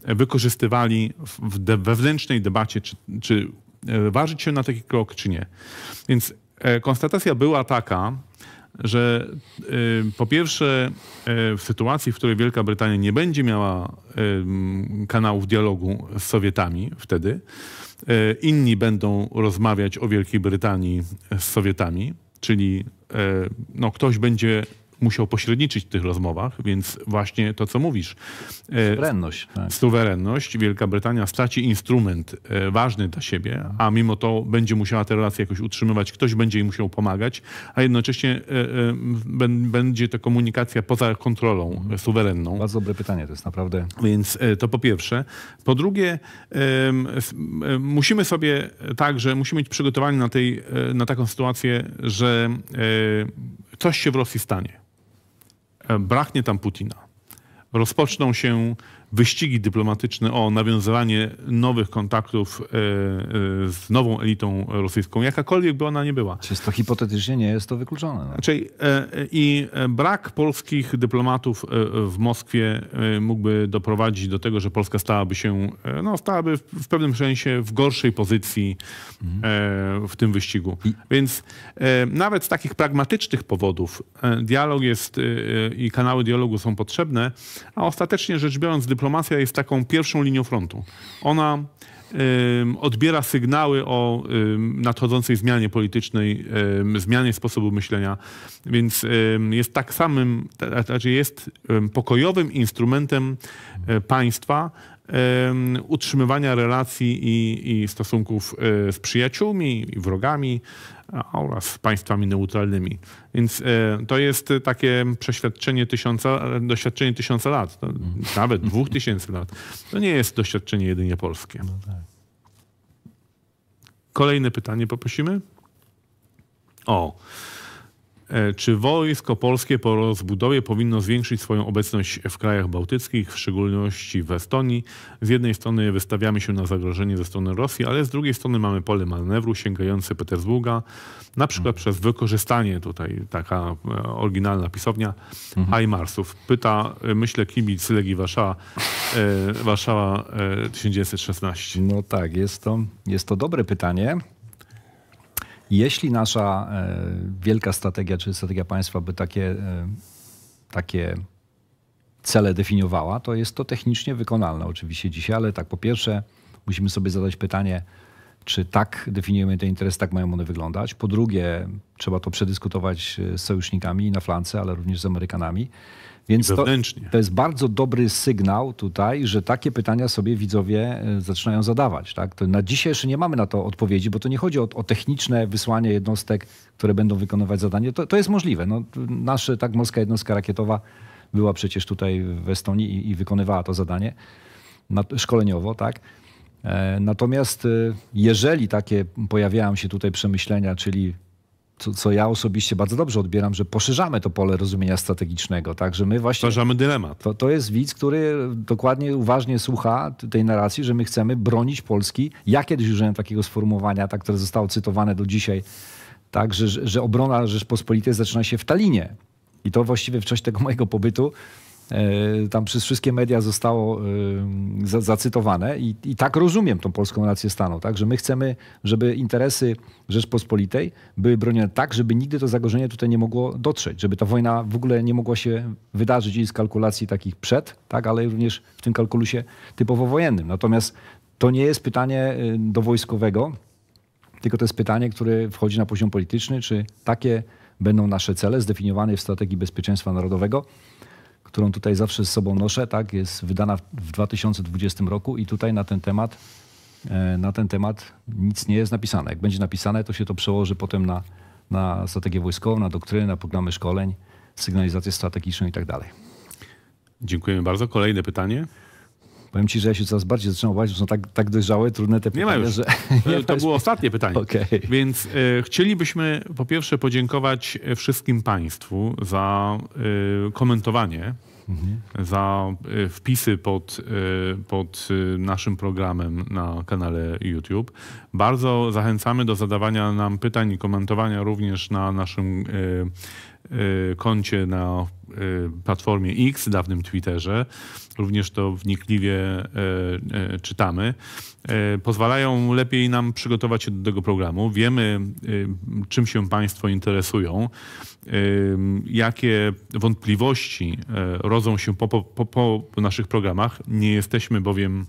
S3: wykorzystywali w wewnętrznej debacie, czy, czy e, ważyć się na taki krok, czy nie. Więc e, konstatacja była taka, że e, po pierwsze w sytuacji, w której Wielka Brytania nie będzie miała kanałów dialogu z Sowietami wtedy, inni będą rozmawiać o Wielkiej Brytanii z Sowietami, czyli no, ktoś będzie musiał pośredniczyć w tych rozmowach, więc właśnie to, co mówisz. E, suwerenność. Tak. Suwerenność. Wielka Brytania straci instrument e, ważny dla siebie, a mimo to będzie musiała te relacje jakoś utrzymywać, ktoś będzie jej musiał pomagać, a jednocześnie e, będzie to komunikacja poza kontrolą mhm. suwerenną. Bardzo dobre pytanie, to jest naprawdę. Więc to po pierwsze. Po drugie, musimy sobie także, musimy być przygotowani na, tej, na taką sytuację, że coś się w Rosji stanie. E, braknie tam Putina. Rozpoczną się wyścigi dyplomatyczne o nawiązywanie nowych kontaktów e, e, z nową elitą rosyjską,
S2: jakakolwiek by ona nie była. Jest to hipotetycznie nie jest to wykluczone. No.
S3: Znaczy, e, I brak polskich dyplomatów w Moskwie mógłby doprowadzić do tego, że Polska stałaby się, no, stałaby w pewnym sensie w gorszej pozycji mhm. w tym wyścigu. Więc nawet z takich pragmatycznych powodów dialog jest i kanały dialogu są potrzebne, a ostatecznie rzecz biorąc dyplomatyczne dyplomacja jest taką pierwszą linią frontu. Ona odbiera sygnały o nadchodzącej zmianie politycznej, zmianie sposobu myślenia, więc jest tak samym, raczej jest pokojowym instrumentem e, państwa utrzymywania relacji i, i stosunków e, z przyjaciółmi i wrogami, oraz państwami neutralnymi. Więc e, to jest takie przeświadczenie tysiąca, doświadczenie tysiąca lat, nawet dwóch tysięcy lat. To nie jest doświadczenie jedynie polskie. No tak. Kolejne pytanie poprosimy. O, E, czy wojsko polskie po rozbudowie powinno zwiększyć swoją obecność w krajach bałtyckich, w szczególności w Estonii? Z jednej strony wystawiamy się na zagrożenie ze strony Rosji, ale z drugiej strony mamy pole manewru sięgające Petersburga, na przykład mhm. przez wykorzystanie tutaj, taka e, oryginalna pisownia, mhm. Pyta, e, myślę, kibic Legii Warszawa, Warszawa
S2: 1916. No tak, jest to, jest to dobre pytanie. Jeśli nasza e, wielka strategia, czy strategia państwa by takie, e, takie cele definiowała, to jest to technicznie wykonalne oczywiście dzisiaj, ale tak po pierwsze musimy sobie zadać pytanie, czy tak definiujemy te interesy, tak mają one wyglądać. Po drugie, trzeba to przedyskutować e, z sojusznikami na flance, ale również z Amerykanami. Więc to, to, jest bardzo dobry sygnał tutaj, że takie pytania sobie widzowie e, zaczynają zadawać. Tak? To na dzisiaj jeszcze nie mamy na to odpowiedzi, bo to nie chodzi o, o techniczne wysłanie jednostek, które będą wykonywać zadanie. To, to jest możliwe. No, tak, morska jednostka rakietowa była przecież tutaj w Estonii i, i wykonywała to zadanie na, szkoleniowo, tak? E, natomiast e, jeżeli takie pojawiają się tutaj przemyślenia, czyli co, co ja osobiście bardzo dobrze odbieram, że poszerzamy to pole rozumienia strategicznego, tak, że my właśnie... Poszerzamy dylemat. To, to jest widz, który dokładnie, uważnie słucha tej narracji, że my chcemy bronić Polski. Ja kiedyś użyłem takiego sformułowania, tak, które zostało cytowane do dzisiaj, tak, że, że obrona Rzeczpospolitej zaczyna się w Talinie. I to właściwie w czasie tego mojego pobytu E, tam przez wszystkie media zostało e, zacytowane i, i tak rozumiem tą polską rację stanu, tak? że my chcemy, żeby interesy Rzeczpospolitej były bronione tak, żeby nigdy to zagrożenie tutaj nie mogło dotrzeć, żeby ta wojna w ogóle nie mogła się wydarzyć i z kalkulacji takich przed, tak? ale również w tym kalkulusie typowo wojennym. Natomiast to nie jest pytanie e, do wojskowego, tylko to jest pytanie, które wchodzi na poziom polityczny, czy takie będą nasze cele zdefiniowane w strategii bezpieczeństwa narodowego, którą tutaj zawsze z sobą noszę, tak, jest wydana w 2020 roku i tutaj na ten temat e, na ten temat nic nie jest napisane. Jak będzie napisane, to się to przełoży potem na, na strategię wojskową, na doktrynę, na programy szkoleń, sygnalizację strategiczną i tak dalej.
S3: Dziękujemy bardzo. Kolejne pytanie.
S2: Powiem ci, że ja się coraz bardziej zaczynam obawiać, że są tak, tak dojrzałe, trudne te pytania. Nie ma już. Że... Nie to było ostatnie pytanie. Okay.
S3: Więc e, chcielibyśmy po pierwsze podziękować e, wszystkim Państwu za e, komentowanie Mhm. za wpisy pod, pod naszym programem na kanale YouTube. Bardzo zachęcamy do zadawania nam pytań i komentowania również na naszym Y, koncie na y, platformie X, dawnym Twitterze, również to wnikliwie y, czytamy, pozwalają lepiej nam przygotować się do tego programu. Wiemy, czym się Państwo interesują, jakie wątpliwości rodzą się po, po, po naszych programach. Nie jesteśmy bowiem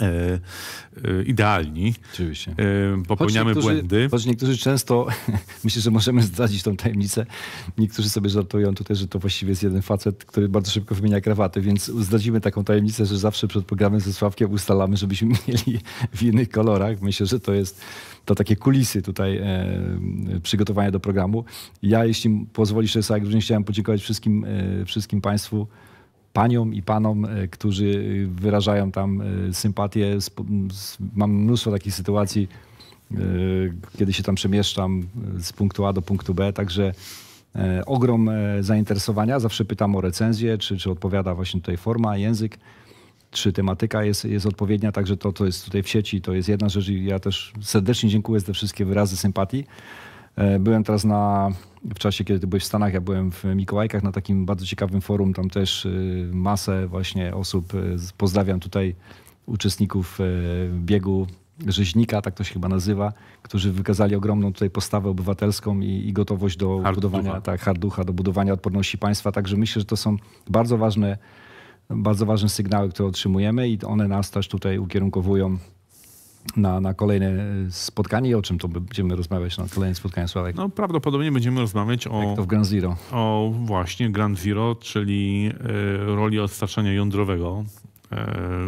S3: E, e, idealni. Oczywiście. E, popełniamy choć
S2: błędy. Choć niektórzy często, myślę, że możemy zdradzić tą tajemnicę. Niektórzy sobie żartują tutaj, że to właściwie jest jeden facet, który bardzo szybko wymienia krawaty, więc zdradzimy taką tajemnicę, że zawsze przed programem ze Sławkiem ustalamy, żebyśmy mieli w innych kolorach. Myślę, że to jest to takie kulisy tutaj e, przygotowania do programu. Ja, jeśli pozwolisz, Sławek, również chciałem podziękować wszystkim, e, wszystkim Państwu paniom i panom, e, którzy e, wyrażają tam e, sympatię. Mam mnóstwo takich sytuacji, kiedy się tam przemieszczam z punktu A do punktu B, także ogrom zainteresowania. Zawsze pytam o recenzję, czy, czy odpowiada właśnie tutaj forma, język, czy tematyka jest, jest odpowiednia. Także to, co jest tutaj w sieci, to jest jedna rzecz i ja też serdecznie dziękuję za te wszystkie wyrazy sympatii. E, byłem teraz na, w czasie, kiedy byłeś w Stanach, ja byłem w Mikołajkach na takim bardzo ciekawym forum. Tam też y, masę właśnie osób, y, pozdrawiam tutaj uczestników e, biegu rzeźnika, tak to się chyba nazywa, którzy wykazali ogromną tutaj postawę obywatelską i, i gotowość do hard budowania, ducha. tak, harducha, do budowania odporności państwa. Także myślę, że to są bardzo ważne, bardzo ważne sygnały, które otrzymujemy i one nas też tutaj ukierunkowują na, na kolejne spotkanie. O czym to będziemy rozmawiać na kolejne spotkanie, Sławek?
S3: No prawdopodobnie będziemy rozmawiać o... Jak to w Grand Zero. O właśnie Grand Zero, czyli y, roli odstraszania jądrowego y,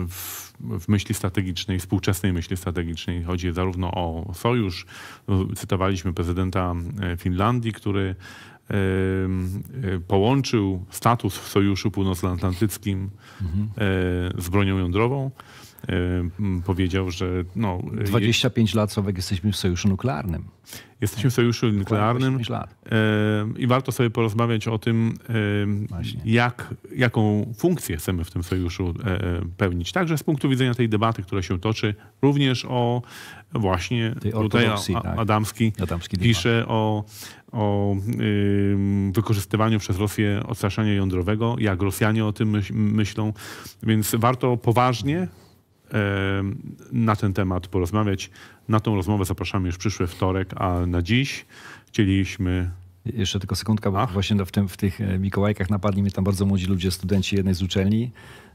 S3: w, w, myśli strategicznej, współczesnej myśli strategicznej. Chodzi zarówno o sojusz, no, cytowaliśmy prezydenta e, Finlandii, który połączył status w Sojuszu Północnoatlantyckim mhm. z bronią jądrową. Y, powiedział, że... No, 25
S2: y, je... lat Sławek jesteśmy w sojuszu nuklearnym.
S3: Jesteśmy w sojuszu nuklearnym y, i warto sobie porozmawiać o tym, jak, jaką funkcję chcemy w tym sojuszu e, e, pełnić. Także z punktu widzenia tej debaty, która się toczy, również o właśnie tutaj tak. Adamski, Adamski pisze o, o wykorzystywaniu przez Rosję odstraszania jądrowego, jak Rosjanie o tym myślą. Więc warto poważnie na ten temat porozmawiać. Na tą rozmowę zapraszamy już przyszły wtorek, a
S2: na dziś chcieliśmy jeszcze tylko sekundka, bo Ach. właśnie w, tym, w tych e, Mikołajkach napadli mnie tam bardzo młodzi ludzie, studenci jednej z uczelni.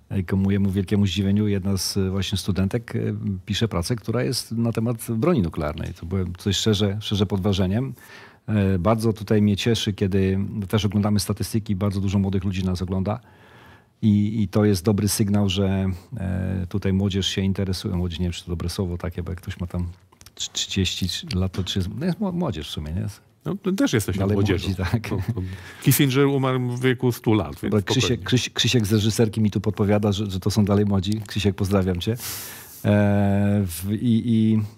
S2: E, ku mojemu wielkiemu zdziwieniu jedna z e, właśnie studentek pisze pracę, która jest na temat broni nuklearnej. To byłem coś szczerze, szczerze pod wrażeniem. Bardzo tutaj mnie cieszy, kiedy też oglądamy statystyki, bardzo dużo młodych ludzi nas ogląda. I, I, to jest dobry sygnał, że e, tutaj młodzież się interesuje. Młodzież, nie wiem, czy to dobre słowo takie, bo jak ktoś ma tam 30 lat, to 30, no jest młodzież w sumie, nie? No, no też jesteś Dalej młodzieżą. Młodzi, tak. no,
S3: Kissinger umarł w wieku 100
S2: lat. Więc Krzysiek, Krzyś, Krzysiek z reżyserki mi tu podpowiada, że, że to są dalej młodzi. Krzysiek, pozdrawiam cię. E, I,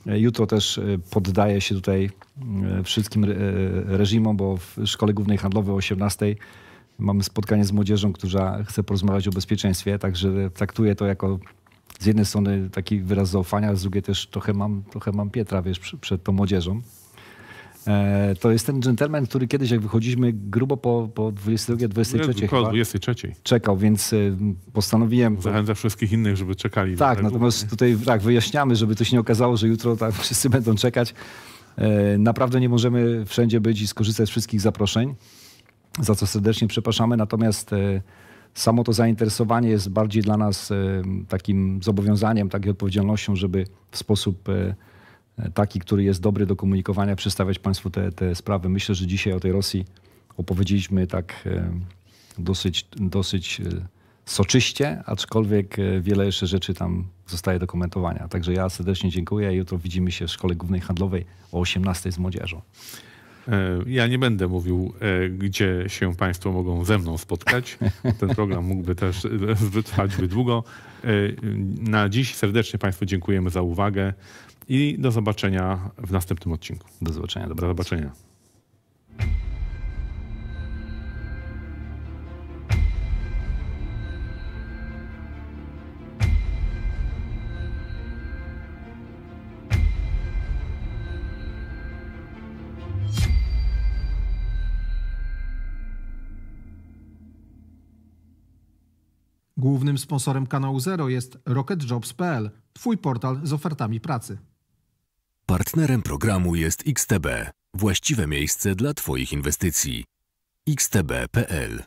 S2: I, jutro też e, poddaję się tutaj wszystkim reżimom, bo w Szkole Głównej Handlowej o 18 Mamy spotkanie z młodzieżą, która chce porozmawiać o bezpieczeństwie, także traktuję to jako z jednej strony taki wyraz zaufania, z drugiej też trochę mam, trochę mam Pietra, wiesz, przed tą młodzieżą. E, to jest ten dżentelmen, który kiedyś, jak wychodziliśmy grubo po, po 22, 23. Około 23. Czekał, więc e, postanowiłem. Zachęcam
S3: wszystkich innych, żeby czekali.
S2: Tak, natomiast tutaj tak, wyjaśniamy, żeby to się nie okazało, że jutro tak wszyscy będą czekać. E, naprawdę nie możemy wszędzie być i skorzystać z wszystkich zaproszeń za co serdecznie przepraszamy. Natomiast e, samo to zainteresowanie jest bardziej dla nas e, takim zobowiązaniem, taką odpowiedzialnością, żeby w sposób e, taki, który jest dobry do komunikowania, przedstawiać Państwu te, te sprawy. Myślę, że dzisiaj o tej Rosji opowiedzieliśmy tak dosyć, dosyć soczyście, aczkolwiek wiele jeszcze rzeczy tam zostaje do komentowania. Także ja serdecznie dziękuję. Jutro widzimy się w Szkole Głównej Handlowej o 18 z młodzieżą.
S3: E, ja nie będę mówił, e, gdzie się Państwo mogą ze mną spotkać. Ten program mógłby też e, wytrwać by długo. Na dziś serdecznie Państwu dziękujemy za uwagę i do zobaczenia w następnym odcinku. Do zobaczenia. Dobra, Do zobaczenia.
S2: Głównym sponsorem kanału Zero jest rocketjobs.pl, twój portal z ofertami pracy. Partnerem programu jest XTB, właściwe miejsce dla Twoich inwestycji. xtb.pl